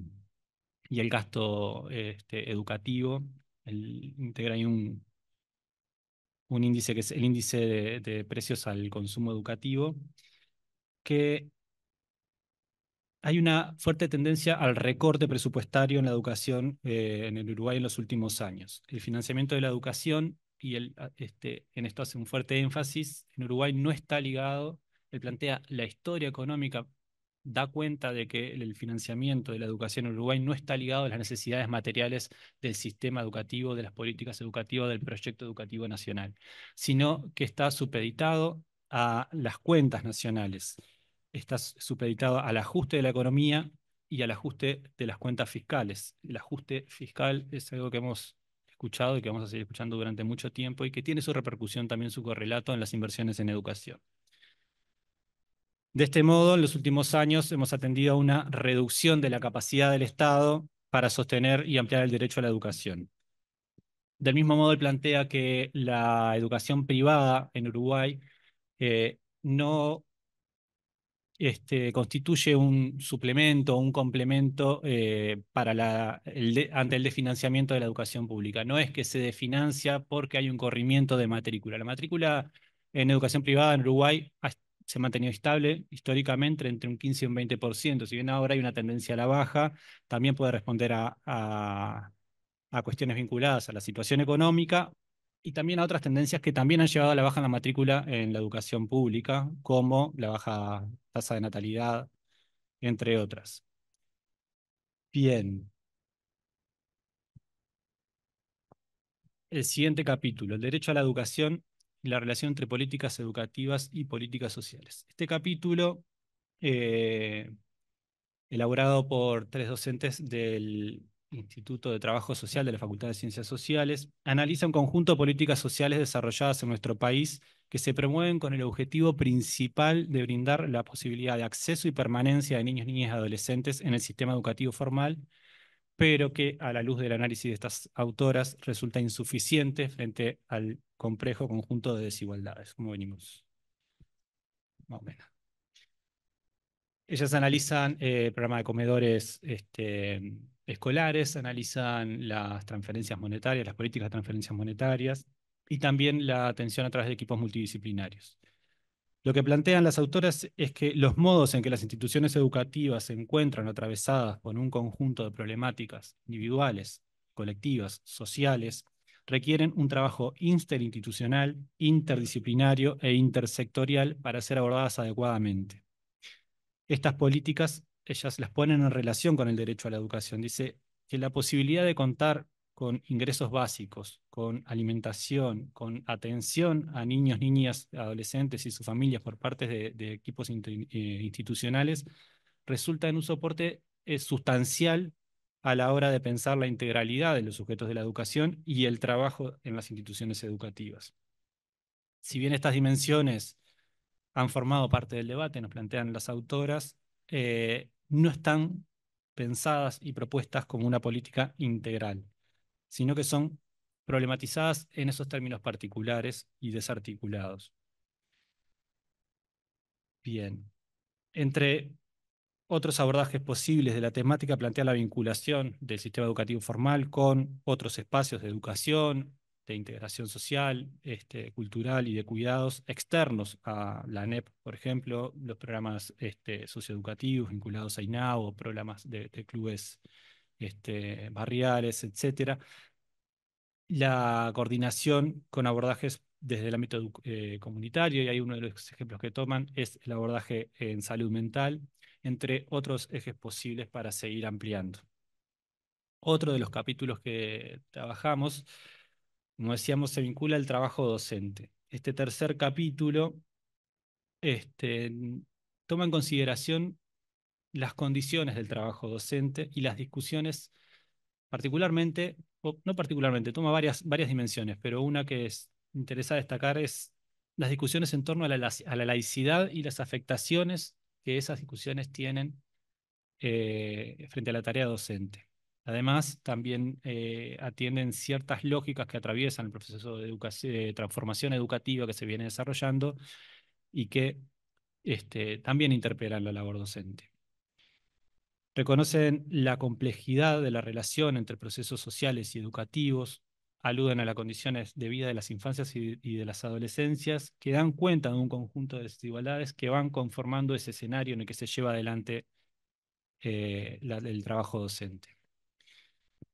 y el gasto este, educativo, el, integra un, un índice que es el índice de, precios al consumo educativo, que hay una fuerte tendencia al recorte presupuestario en la educación eh, en el Uruguay en los últimos años. El financiamiento de la educación, y ah, este, en esto hace un fuerte énfasis, en Uruguay no está ligado, él plantea la historia económica da cuenta de que el financiamiento de la educación en Uruguay no está ligado a las necesidades materiales del sistema educativo, de las políticas educativas, del proyecto educativo nacional, sino que está supeditado a las cuentas nacionales, está supeditado al ajuste de la economía y al ajuste de las cuentas fiscales. El ajuste fiscal es algo que hemos escuchado y que vamos a seguir escuchando durante mucho tiempo y que tiene su repercusión también, su correlato en las inversiones en educación. De este modo, en los últimos años hemos atendido a una reducción de la capacidad del Estado para sostener y ampliar el derecho a la educación. Del mismo modo, él plantea que la educación privada en Uruguay eh, no este, constituye un suplemento, un complemento eh, para la, ante el desfinanciamiento de la educación pública. No es que se desfinancia porque hay un corrimiento de matrícula. La matrícula en educación privada en Uruguay se ha mantenido estable históricamente entre un 15 y un 20%. Si bien ahora hay una tendencia a la baja, también puede responder a, cuestiones vinculadas a la situación económica y también a otras tendencias que también han llevado a la baja en la matrícula en la educación pública, como la baja tasa de natalidad, entre otras. Bien. El siguiente capítulo, el derecho a la educación la relación entre políticas educativas y políticas sociales. Este capítulo, eh, elaborado por tres docentes del Instituto de Trabajo Social de la Facultad de Ciencias Sociales, analiza un conjunto de políticas sociales desarrolladas en nuestro país que se promueven con el objetivo principal de brindar la posibilidad de acceso y permanencia de niños, niñas y adolescentes en el sistema educativo formal pero que a la luz del análisis de estas autoras resulta insuficiente frente al complejo conjunto de desigualdades, como venimos más Ellas analizan eh, el programa de comedores este, escolares, analizan las transferencias monetarias, las políticas de transferencias monetarias, y también la atención a través de equipos multidisciplinarios. Lo que plantean las autoras es que los modos en que las instituciones educativas se encuentran atravesadas por un conjunto de problemáticas individuales, colectivas, sociales, requieren un trabajo interinstitucional, interdisciplinario e intersectorial para ser abordadas adecuadamente. Estas políticas, ellas las ponen en relación con el derecho a la educación. Dice que la posibilidad de contar con ingresos básicos, con alimentación, con atención a niños, niñas, adolescentes y sus familias por parte de, equipos eh, institucionales, resulta en un soporte eh, sustancial a la hora de pensar la integralidad de los sujetos de la educación y el trabajo en las instituciones educativas. Si bien estas dimensiones han formado parte del debate, nos plantean las autoras, eh, no están pensadas y propuestas como una política integral sino que son problematizadas en esos términos particulares y desarticulados. Bien. Entre otros abordajes posibles de la temática plantea la vinculación del sistema educativo formal con otros espacios de educación, de integración social, este, cultural y de cuidados externos a la ANEP, por ejemplo, los programas este, socioeducativos vinculados a INAO, programas de, de clubes este, barriales, etcétera. La coordinación con abordajes desde el ámbito eh, comunitario, y hay uno de los ejemplos que toman es el abordaje en salud mental, entre otros ejes posibles para seguir ampliando. Otro de los capítulos que trabajamos, como decíamos, se vincula al trabajo docente. Este tercer capítulo este, toma en consideración las condiciones del trabajo docente y las discusiones, particularmente, no particularmente, toma varias, varias dimensiones, pero una que es, interesa destacar es las discusiones en torno a la, laicidad y las afectaciones que esas discusiones tienen eh, frente a la tarea docente. Además, también eh, atienden ciertas lógicas que atraviesan el proceso de, eh, transformación educativa que se viene desarrollando y que este, también interpelan la labor docente. Reconocen la complejidad de la relación entre procesos sociales y educativos, aluden a las condiciones de vida de las infancias y, de las adolescencias, que dan cuenta de un conjunto de desigualdades que van conformando ese escenario en el que se lleva adelante eh, el trabajo docente.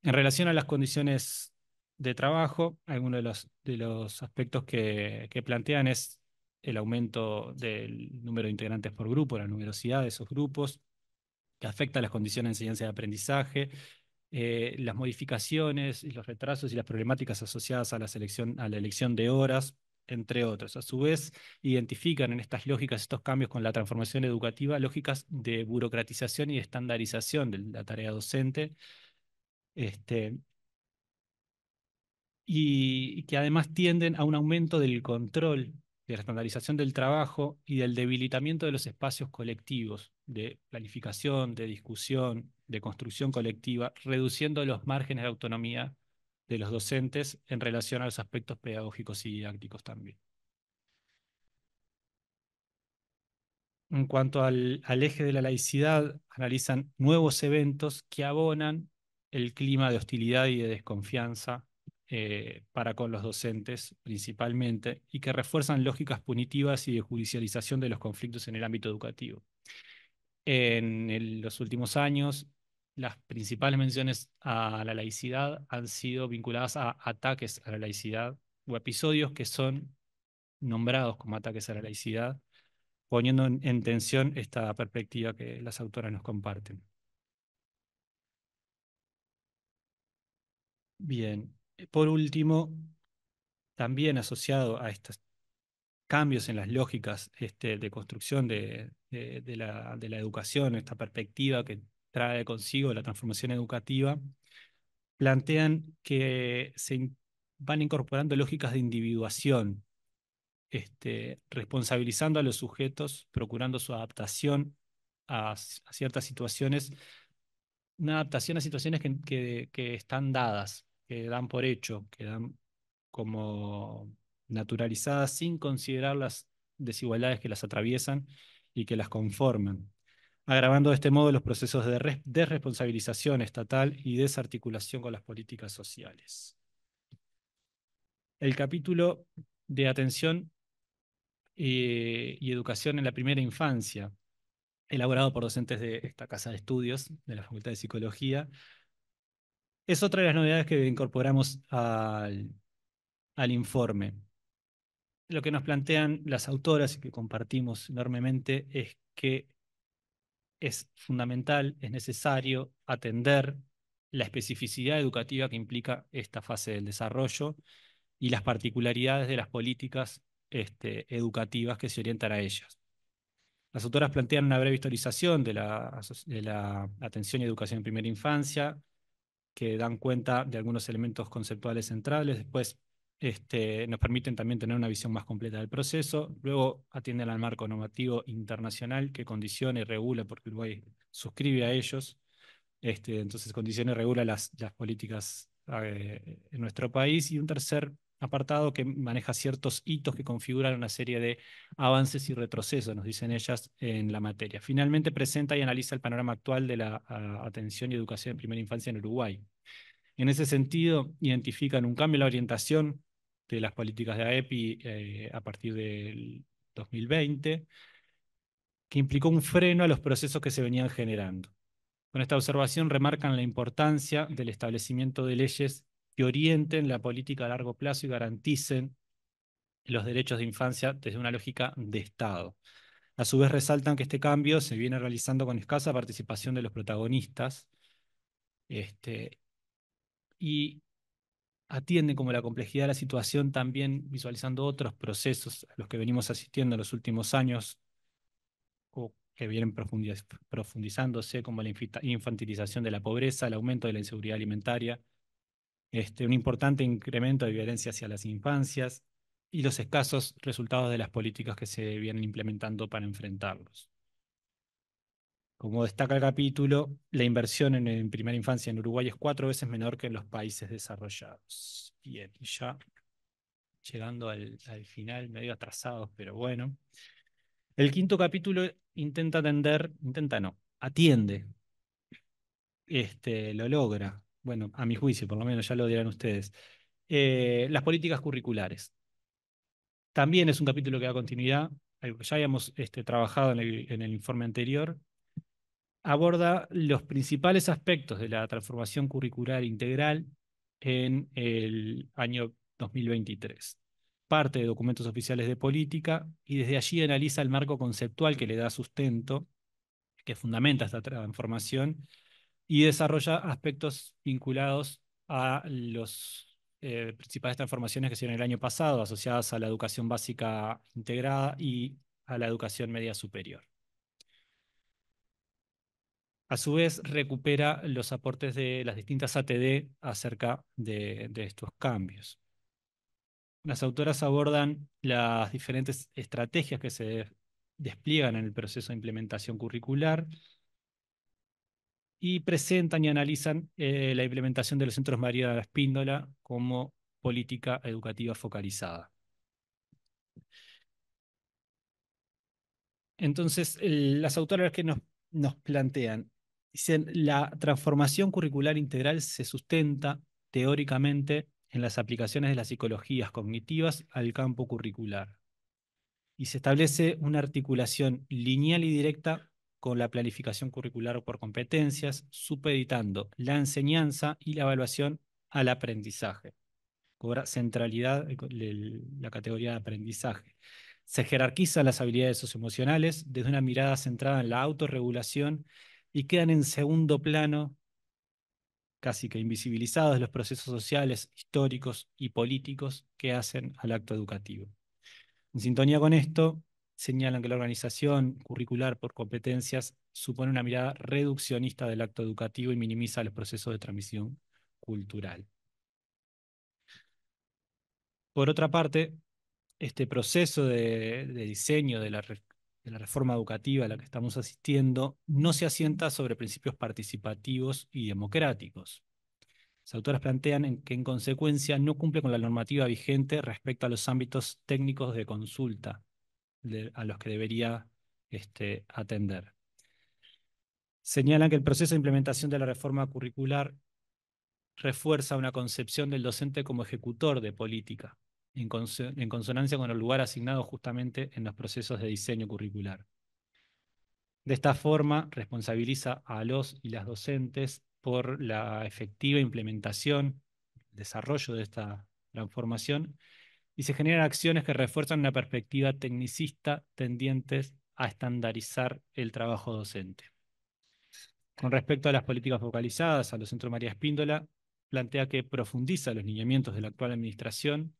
En relación a las condiciones de trabajo, algunos de los, de los aspectos que, plantean es el aumento del número de integrantes por grupo, la numerosidad de esos grupos, que afecta las condiciones de enseñanza y de aprendizaje, eh, las modificaciones y los retrasos y las problemáticas asociadas a la, selección, a la elección de horas, entre otros. A su vez, identifican en estas lógicas, estos cambios con la transformación educativa, lógicas de burocratización y de estandarización de la tarea docente. Este, y que además tienden a un aumento del control de la estandarización del trabajo y del debilitamiento de los espacios colectivos, de planificación, de discusión, de construcción colectiva, reduciendo los márgenes de autonomía de los docentes en relación a los aspectos pedagógicos y didácticos también. En cuanto al, al eje de la laicidad, analizan nuevos eventos que abonan el clima de hostilidad y de desconfianza eh, para con los docentes principalmente y que refuerzan lógicas punitivas y de judicialización de los conflictos en el ámbito educativo. En los últimos años, las principales menciones a la laicidad han sido vinculadas a ataques a la laicidad o episodios que son nombrados como ataques a la laicidad, poniendo en tensión esta perspectiva que las autoras nos comparten. Bien, por último, también asociado a estos cambios en las lógicas este, de construcción de, la, educación, esta perspectiva que trae consigo la transformación educativa, plantean que se van incorporando lógicas de individuación, este, responsabilizando a los sujetos, procurando su adaptación a, ciertas situaciones, una adaptación a situaciones que están dadas que dan por hecho, que dan como naturalizadas sin considerar las desigualdades que las atraviesan y que las conforman, agravando de este modo los procesos de desresponsabilización estatal y desarticulación con las políticas sociales. El capítulo de atención eh, y educación en la primera infancia, elaborado por docentes de esta casa de estudios de la Facultad de Psicología, es otra de las novedades que incorporamos al, informe. Lo que nos plantean las autoras y que compartimos enormemente es que es fundamental, es necesario atender la especificidad educativa que implica esta fase del desarrollo y las particularidades de las políticas este, educativas que se orientan a ellas. Las autoras plantean una breve historización de la atención y educación en primera infancia, que dan cuenta de algunos elementos conceptuales centrales, después este, nos permiten también tener una visión más completa del proceso, luego atienden al marco normativo internacional que condiciona y regula, porque Uruguay suscribe a ellos, este, entonces condiciona y regula las, las políticas eh, en nuestro país, y un tercer apartado que maneja ciertos hitos que configuran una serie de avances y retrocesos, nos dicen ellas, en la materia. Finalmente presenta y analiza el panorama actual de la atención y educación en primera infancia en Uruguay. En ese sentido, identifican un cambio en la orientación de las políticas de AEPI eh, a partir del 2020, que implicó un freno a los procesos que se venían generando. Con esta observación remarcan la importancia del establecimiento de leyes orienten la política a largo plazo y garanticen los derechos de infancia desde una lógica de Estado. A su vez resaltan que este cambio se viene realizando con escasa participación de los protagonistas este, y atienden como la complejidad de la situación también visualizando otros procesos a los que venimos asistiendo en los últimos años o que vienen profundizándose como la infantilización de la pobreza, el aumento de la inseguridad alimentaria, este, un importante incremento de violencia hacia las infancias y los escasos resultados de las políticas que se vienen implementando para enfrentarlos. Como destaca el capítulo, la inversión en, primera infancia en Uruguay es cuatro veces menor que en los países desarrollados. Bien, ya llegando al, al final, medio atrasados, pero bueno. El quinto capítulo intenta atender, intenta no, atiende, este, lo logra, bueno, a mi juicio, por lo menos ya lo dirán ustedes, eh, las políticas curriculares. También es un capítulo que da continuidad, ya habíamos este, trabajado en el, en el informe anterior, aborda los principales aspectos de la transformación curricular integral en el año 2023. Parte de documentos oficiales de política y desde allí analiza el marco conceptual que le da sustento, que fundamenta esta transformación y desarrolla aspectos vinculados a las eh, principales transformaciones que se dieron el año pasado, asociadas a la educación básica integrada y a la educación media superior. A su vez, recupera los aportes de las distintas ATD acerca de estos cambios. Las autoras abordan las diferentes estrategias que se despliegan en el proceso de implementación curricular, y presentan y analizan eh, la implementación de los centros María de la Espíndola como política educativa focalizada. Entonces, las autoras que nos, nos plantean, dicen, la transformación curricular integral se sustenta teóricamente en las aplicaciones de las psicologías cognitivas al campo curricular y se establece una articulación lineal y directa con la planificación curricular por competencias, supeditando la enseñanza y la evaluación al aprendizaje. Cobra centralidad eh, la categoría de aprendizaje. Se jerarquizan las habilidades socioemocionales desde una mirada centrada en la autorregulación y quedan en segundo plano, casi que invisibilizados, los procesos sociales, históricos y políticos que hacen al acto educativo. En sintonía con esto, señalan que la organización curricular por competencias supone una mirada reduccionista del acto educativo y minimiza los procesos de transmisión cultural. Por otra parte, este proceso de, diseño de la, reforma educativa a la que estamos asistiendo no se asienta sobre principios participativos y democráticos. Los autores plantean que en consecuencia no cumple con la normativa vigente respecto a los ámbitos técnicos de consulta, a los que debería este, atender. Señalan que el proceso de implementación de la reforma curricular refuerza una concepción del docente como ejecutor de política, en, consonancia con el lugar asignado justamente en los procesos de diseño curricular. De esta forma, responsabiliza a los y las docentes por la efectiva implementación, desarrollo de esta transformación y se generan acciones que refuerzan una perspectiva tecnicista tendientes a estandarizar el trabajo docente. Con respecto a las políticas focalizadas a los centros María Espíndola, plantea que profundiza los lineamientos de la actual administración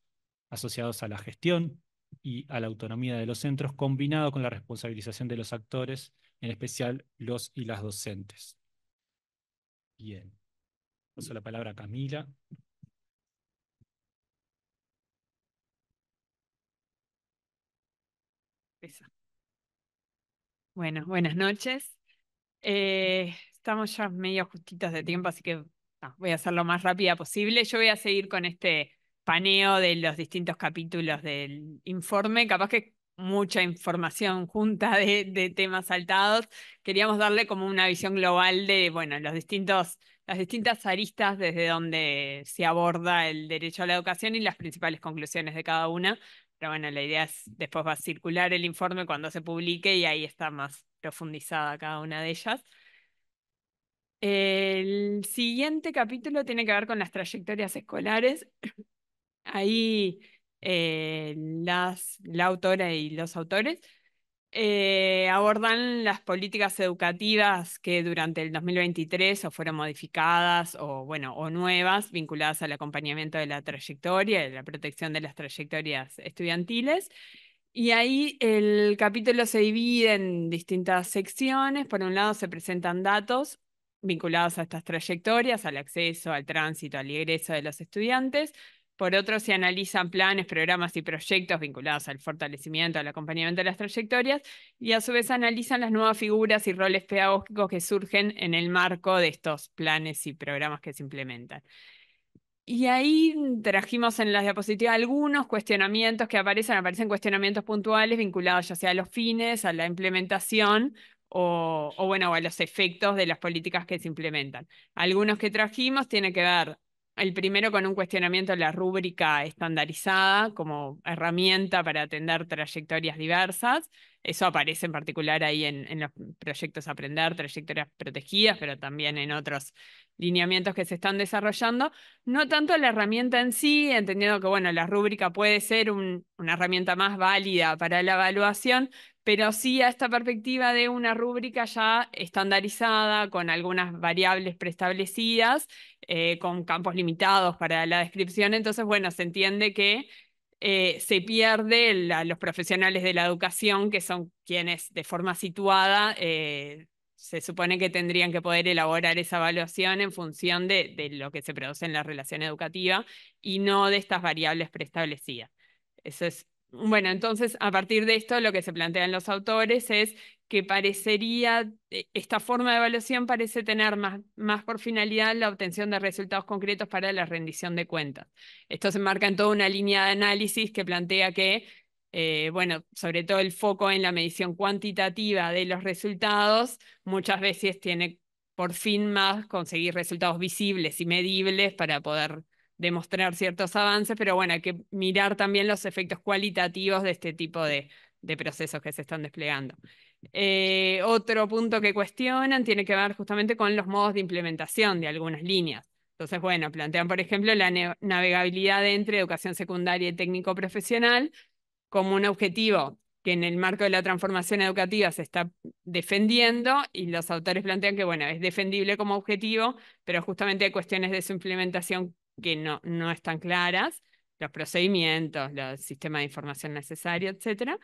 asociados a la gestión y a la autonomía de los centros, combinado con la responsabilización de los actores, en especial los y las docentes. Bien. Paso la palabra a Camila. Bueno, buenas noches. Eh, estamos ya medio justitos de tiempo, así que ah, voy a hacer lo más rápida posible. Yo voy a seguir con este paneo de los distintos capítulos del informe. Capaz que mucha información junta de, de, temas saltados. Queríamos darle como una visión global de, bueno, los distintos, las distintas aristas desde donde se aborda el derecho a la educación y las principales conclusiones de cada una. Pero bueno, la idea es después va a circular el informe cuando se publique y ahí está más profundizada cada una de ellas. El siguiente capítulo tiene que ver con las trayectorias escolares. Ahí eh, las, la autora y los autores eh, abordan las políticas educativas que durante el 2023 o fueron modificadas o, bueno, o nuevas vinculadas al acompañamiento de la trayectoria, de la protección de las trayectorias estudiantiles. Y ahí el capítulo se divide en distintas secciones. Por un lado se presentan datos vinculados a estas trayectorias, al acceso, al tránsito, al ingreso de los estudiantes. Por otro, se analizan planes, programas y proyectos vinculados al fortalecimiento, al acompañamiento de las trayectorias y a su vez analizan las nuevas figuras y roles pedagógicos que surgen en el marco de estos planes y programas que se implementan. Y ahí trajimos en las diapositivas algunos cuestionamientos que aparecen, aparecen cuestionamientos puntuales vinculados ya sea a los fines, a la implementación o, o bueno, a los efectos de las políticas que se implementan. Algunos que trajimos tienen que ver el primero con un cuestionamiento de la rúbrica estandarizada como herramienta para atender trayectorias diversas. Eso aparece en particular ahí en, los proyectos Aprender, trayectorias protegidas, pero también en otros lineamientos que se están desarrollando. No tanto la herramienta en sí, entendiendo que bueno, la rúbrica puede ser una herramienta más válida para la evaluación, pero sí a esta perspectiva de una rúbrica ya estandarizada, con algunas variables preestablecidas, eh, con campos limitados para la descripción. Entonces, bueno, se entiende que eh, se pierde a los profesionales de la educación, que son quienes de forma situada eh, se supone que tendrían que poder elaborar esa evaluación en función de, de lo que se produce en la relación educativa y no de estas variables preestablecidas. Eso es bueno, entonces a partir de esto lo que se plantean los autores es que parecería, eh, esta forma de evaluación parece tener más, más por finalidad la obtención de resultados concretos para la rendición de cuentas. Esto se marca en toda una línea de análisis que plantea que, eh, bueno, sobre todo el foco en la medición cuantitativa de los resultados muchas veces tiene por fin más conseguir resultados visibles y medibles para poder demostrar ciertos avances, pero bueno, hay que mirar también los efectos cualitativos de este tipo de, procesos que se están desplegando. Eh, otro punto que cuestionan tiene que ver justamente con los modos de implementación de algunas líneas. Entonces, bueno, plantean, por ejemplo, la navegabilidad entre educación secundaria y técnico profesional como un objetivo que en el marco de la transformación educativa se está defendiendo y los autores plantean que, bueno, es defendible como objetivo, pero justamente hay cuestiones de su implementación que no, están claras, los procedimientos, los sistemas de información necesarios, etc.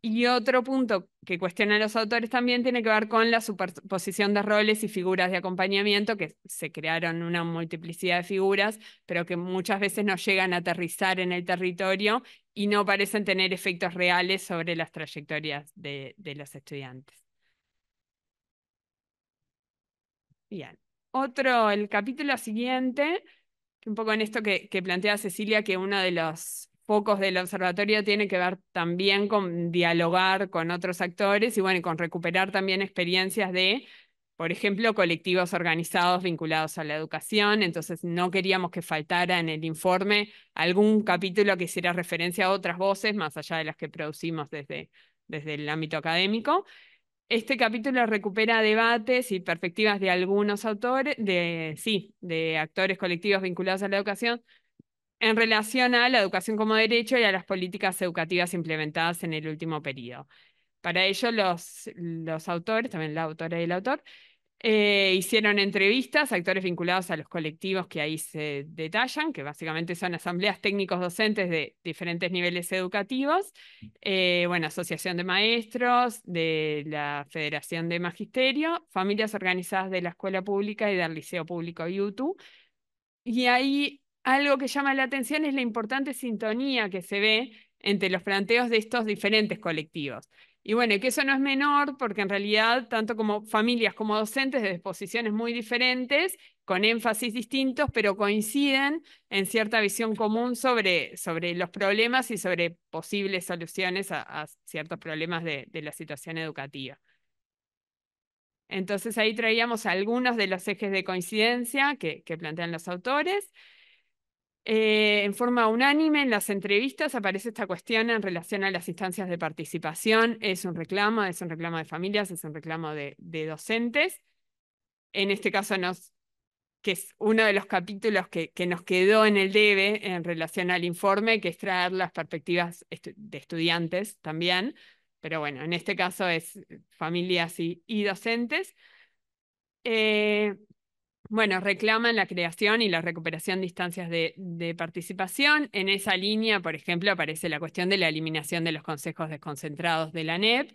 Y otro punto que cuestionan los autores también tiene que ver con la superposición de roles y figuras de acompañamiento, que se crearon una multiplicidad de figuras, pero que muchas veces no llegan a aterrizar en el territorio y no parecen tener efectos reales sobre las trayectorias de, de los estudiantes. Bien. Otro, el capítulo siguiente un poco en esto que, plantea Cecilia, que uno de los focos del observatorio tiene que ver también con dialogar con otros actores y bueno, con recuperar también experiencias de, por ejemplo, colectivos organizados vinculados a la educación. Entonces no queríamos que faltara en el informe algún capítulo que hiciera referencia a otras voces, más allá de las que producimos desde, desde el ámbito académico este capítulo recupera debates y perspectivas de algunos autores, de sí, de actores colectivos vinculados a la educación en relación a la educación como derecho y a las políticas educativas implementadas en el último periodo. Para ello, los, los autores, también la autora y el autor, eh, hicieron entrevistas actores vinculados a los colectivos que ahí se detallan, que básicamente son asambleas técnicos docentes de diferentes niveles educativos, mm. eh, Asociación de Maestros, de la Federación de Magisterio, familias organizadas de la Escuela Pública y del Liceo Público YouTube. Y ahí algo que llama la atención es la importante sintonía que se ve entre los planteos de estos diferentes colectivos. Y bueno, que eso no es menor porque en realidad tanto como familias como docentes de disposiciones muy diferentes, con énfasis distintos, pero coinciden en cierta visión común sobre, sobre los problemas y sobre posibles soluciones a, ciertos problemas de, la situación educativa. Entonces ahí traíamos algunos de los ejes de coincidencia que plantean los autores. Eh, en forma unánime en las entrevistas aparece esta cuestión en relación a las instancias de participación. Es un reclamo, es un reclamo de familias, es un reclamo de, docentes. En este caso que es uno de los capítulos que, nos quedó en el debe en relación al informe, que es traer las perspectivas de estudiantes también, pero bueno, en este caso es eh, familias y, docentes. Eh, bueno, reclaman la creación y la recuperación de instancias de, participación. En esa línea, por ejemplo, aparece la cuestión de la eliminación de los consejos desconcentrados de la NEP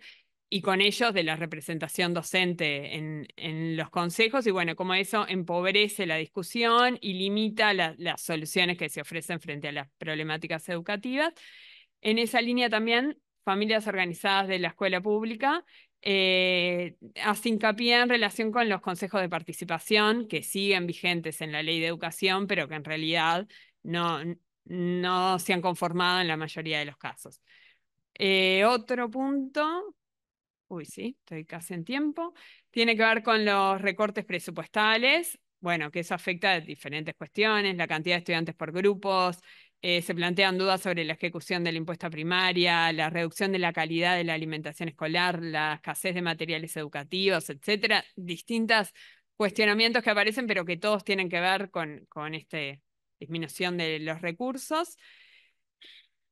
y con ellos de la representación docente en, los consejos. Y bueno, como eso empobrece la discusión y limita las soluciones que se ofrecen frente a las problemáticas educativas. En esa línea también familias organizadas de la escuela pública eh, hace hincapié en relación con los consejos de participación que siguen vigentes en la ley de educación, pero que en realidad no, no se han conformado en la mayoría de los casos. Eh, otro punto, uy, sí, estoy casi en tiempo, tiene que ver con los recortes presupuestales. Bueno, que eso afecta a diferentes cuestiones, la cantidad de estudiantes por grupos, eh, se plantean dudas sobre la ejecución de la impuesta primaria, la reducción de la calidad de la alimentación escolar, la escasez de materiales educativos, etcétera, distintas cuestionamientos que aparecen, pero que todos tienen que ver con, con esta disminución de los recursos.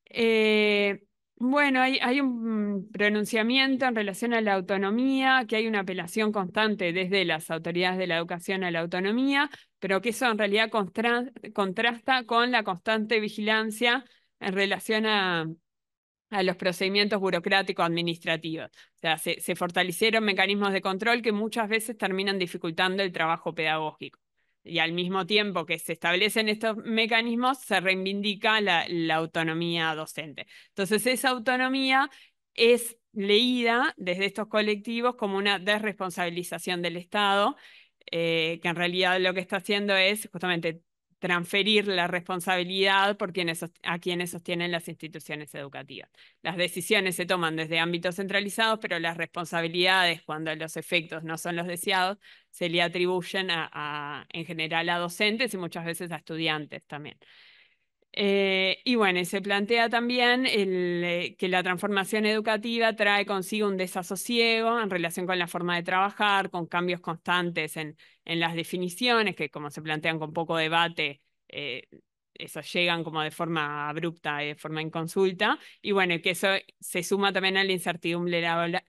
Eh, bueno, hay, un pronunciamiento en relación a la autonomía, que hay una apelación constante desde las autoridades de la educación a la autonomía, pero que eso en realidad contrasta con la constante vigilancia en relación a, los procedimientos burocráticos administrativos. O sea, se fortalecieron mecanismos de control que muchas veces terminan dificultando el trabajo pedagógico y al mismo tiempo que se establecen estos mecanismos, se reivindica la, autonomía docente. Entonces, esa autonomía es leída desde estos colectivos como una desresponsabilización del Estado, eh, que en realidad lo que está haciendo es justamente transferir la responsabilidad por quienes, a quienes sostienen las instituciones educativas. Las decisiones se toman desde ámbitos centralizados, pero las responsabilidades, cuando los efectos no son los deseados, se le atribuyen a, en general a docentes y muchas veces a estudiantes también. Eh, y bueno, se plantea también eh, que la transformación educativa trae consigo un desasosiego en relación con la forma de trabajar, con cambios constantes en, las definiciones, que como se plantean con poco debate, eh, eso llegan como de forma abrupta y de forma inconsulta. Y bueno, que eso se suma también a la incertidumbre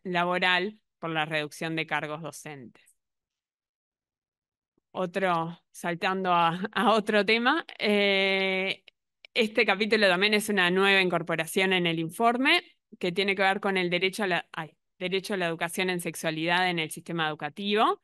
laboral por la reducción de cargos docentes otro, saltando a, otro tema, este capítulo también es una nueva incorporación en el informe que tiene que ver con el derecho a la, derecho a la educación en sexualidad en el sistema educativo.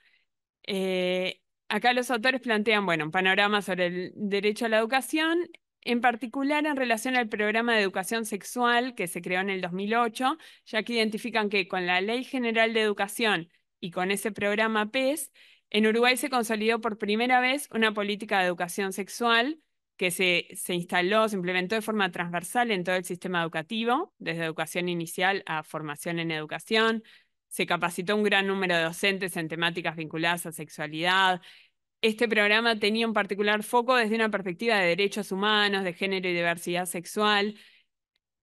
Eh, acá los autores plantean, bueno, un panorama sobre el derecho a la educación, en particular en relación al programa de educación sexual que se creó en el 2008, ya que identifican que con la Ley General de Educación y con ese programa PES, en Uruguay se consolidó por primera vez una política de educación sexual que se, instaló, se implementó de forma transversal en todo el sistema educativo, desde educación inicial a formación en educación. Se capacitó un gran número de docentes en temáticas vinculadas a sexualidad. Este programa tenía un particular foco desde una perspectiva de derechos humanos, de género y diversidad sexual,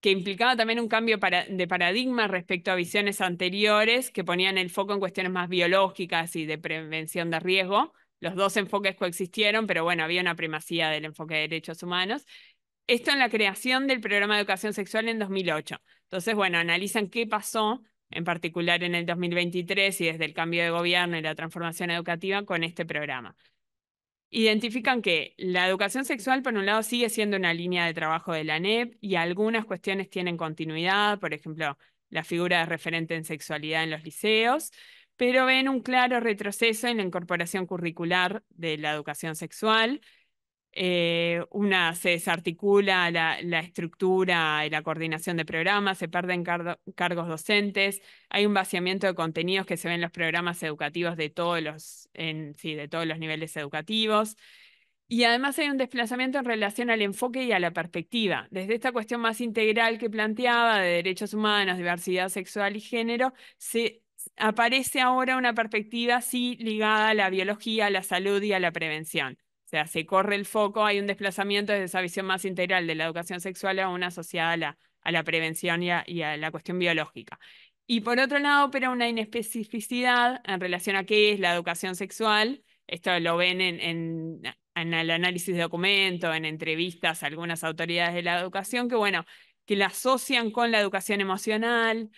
que implicaba también un cambio de paradigma respecto a visiones anteriores que ponían el foco en cuestiones más biológicas y de prevención de riesgo los dos enfoques coexistieron, pero bueno, había una primacía del enfoque de derechos humanos. Esto en la creación del programa de educación sexual en 2008. Entonces, bueno, analizan qué pasó en particular en el 2023 y desde el cambio de gobierno y la transformación educativa con este programa. Identifican que la educación sexual, por un lado, sigue siendo una línea de trabajo de la NEP y algunas cuestiones tienen continuidad, por ejemplo, la figura de referente en sexualidad en los liceos, pero ven un claro retroceso en la incorporación curricular de la educación sexual. Eh, una se desarticula la, estructura y la coordinación de programas, se pierden cargos docentes, hay un vaciamiento de contenidos que se ven en los programas educativos de todos los, de todos los niveles educativos. Y además hay un desplazamiento en relación al enfoque y a la perspectiva. Desde esta cuestión más integral que planteaba de derechos humanos, diversidad sexual y género, se aparece ahora una perspectiva sí ligada a la biología, a la salud y a la prevención. O sea, se corre el foco, hay un desplazamiento desde esa visión más integral de la educación sexual a una asociada a la, prevención y a, la cuestión biológica. Y por otro lado, opera una inespecificidad en relación a qué es la educación sexual. Esto lo ven en, el análisis de documento, en entrevistas a algunas autoridades de la educación, que bueno, que la asocian con la educación emocional,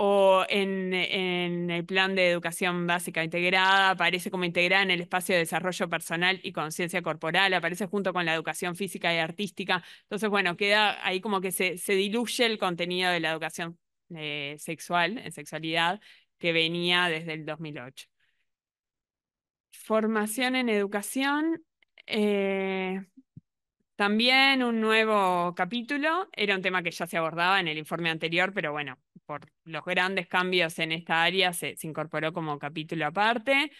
o en, el plan de educación básica integrada, aparece como integrada en el espacio de desarrollo personal y conciencia corporal, aparece junto con la educación física y artística. Entonces, bueno, queda ahí como que se, diluye el contenido de la educación eh, sexual, en sexualidad, que venía desde el 2008. Formación en educación. Eh, también un nuevo capítulo, era un tema que ya se abordaba en el informe anterior, pero bueno, por los grandes cambios en esta área se, incorporó como capítulo aparte.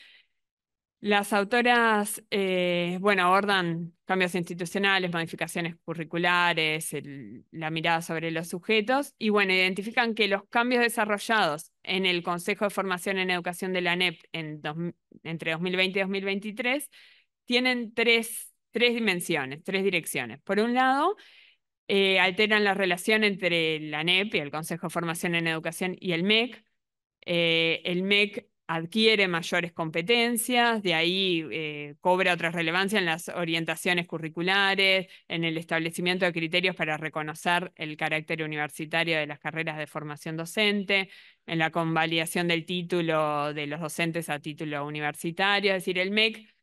Las autoras, eh, bueno, abordan cambios institucionales, modificaciones curriculares, la mirada sobre los sujetos y, bueno, identifican que los cambios desarrollados en el Consejo de Formación en Educación de la ANEP entre 2020 y 2023 tienen tres tres dimensiones, tres direcciones. Por un lado, eh, alteran la relación entre la NEP, y el Consejo de Formación en Educación, y el MEC. Eh, el MEC adquiere mayores competencias, de ahí eh, cobra otra relevancia en las orientaciones curriculares, en el establecimiento de criterios para reconocer el carácter universitario de las carreras de formación docente, en la convalidación del título de los docentes a título universitario, es decir, el MEC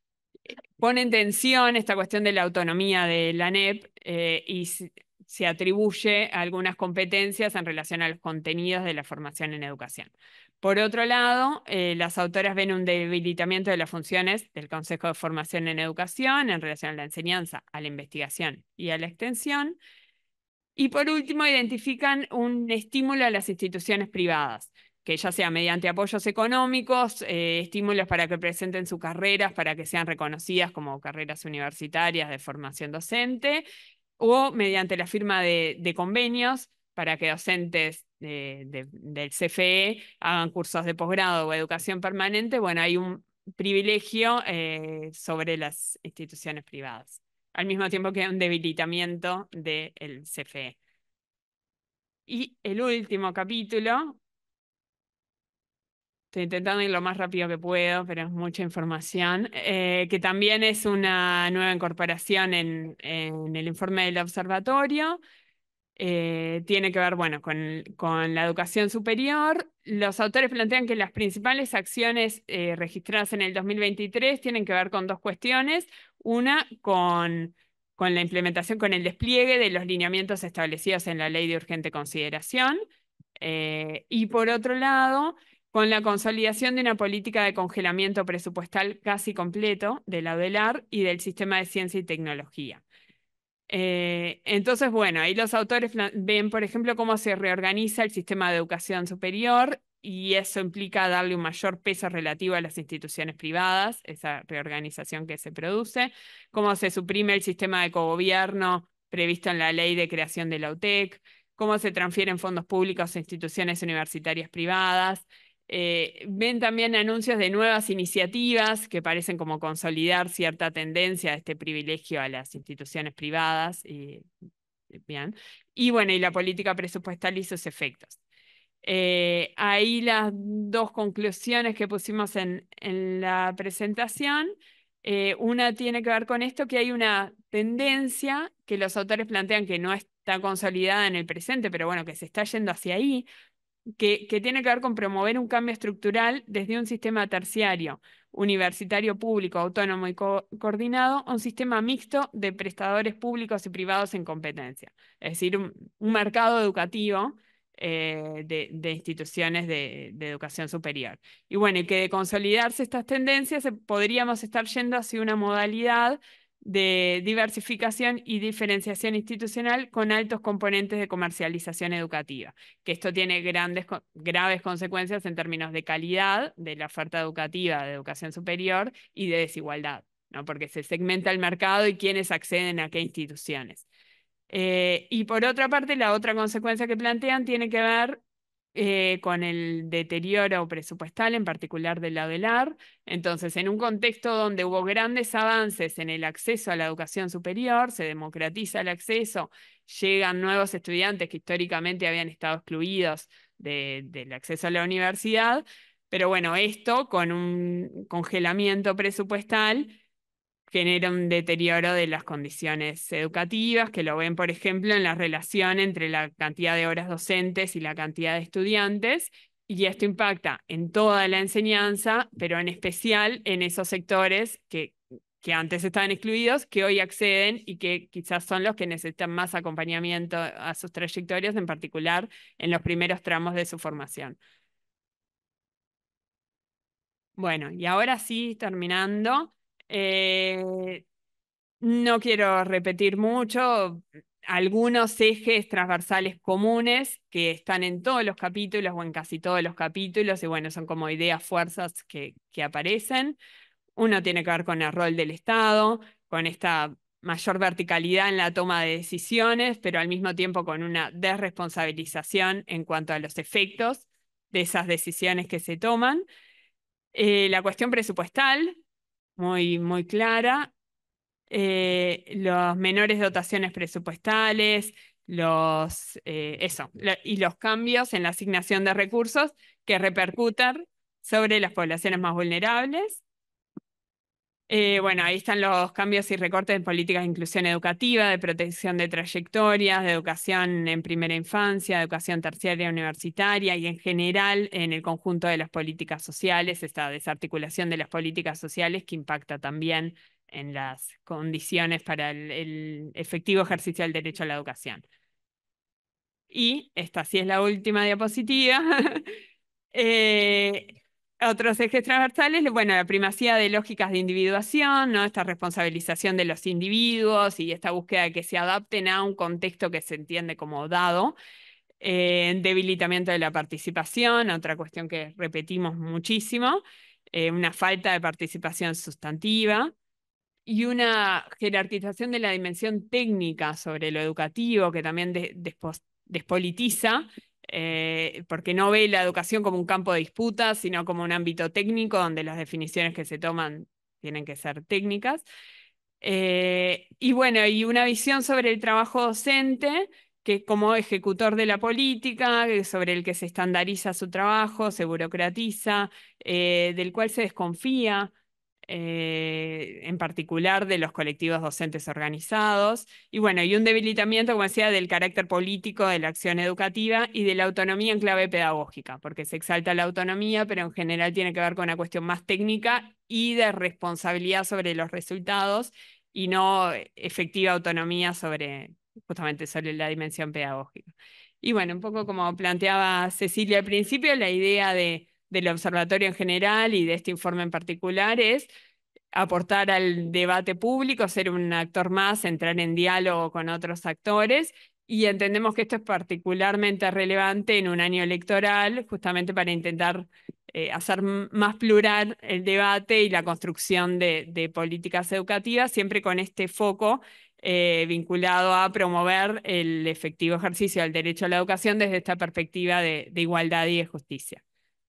pone en tensión esta cuestión de la autonomía de la NEP eh, y se atribuye algunas competencias en relación a los contenidos de la formación en educación. Por otro lado, eh, las autoras ven un debilitamiento de las funciones del Consejo de Formación en Educación en relación a la enseñanza, a la investigación y a la extensión. Y por último, identifican un estímulo a las instituciones privadas que ya sea mediante apoyos económicos, eh, estímulos para que presenten sus carreras, para que sean reconocidas como carreras universitarias de formación docente, o mediante la firma de, convenios para que docentes del CFE hagan cursos de posgrado o educación permanente. Bueno, hay un privilegio eh, sobre las instituciones privadas, al mismo tiempo que hay un debilitamiento del CFE. Y el último capítulo, Estoy intentando ir lo más rápido que puedo, pero es mucha información, eh, que también es una nueva incorporación en, el informe del observatorio. Eh, tiene que ver, bueno, con, la educación superior. Los autores plantean que las principales acciones eh, registradas en el 2023 tienen que ver con dos cuestiones. Una, con, la implementación, con el despliegue de los lineamientos establecidos en la ley de urgente consideración. y por otro lado, con la consolidación de una política de congelamiento presupuestal casi completo de la y del sistema de ciencia y tecnología. Eh, entonces, bueno, ahí los autores ven, por ejemplo, cómo se reorganiza el sistema de educación superior y eso implica darle un mayor peso relativo a las instituciones privadas, esa reorganización que se produce, cómo se suprime el sistema de cogobierno previsto en la ley de creación de la UTEC, cómo se transfieren fondos públicos a instituciones universitarias privadas, eh, ven también anuncios de nuevas iniciativas que parecen como consolidar cierta tendencia de este privilegio a las instituciones privadas. Y, eh, bien. y bueno, y la política presupuestal y sus efectos. Eh, ahí las dos conclusiones que pusimos en, la presentación. una tiene que ver con esto, que hay una tendencia que los autores plantean que no está consolidada en el presente, pero bueno, que se está yendo hacia ahí, que, tiene que ver con promover un cambio estructural desde un sistema terciario, universitario público, autónomo y coordinado, a un sistema mixto de prestadores públicos y privados en competencia, es decir, un, mercado educativo eh, de, instituciones de, de, educación superior. Y bueno, y que de consolidarse estas tendencias eh, podríamos estar yendo hacia una modalidad de diversificación y diferenciación institucional con altos componentes de comercialización educativa, que esto tiene grandes, graves consecuencias en términos de calidad de la oferta educativa de educación superior y de desigualdad, ¿no? porque se segmenta el mercado y quiénes acceden a qué instituciones. Eh, y por otra parte, la otra consecuencia que plantean tiene que ver eh, con el deterioro presupuestal, en particular del la AR. Entonces, en un contexto donde hubo grandes avances en el acceso a la educación superior, se democratiza el acceso, llegan nuevos estudiantes que históricamente habían estado excluidos del acceso a la universidad, pero bueno, esto con un congelamiento presupuestal genera un deterioro de las condiciones educativas, que lo ven, por ejemplo, en la relación entre la cantidad de horas docentes y la cantidad de estudiantes, y esto impacta en toda la enseñanza, pero en especial en esos sectores que, que antes estaban excluidos, que hoy acceden y que quizás son los que necesitan más acompañamiento a sus trayectorias, en particular en los primeros tramos de su formación. Bueno, y ahora sí, terminando, eh, no quiero repetir mucho, algunos ejes transversales comunes que están en todos los capítulos o en casi todos los capítulos, y bueno, son como ideas, fuerzas que, aparecen. Uno tiene que ver con el rol del Estado, con esta mayor verticalidad en la toma de decisiones, pero al mismo tiempo con una desresponsabilización en cuanto a los efectos de esas decisiones que se toman. Eh, la cuestión presupuestal, muy, muy clara. Eh, las menores dotaciones presupuestales, los, eh, eso, y los cambios en la asignación de recursos que repercutan sobre las poblaciones más vulnerables eh, bueno, ahí están los cambios y recortes en políticas de inclusión educativa, de protección de trayectorias, de educación en primera infancia, educación terciaria universitaria y en general en el conjunto de las políticas sociales, esta desarticulación de las políticas sociales que impacta también en las condiciones para el, efectivo ejercicio del derecho a la educación. Y esta sí es la última diapositiva. [LAUGHS] Eh, otros ejes transversales, bueno, la primacía de lógicas de individuación, ¿no? esta responsabilización de los individuos y esta búsqueda de que se adapten a un contexto que se entiende como dado. Eh, debilitamiento de la participación, otra cuestión que repetimos muchísimo, eh, una falta de participación sustantiva y una jerarquización de la dimensión técnica sobre lo educativo que también despolitiza eh, porque no ve la educación como un campo de disputa, sino como un ámbito técnico donde las definiciones que se toman tienen que ser técnicas. Eh, y bueno, y una visión sobre el trabajo docente, que como ejecutor de la política, sobre el que se estandariza su trabajo, se burocratiza, eh, del cual se desconfía, eh, en particular de los colectivos docentes organizados, y bueno, y un debilitamiento, como decía, del carácter político de la acción educativa y de la autonomía en clave pedagógica, porque se exalta la autonomía, pero en general tiene que ver con una cuestión más técnica y de responsabilidad sobre los resultados y no efectiva autonomía sobre justamente sobre la dimensión pedagógica. Y bueno, un poco como planteaba Cecilia al principio, la idea de del observatorio en general y de este informe en particular es aportar al debate público, ser un actor más, entrar en diálogo con otros actores y entendemos que esto es particularmente relevante en un año electoral, justamente para intentar eh, hacer más plural el debate y la construcción de, políticas educativas, siempre con este foco eh, vinculado a promover el efectivo ejercicio del derecho a la educación desde esta perspectiva de igualdad y de justicia.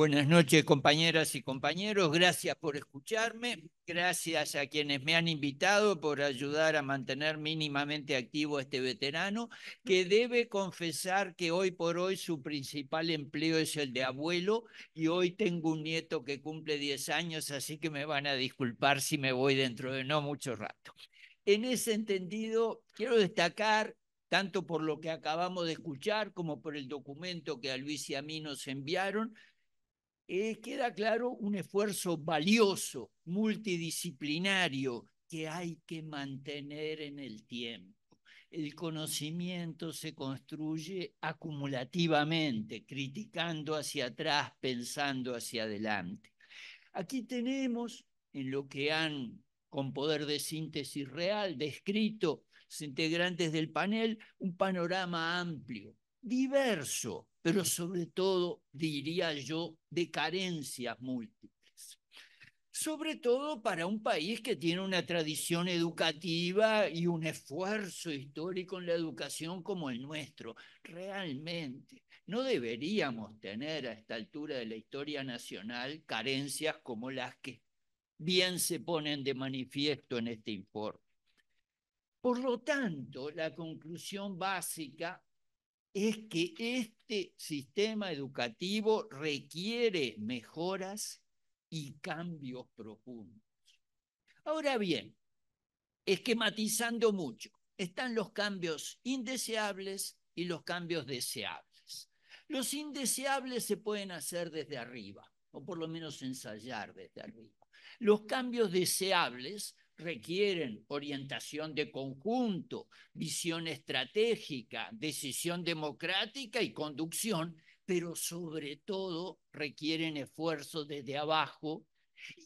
Buenas noches, compañeras y compañeros. Gracias por escucharme. Gracias a quienes me han invitado por ayudar a mantener mínimamente activo a este veterano, que debe confesar que hoy por hoy su principal empleo es el de abuelo y hoy tengo un nieto que cumple 10 años, así que me van a disculpar si me voy dentro de no mucho rato. En ese entendido, quiero destacar tanto por lo que acabamos de escuchar como por el documento que a Luis y a mí nos enviaron, eh, queda claro un esfuerzo valioso, multidisciplinario, que hay que mantener en el tiempo. El conocimiento se construye acumulativamente, criticando hacia atrás, pensando hacia adelante. Aquí tenemos, en lo que han, con poder de síntesis real, descrito los integrantes del panel, un panorama amplio, diverso, pero sobre todo, diría yo, de carencias múltiples. Sobre todo para un país que tiene una tradición educativa y un esfuerzo histórico en la educación como el nuestro. Realmente, no deberíamos tener a esta altura de la historia nacional carencias como las que bien se ponen de manifiesto en este informe. Por lo tanto, la conclusión básica es que este sistema educativo requiere mejoras y cambios profundos. Ahora bien, esquematizando mucho, están los cambios indeseables y los cambios deseables. Los indeseables se pueden hacer desde arriba, o por lo menos ensayar desde arriba. Los cambios deseables requieren orientación de conjunto, visión estratégica, decisión democrática y conducción, pero sobre todo requieren esfuerzo desde abajo.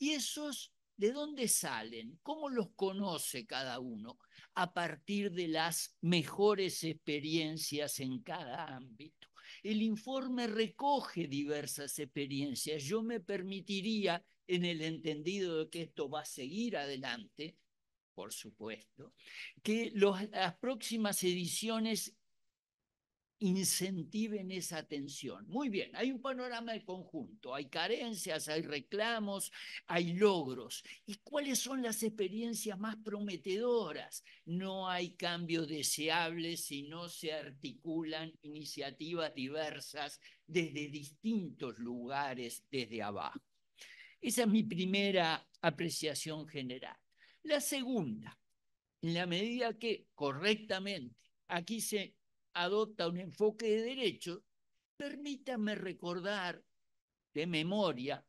¿Y esos de dónde salen? ¿Cómo los conoce cada uno? A partir de las mejores experiencias en cada ámbito. El informe recoge diversas experiencias. Yo me permitiría en el entendido de que esto va a seguir adelante, por supuesto, que las próximas ediciones incentiven esa atención. Muy bien, hay un panorama de conjunto, hay carencias, hay reclamos, hay logros. ¿Y cuáles son las experiencias más prometedoras? No hay cambios deseables si no se articulan iniciativas diversas desde distintos lugares, desde abajo. Esa es mi primera apreciación general. La segunda, en la medida que correctamente aquí se adopta un enfoque de derechos, permítanme recordar de memoria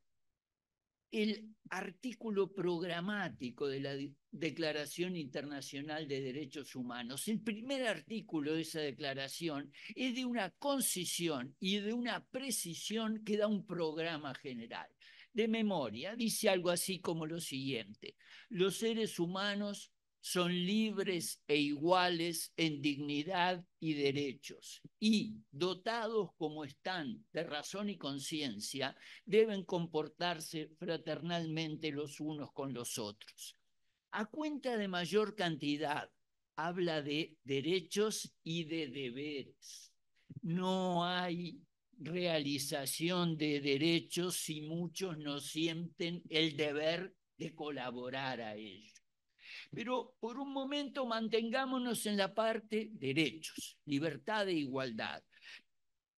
el artículo programático de la Declaración Internacional de Derechos Humanos. El primer artículo de esa declaración es de una concisión y de una precisión que da un programa general de memoria, dice algo así como lo siguiente, los seres humanos son libres e iguales en dignidad y derechos y, dotados como están de razón y conciencia, deben comportarse fraternalmente los unos con los otros. A cuenta de mayor cantidad, habla de derechos y de deberes. No hay realización de derechos si muchos no sienten el deber de colaborar a ello. Pero por un momento mantengámonos en la parte derechos, libertad e igualdad.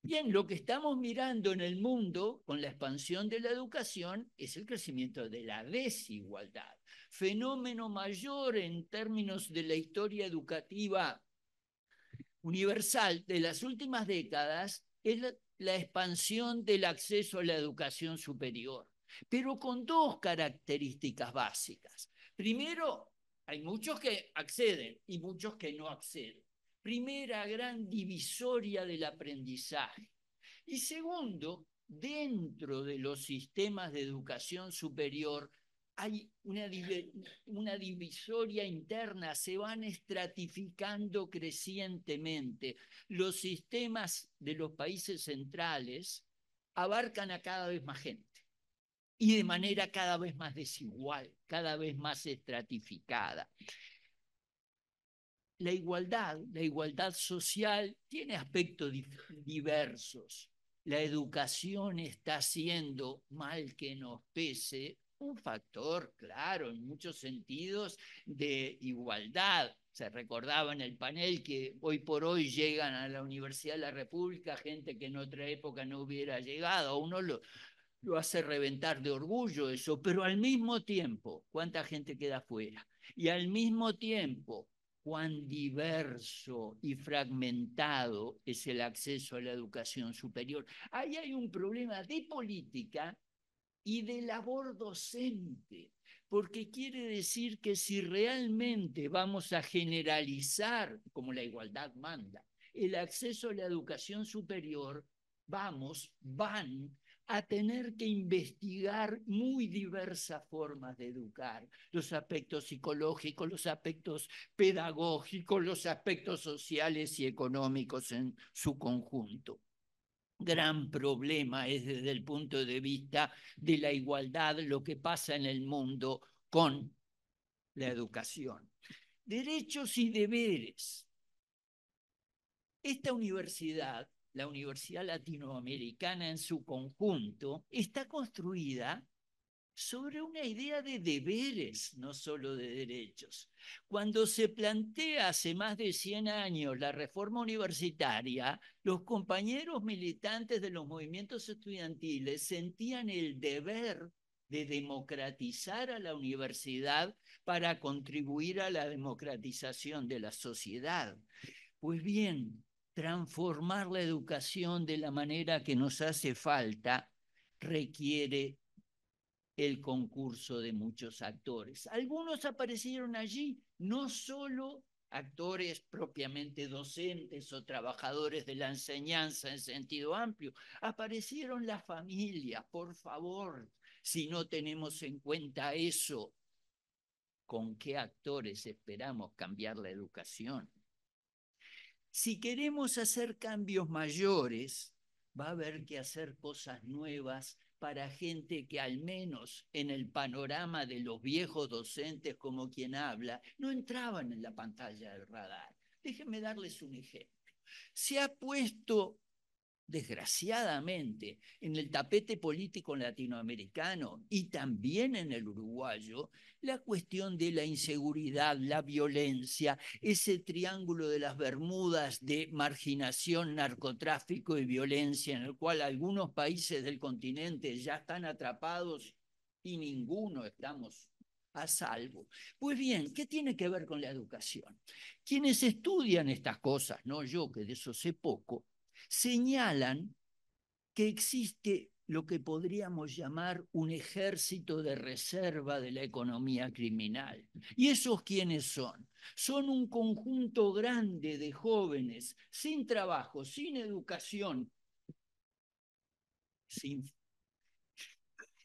Bien, lo que estamos mirando en el mundo con la expansión de la educación es el crecimiento de la desigualdad, fenómeno mayor en términos de la historia educativa universal de las últimas décadas es la la expansión del acceso a la educación superior, pero con dos características básicas. Primero, hay muchos que acceden y muchos que no acceden. Primera gran divisoria del aprendizaje. Y segundo, dentro de los sistemas de educación superior hay una, una, divisoria interna, se van estratificando crecientemente. Los sistemas de los países centrales abarcan a cada vez más gente y de manera cada vez más desigual, cada vez más estratificada. La igualdad, la igualdad social tiene aspectos diversos. La educación está haciendo, mal que nos pese, un factor, claro, en muchos sentidos, de igualdad. Se recordaba en el panel que hoy por hoy llegan a la Universidad de la República gente que en otra época no hubiera llegado. Uno lo, lo hace reventar de orgullo eso, pero al mismo tiempo, ¿cuánta gente queda fuera Y al mismo tiempo, cuán diverso y fragmentado es el acceso a la educación superior. Ahí hay un problema de política y de labor docente, porque quiere decir que si realmente vamos a generalizar, como la igualdad manda, el acceso a la educación superior, vamos, van a tener que investigar muy diversas formas de educar, los aspectos psicológicos, los aspectos pedagógicos, los aspectos sociales y económicos en su conjunto gran problema es desde el punto de vista de la igualdad lo que pasa en el mundo con la educación. Derechos y deberes. Esta universidad, la Universidad Latinoamericana en su conjunto, está construida sobre una idea de deberes, no solo de derechos. Cuando se plantea hace más de 100 años la reforma universitaria, los compañeros militantes de los movimientos estudiantiles sentían el deber de democratizar a la universidad para contribuir a la democratización de la sociedad. Pues bien, transformar la educación de la manera que nos hace falta requiere el concurso de muchos actores. Algunos aparecieron allí, no solo actores propiamente docentes o trabajadores de la enseñanza en sentido amplio, aparecieron las familias, por favor, si no tenemos en cuenta eso, ¿con qué actores esperamos cambiar la educación? Si queremos hacer cambios mayores, va a haber que hacer cosas nuevas para gente que al menos en el panorama de los viejos docentes como quien habla, no entraban en la pantalla del radar. Déjenme darles un ejemplo. Se ha puesto desgraciadamente, en el tapete político latinoamericano y también en el uruguayo, la cuestión de la inseguridad, la violencia, ese triángulo de las Bermudas de marginación, narcotráfico y violencia, en el cual algunos países del continente ya están atrapados y ninguno estamos a salvo. Pues bien, ¿qué tiene que ver con la educación? Quienes estudian estas cosas, no yo, que de eso sé poco, señalan que existe lo que podríamos llamar un ejército de reserva de la economía criminal. ¿Y esos quiénes son? Son un conjunto grande de jóvenes sin trabajo, sin educación, sin,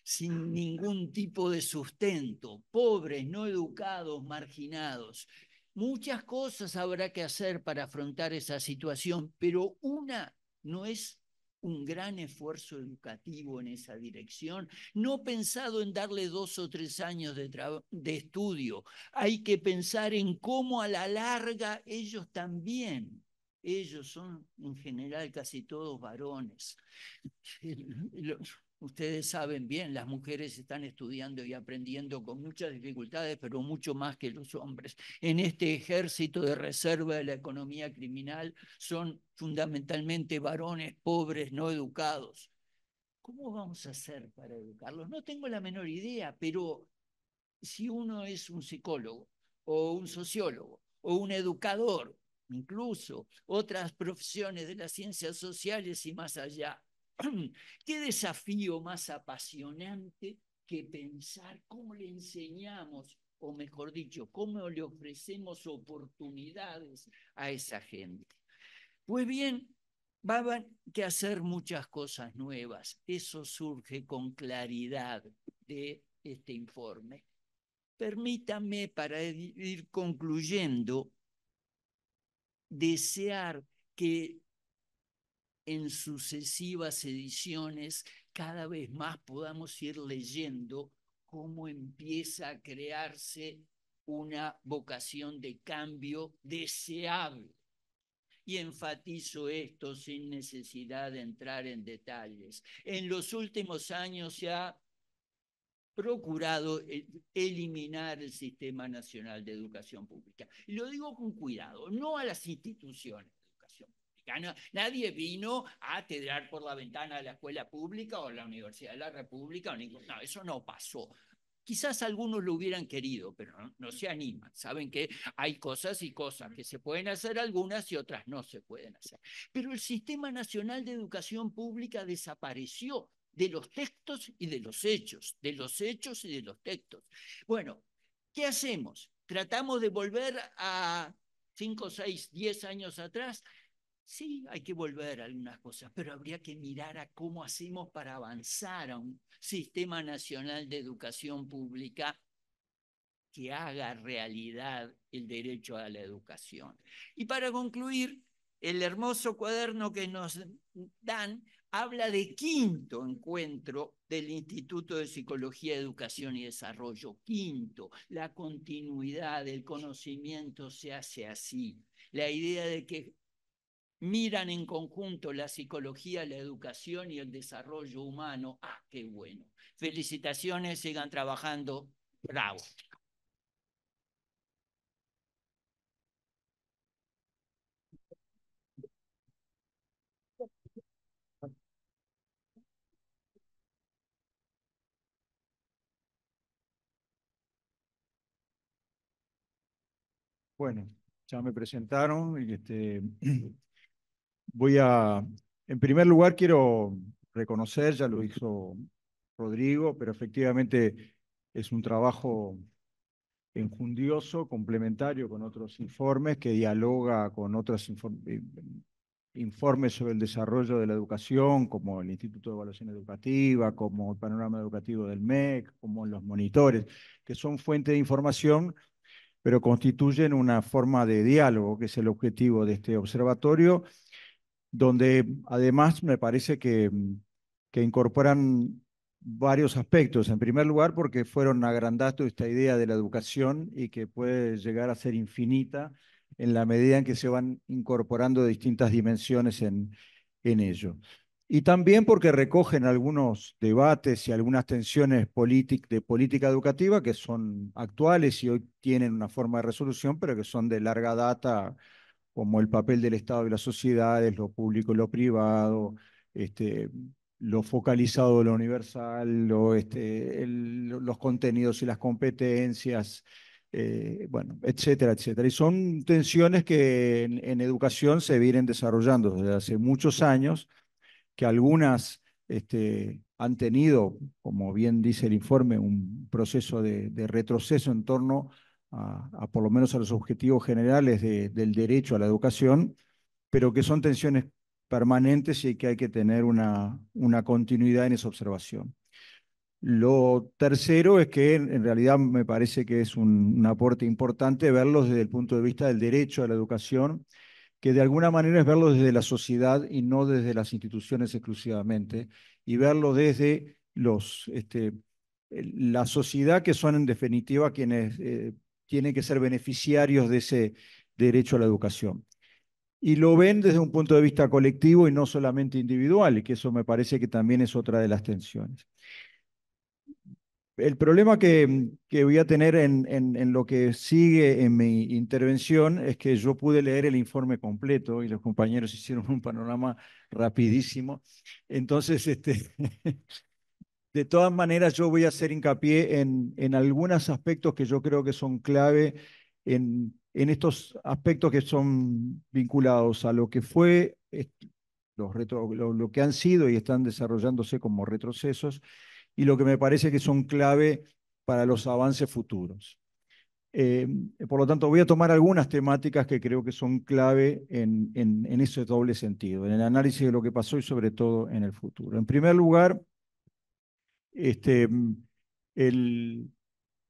sin ningún tipo de sustento, pobres, no educados, marginados, Muchas cosas habrá que hacer para afrontar esa situación, pero una no es un gran esfuerzo educativo en esa dirección, no pensado en darle dos o tres años de, de, estudio. Hay que pensar en cómo a la larga ellos también, ellos son en general casi todos varones, [LAUGHS] Ustedes saben bien, las mujeres están estudiando y aprendiendo con muchas dificultades, pero mucho más que los hombres. En este ejército de reserva de la economía criminal son fundamentalmente varones pobres, no educados. ¿Cómo vamos a hacer para educarlos? No tengo la menor idea, pero si uno es un psicólogo o un sociólogo o un educador, incluso otras profesiones de las ciencias sociales y más allá, [CLEARS THROAT] Qué desafío más apasionante que pensar cómo le enseñamos, o mejor dicho, cómo le ofrecemos oportunidades a esa gente. Pues bien, van que hacer muchas cosas nuevas. Eso surge con claridad de este informe. Permítame, para ir concluyendo, desear que en sucesivas ediciones cada vez más podamos ir leyendo cómo empieza a crearse una vocación de cambio deseable. Y enfatizo esto sin necesidad de entrar en detalles. En los últimos años se ha procurado eh, eliminar el Sistema Nacional de Educación Pública. Y lo digo con cuidado, no a las instituciones, Nadie vino a tirar por la ventana de la escuela pública o la Universidad de la República. No, eso no pasó. Quizás algunos lo hubieran querido, pero no, no, se animan. Saben que hay cosas y cosas que se pueden hacer algunas y otras no se pueden hacer. Pero el Sistema Nacional de Educación Pública desapareció de los textos y de los hechos, de los hechos y de los textos. Bueno, ¿qué hacemos? ¿Tratamos de volver a 5, 6, 10 años atrás? Sí, hay que volver a algunas cosas, pero habría que mirar a cómo hacemos para avanzar a un sistema nacional de educación pública que haga realidad el derecho a la educación. Y para concluir, el hermoso cuaderno que nos dan habla de quinto encuentro del Instituto de Psicología, Educación y Desarrollo. Quinto, la continuidad del conocimiento se hace así. La idea de que miran en conjunto la psicología, la educación y el desarrollo humano. ¡Ah, qué bueno! Felicitaciones, sigan trabajando. Bravo. Bueno, ya me presentaron y este, [CLEARS THROAT] Voy a, en primer lugar, quiero reconocer, ya lo hizo Rodrigo, pero efectivamente es un trabajo enjundioso, complementario con otros informes, que dialoga con otros eh, informes sobre el desarrollo de la educación, como el Instituto de Evaluación Educativa, como el Panorama Educativo del MEC, como los monitores, que son fuente de información, pero constituyen una forma de diálogo, que es el objetivo de este observatorio, donde además me parece mm, que, incorporan varios aspectos. En primer lugar, porque fueron agrandando esta idea de la educación y que puede llegar a ser infinita en la medida en que se van incorporando distintas dimensiones en, en ello. Y también porque recogen algunos debates y algunas tensiones de política educativa que son actuales y hoy tienen una forma de resolución, pero que son de larga data como el papel del Estado y las sociedades, lo público y lo privado, este, lo focalizado, lo universal, este, los contenidos y las competencias, eh, bueno, etcétera, etcétera. Y son tensiones que en, educación se vienen desarrollando desde hace muchos años, que algunas este, han tenido, como bien dice el informe, un proceso de, retroceso en torno a a, por lo menos a los objetivos generales del derecho a la educación, pero que son tensiones permanentes y que hay que tener una, una continuidad en esa observación. Lo tercero es que en realidad me parece que es un, aporte importante verlos desde el punto de vista del derecho a la educación, que de alguna manera es verlo desde la sociedad y no desde las instituciones exclusivamente, y verlo desde los, este, la sociedad que son en definitiva quienes eh, tienen que ser beneficiarios de ese derecho a la educación. Y lo ven desde un punto de vista colectivo y no solamente individual, y que eso me parece que también es otra de las tensiones. El problema que, voy a tener en, en, en, lo que sigue en mi intervención es que yo pude leer el informe completo y los compañeros hicieron un panorama rapidísimo. Entonces, este, [LAUGHS] De todas maneras, yo voy a hacer hincapié en, algunos aspectos que yo creo que son clave en, en estos aspectos que son vinculados a lo que fue los lo, que han sido y están desarrollándose como retrocesos y lo que me parece que son clave para los avances futuros. Eh, por lo tanto, voy a tomar algunas temáticas que creo que son clave en, en, en ese doble sentido, en el análisis de lo que pasó y sobre todo en el futuro. En primer lugar, este, mm, el,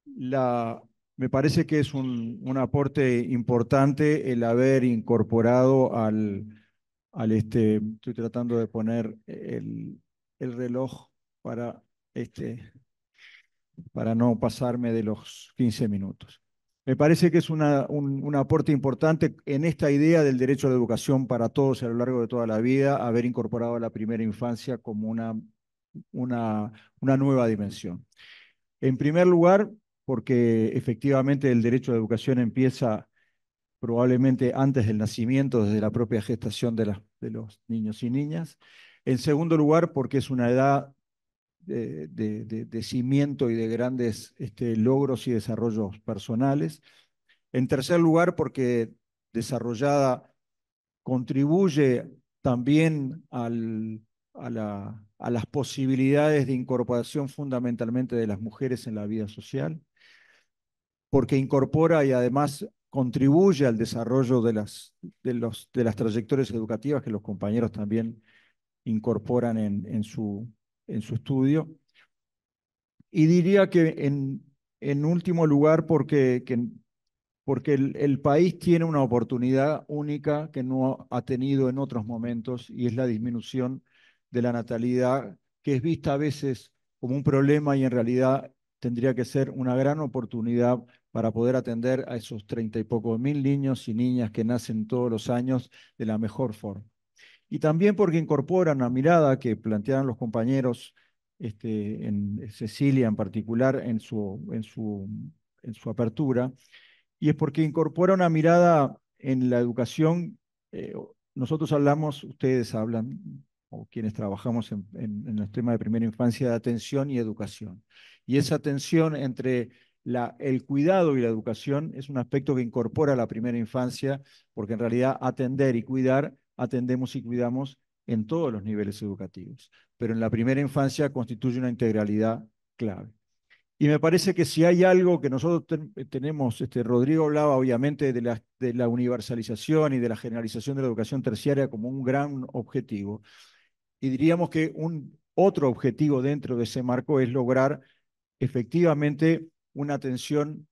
la, me parece que es un, un, aporte importante el haber incorporado al, al este, estoy tratando de poner el, el reloj para este, para no pasarme de los 15 minutos. Me parece que es una, un, aporte importante en esta idea del derecho a la educación para todos a lo largo de toda la vida, haber incorporado a la primera infancia como una una, una nueva dimensión. En primer lugar, porque efectivamente el derecho a la educación empieza probablemente antes del nacimiento, desde la propia gestación de, de los niños y niñas. En segundo lugar, porque es una edad de, cimiento y de grandes este, logros y desarrollos personales. En tercer lugar, porque desarrollada contribuye también a la a las posibilidades de incorporación fundamentalmente de las mujeres en la vida social, porque incorpora y además contribuye al desarrollo de las, de, las trayectorias educativas que los compañeros también incorporan en, en, su, en su estudio. Y diría que en, en último lugar, porque, porque el, el, país tiene una oportunidad única que no ha tenido en otros momentos y es la disminución de la natalidad, que es vista a veces como un problema y en realidad tendría que ser una gran oportunidad para poder atender a esos treinta y pocos mil niños y niñas que nacen todos los años de la mejor forma. Y también porque incorporan una mirada que plantearon los compañeros, este, en Cecilia en particular, en su, en su, en su apertura, y es porque incorpora una mirada en la educación. Eh, nosotros hablamos, ustedes hablan, o quienes trabajamos en, en, en, los temas de primera infancia de atención y educación. Y esa tensión entre el cuidado y la educación es un aspecto que incorpora la primera infancia, porque en realidad atender y cuidar, atendemos y cuidamos en todos los niveles educativos, pero en la primera infancia constituye una integralidad clave. Y me parece que si hay algo que nosotros eh, tenemos, este, Rodrigo hablaba obviamente de la universalización y de la generalización de la educación terciaria como un gran objetivo, y diríamos que un otro objetivo dentro de ese marco es lograr efectivamente una atención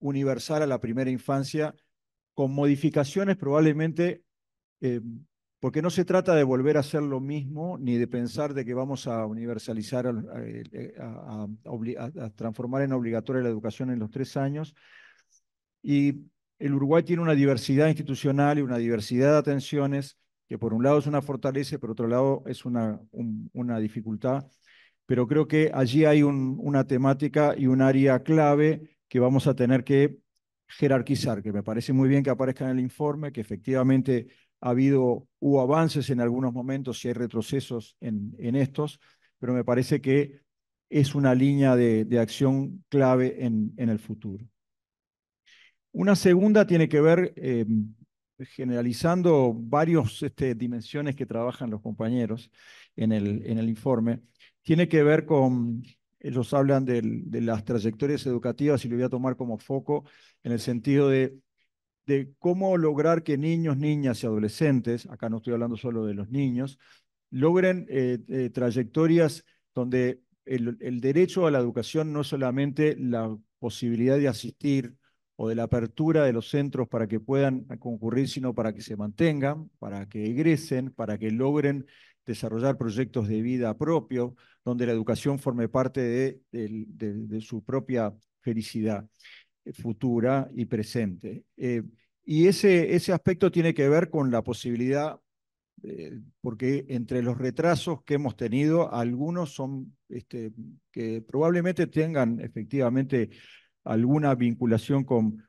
universal a la primera infancia con modificaciones probablemente, eh, porque no se trata de volver a hacer lo mismo ni de pensar de que vamos a universalizar, eh, a transformar en obligatoria la educación en los tres años. Y el Uruguay tiene una diversidad institucional y una diversidad de atenciones que por un lado es una fortaleza por otro lado es una, una dificultad, pero creo que allí hay una temática y un área clave que vamos a tener que jerarquizar, que me parece muy bien que aparezca en el informe, que efectivamente ha habido avances en algunos momentos y hay retrocesos en, en estos, pero me parece que es una línea de, acción clave en, en, el futuro. Una segunda tiene que ver eh, generalizando varios este, dimensiones que trabajan los compañeros en el, informe, tiene que ver con, ellos hablan de, las trayectorias educativas y lo voy a tomar como foco en el sentido de, cómo lograr que niños, niñas y adolescentes, acá no estoy hablando solo de los niños, logren eh, eh, trayectorias donde el, el, derecho a la educación no es solamente la posibilidad de asistir o de la apertura de los centros para que puedan concurrir, sino para que se mantengan, para que egresen, para que logren desarrollar proyectos de vida propio, donde la educación forme parte de, su propia felicidad eh, futura y presente. Eh, y ese, ese aspecto tiene que ver con la posibilidad, eh, porque entre los retrasos que hemos tenido, algunos son este, que probablemente tengan efectivamente alguna vinculación con,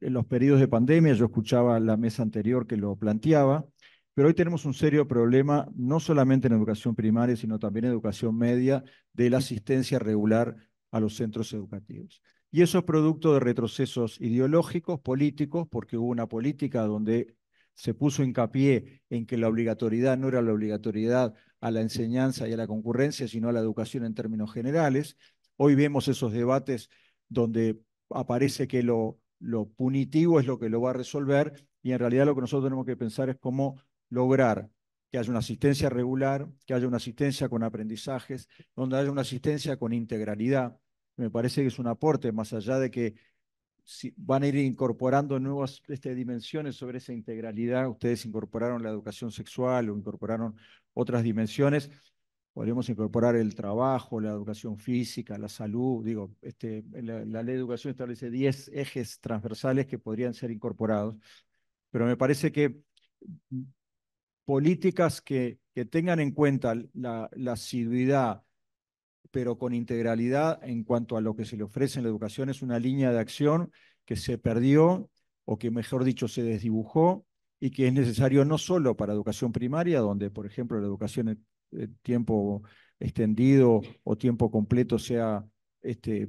los periodos de pandemia. Yo escuchaba la mesa anterior que lo planteaba, pero hoy tenemos un serio problema, no solamente en educación primaria, sino también en educación media, de la asistencia regular a los centros educativos. Y eso es producto de retrocesos ideológicos, políticos, porque hubo una política donde se puso hincapié en que la obligatoriedad no era la obligatoriedad a la enseñanza y a la concurrencia, sino a la educación en términos generales. Hoy vemos esos debates donde aparece que lo, lo punitivo es lo que lo va a resolver y en realidad lo que nosotros tenemos que pensar es cómo lograr que haya una asistencia regular, que haya una asistencia con aprendizajes, donde haya una asistencia con integralidad. Me parece que es un aporte, más allá de que van a ir incorporando nuevas este, dimensiones sobre esa integralidad, ustedes incorporaron la educación sexual o incorporaron otras dimensiones, podríamos incorporar el trabajo, la educación física, la salud. Digo, este, la, ley de educación establece 10 ejes transversales que podrían ser incorporados, pero me parece que mm, políticas que, tengan en cuenta la, la asiduidad, pero con integralidad en cuanto a lo que se le ofrece en la educación, es una línea de acción que se perdió o que, mejor dicho, se desdibujó y que es necesario no solo para educación primaria, donde, por ejemplo, la educación eh, tiempo extendido o tiempo completo sea, este,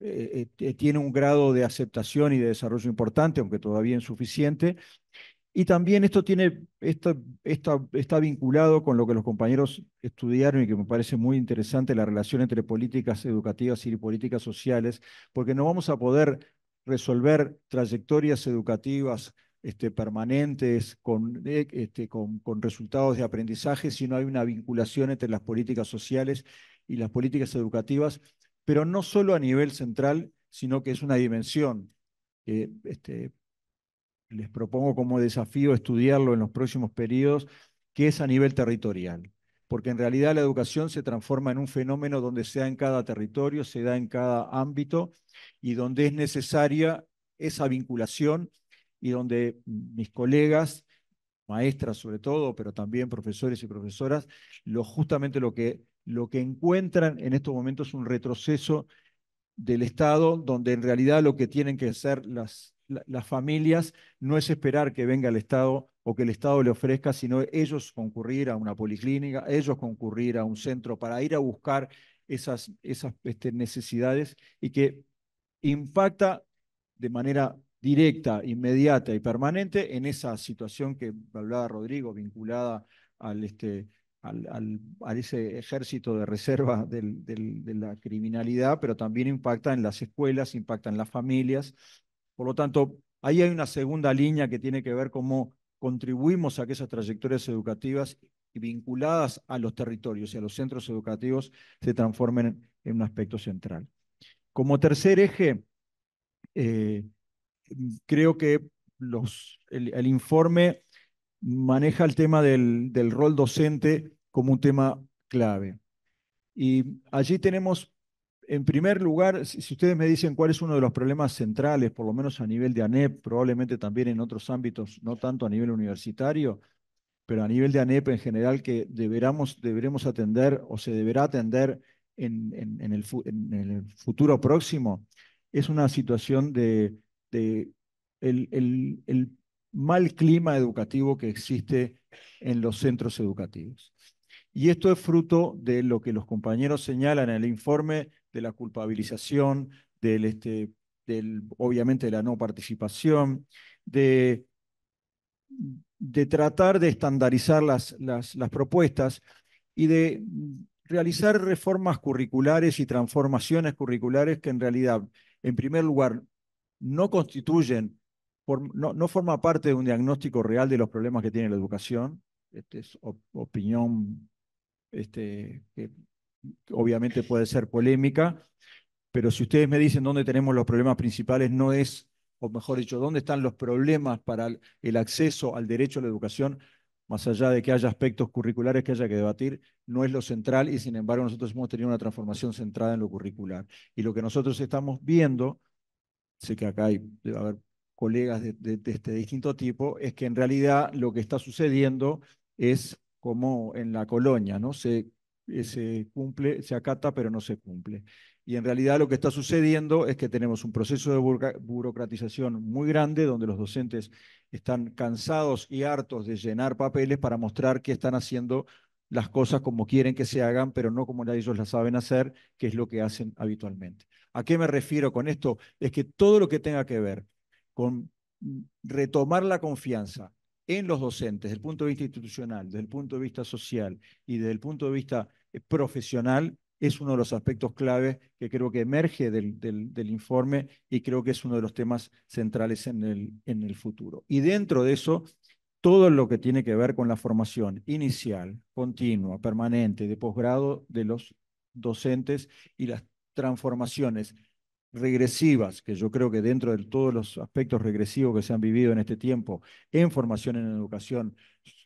eh, eh, tiene un grado de aceptación y de desarrollo importante, aunque todavía insuficiente. Y también esto tiene, está vinculado con lo que los compañeros estudiaron y que me parece muy interesante, la relación entre políticas educativas y políticas sociales, porque no vamos a poder resolver trayectorias educativas este, permanentes, eh, este, con, con, resultados de aprendizaje, sino hay una vinculación entre las políticas sociales y las políticas educativas, pero no solo a nivel central, sino que es una dimensión que este, les propongo como desafío estudiarlo en los próximos periodos, que es a nivel territorial, porque en realidad la educación se transforma en un fenómeno donde se da en cada territorio, se da en cada ámbito y donde es necesaria esa vinculación y donde mis colegas, maestras sobre todo, pero también profesores y profesoras, lo, justamente lo que, lo que encuentran en estos momentos es un retroceso del Estado, donde en realidad lo que tienen que hacer las, las familias no es esperar que venga el Estado o que el Estado le ofrezca, sino ellos concurrir a una policlínica, ellos concurrir a un centro para ir a buscar esas, esas este, necesidades y que impacta de manera directa, inmediata y permanente en esa situación que hablaba Rodrigo, vinculada al, este, al, al, a ese ejército de reserva de la criminalidad, pero también impacta en las escuelas, impacta en las familias. Por lo tanto, ahí hay una segunda línea que tiene que ver cómo contribuimos a que esas trayectorias educativas vinculadas a los territorios y a los centros educativos se transformen en un aspecto central. Como tercer eje, eh, creo que los, el, informe maneja el tema del, del rol docente como un tema clave. Y allí tenemos, en primer lugar, si, ustedes me dicen cuál es uno de los problemas centrales, por lo menos a nivel de ANEP, probablemente también en otros ámbitos, no tanto a nivel universitario, pero a nivel de ANEP en general que deberamos, deberemos atender o se deberá atender en, en, el, futuro próximo, es una situación de de este, el, mal clima educativo que existe en los centros educativos. Y esto es fruto de lo que los compañeros señalan en el informe de la culpabilización, del, este, obviamente de la no participación, de, tratar de estandarizar las, las propuestas y de realizar reformas curriculares y transformaciones curriculares que en realidad, en primer lugar, no constituyen, no, no forma parte de un diagnóstico real de los problemas que tiene la educación. Esta es opinión este, que obviamente puede ser polémica, pero si ustedes me dicen dónde tenemos los problemas principales, no es, o mejor dicho, dónde están los problemas para el acceso al derecho a la educación, más allá de que haya aspectos curriculares que haya que debatir, no es lo central y sin embargo nosotros hemos tenido una transformación centrada en lo curricular. Y lo que nosotros estamos viendo sé que acá hay, debe haber colegas de, este distinto tipo, es que en realidad lo que está sucediendo es como en la colonia, ¿no? Se, eh, se cumple, se acata, pero no se cumple. Y en realidad lo que está sucediendo es que tenemos un proceso de burocratización muy grande, donde los docentes están cansados y hartos de llenar papeles para mostrar que están haciendo las cosas como quieren que se hagan, pero no como ellos las saben hacer, que es lo que hacen habitualmente. ¿A qué me refiero con esto? Es que todo lo que tenga que ver con retomar la confianza en los docentes, desde el punto de vista institucional, desde el punto de vista social y desde el punto de vista eh, profesional, es uno de los aspectos claves que creo que emerge del, informe y creo que es uno de los temas centrales en el futuro. Y dentro de eso todo lo que tiene que ver con la formación inicial, continua, permanente, de posgrado de los docentes y las transformaciones regresivas, que yo creo que dentro de todos los aspectos regresivos que se han vivido en este tiempo en formación en educación,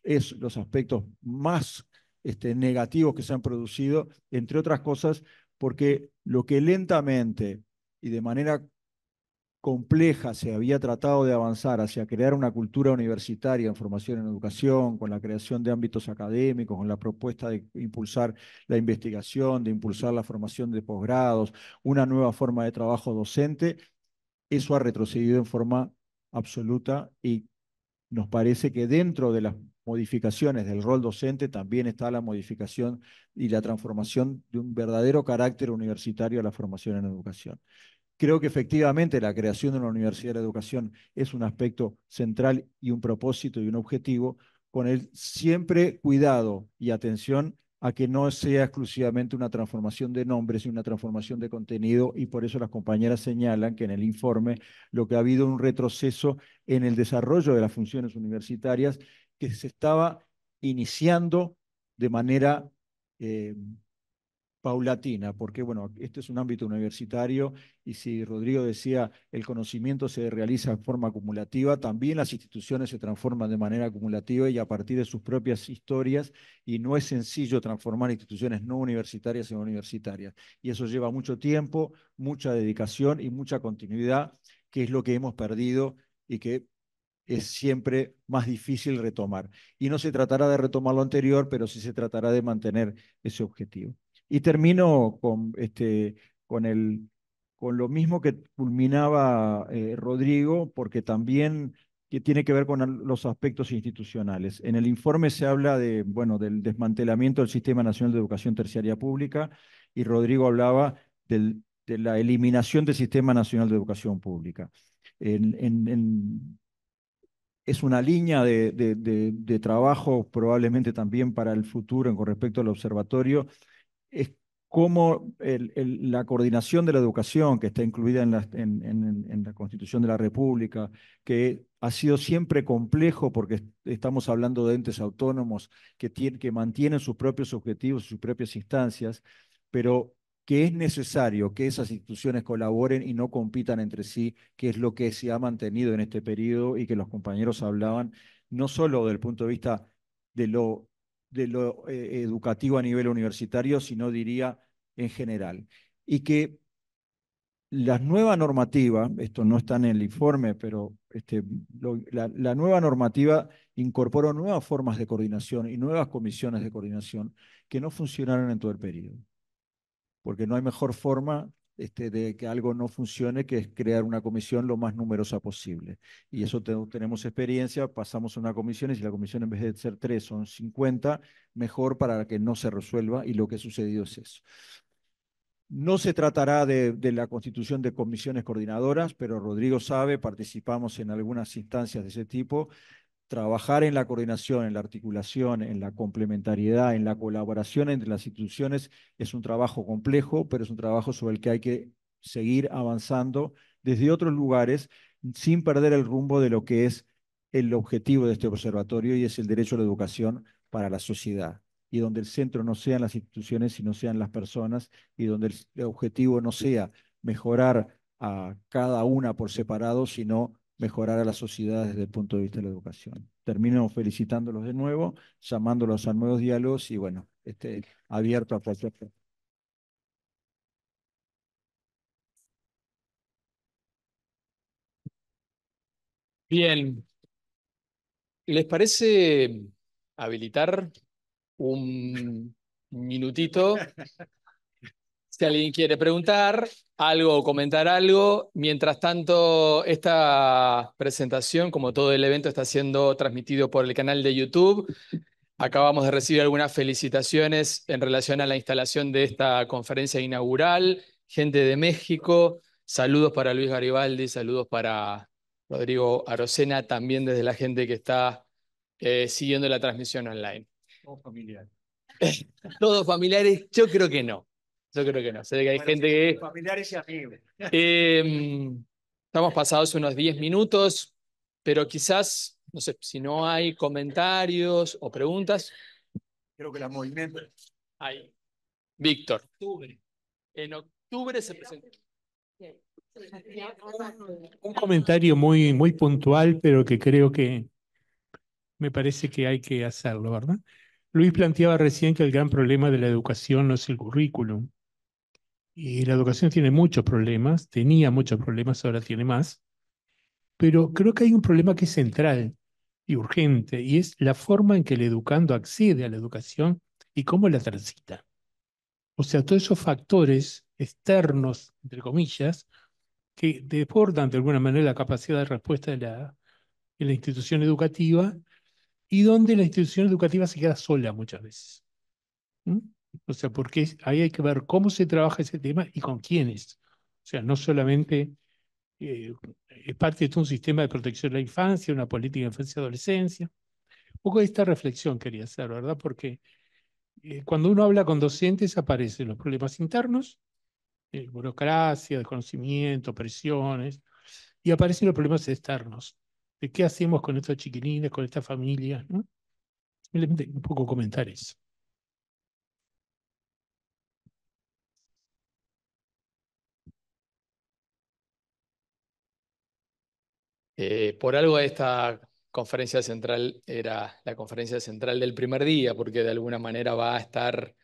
es los aspectos más este, negativos que se han producido, entre otras cosas, porque lo que lentamente y de manera compleja se había tratado de avanzar hacia crear una cultura universitaria en formación en educación, con la creación de ámbitos académicos, con la propuesta de impulsar la investigación, de impulsar la formación de posgrados, una nueva forma de trabajo docente, eso ha retrocedido en forma absoluta y nos parece que dentro de las modificaciones del rol docente también está la modificación y la transformación de un verdadero carácter universitario a la formación en educación. Creo que efectivamente la creación de una universidad de la educación es un aspecto central y un propósito y un objetivo, con el siempre cuidado y atención a que no sea exclusivamente una transformación de nombres y una transformación de contenido, y por eso las compañeras señalan que en el informe lo que ha habido un retroceso en el desarrollo de las funciones universitarias que se estaba iniciando de manera eh, paulatina, porque bueno, este es un ámbito universitario y si Rodrigo decía el conocimiento se realiza de forma acumulativa, también las instituciones se transforman de manera acumulativa y a partir de sus propias historias y no es sencillo transformar instituciones no universitarias en universitarias. Y eso lleva mucho tiempo, mucha dedicación y mucha continuidad, que es lo que hemos perdido y que es siempre más difícil retomar. Y no se tratará de retomar lo anterior, pero sí se tratará de mantener ese objetivo. Y termino con, este, con, el, con lo mismo que culminaba eh, Rodrigo, porque también tiene que ver con los aspectos institucionales. En el informe se habla de, bueno, del desmantelamiento del Sistema Nacional de Educación Terciaria Pública y Rodrigo hablaba del, de la eliminación del Sistema Nacional de Educación Pública. es una línea de, de, trabajo probablemente también para el futuro con respecto al observatorio es como la coordinación de la educación, que está incluida en la, en, la, Constitución de la República, que ha sido siempre complejo porque estamos hablando de entes autónomos que, que mantienen sus propios objetivos, sus propias instancias, pero que es necesario que esas instituciones colaboren y no compitan entre sí, que es lo que se ha mantenido en este periodo y que los compañeros hablaban, no solo del punto de vista de lo de lo eh, educativo a nivel universitario, sino diría en general. Y que la nueva normativa, esto no está en el informe, pero este, la, la, nueva normativa incorporó nuevas formas de coordinación y nuevas comisiones de coordinación que no funcionaron en todo el periodo. Porque no hay mejor forma este, de que algo no funcione, que es crear una comisión lo más numerosa posible. Y eso tenemos experiencia, pasamos a una comisión y si la comisión en vez de ser tres son 50, mejor para que no se resuelva y lo que ha sucedido es eso. No se tratará de, de, la constitución de comisiones coordinadoras, pero Rodrigo sabe, participamos en algunas instancias de ese tipo trabajar en la coordinación, en la articulación, en la complementariedad, en la colaboración entre las instituciones es un trabajo complejo, pero es un trabajo sobre el que hay que seguir avanzando desde otros lugares sin perder el rumbo de lo que es el objetivo de este observatorio y es el derecho a la educación para la sociedad y donde el centro no sean las instituciones sino sean las personas y donde el objetivo no sea mejorar a cada una por separado, sino mejorar a la sociedad desde el punto de vista de la educación. Termino felicitándolos de nuevo, llamándolos a nuevos diálogos y bueno, este, abierto a cualquier Bien. ¿Les parece habilitar un minutito [LAUGHS] Si alguien quiere preguntar algo o comentar algo, mientras tanto, esta presentación, como todo el evento, está siendo transmitido por el canal de YouTube. Acabamos de recibir algunas felicitaciones en relación a la instalación de esta conferencia inaugural. Gente de México, saludos para Luis Garibaldi, saludos para Rodrigo Arocena, también desde la gente que está eh, siguiendo la transmisión online. Todos familiares. [LAUGHS] Todos familiares, yo creo que no. Yo creo que no. Sé que hay gente que. Familiares y amigos. [LAUGHS] Em, estamos pasados unos 10 minutos, pero quizás, no sé, si no hay comentarios o preguntas. Creo que las movimiento. Ahí. Víctor. En octubre. se presentó. Un comentario muy, muy puntual, pero que creo que me parece que hay que hacerlo, ¿verdad? Luis planteaba recién que el gran problema de la educación no es el currículum, y la educación tiene muchos problemas, tenía muchos problemas, ahora tiene más, pero creo que hay un problema que es central y urgente, y es la forma en que el educando accede a la educación y cómo la transita. O sea, todos esos factores externos, entre comillas, que desbordan de alguna manera la capacidad de respuesta de la, de la institución educativa y donde la institución educativa se queda sola muchas veces. ¿Mm? O sea, porque ahí hay que ver cómo se trabaja ese tema y con quiénes. O sea, no solamente eh, es parte de un sistema de protección de la infancia, una política de infancia y adolescencia. Un poco de esta reflexión quería hacer, ¿verdad? Porque eh, cuando uno habla con docentes aparecen los problemas internos, eh, burocracia, desconocimiento, presiones, y aparecen los problemas externos. ¿De qué hacemos con estos chiquilines, con estas familias? un poco comentar eso. Eh, por algo esta conferencia central era la conferencia central del primer día, porque de alguna manera va a estar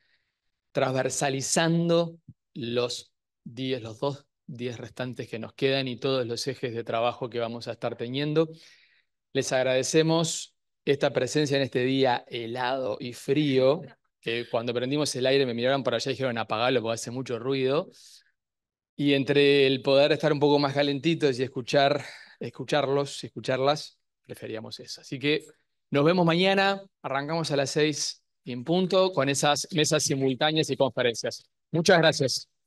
transversalizando los los dos días restantes que nos quedan y todos los ejes de trabajo que vamos a estar teniendo. Les agradecemos esta presencia en este día helado y frío, que cuando prendimos el aire me miraron para allá y dijeron apagalo porque hace mucho ruido. Y entre el poder estar un poco más calentitos y escuchar escucharlos, escucharlas, preferíamos eso. Así que nos vemos mañana, arrancamos a las seis en punto con esas mesas simultáneas y conferencias. Muchas gracias.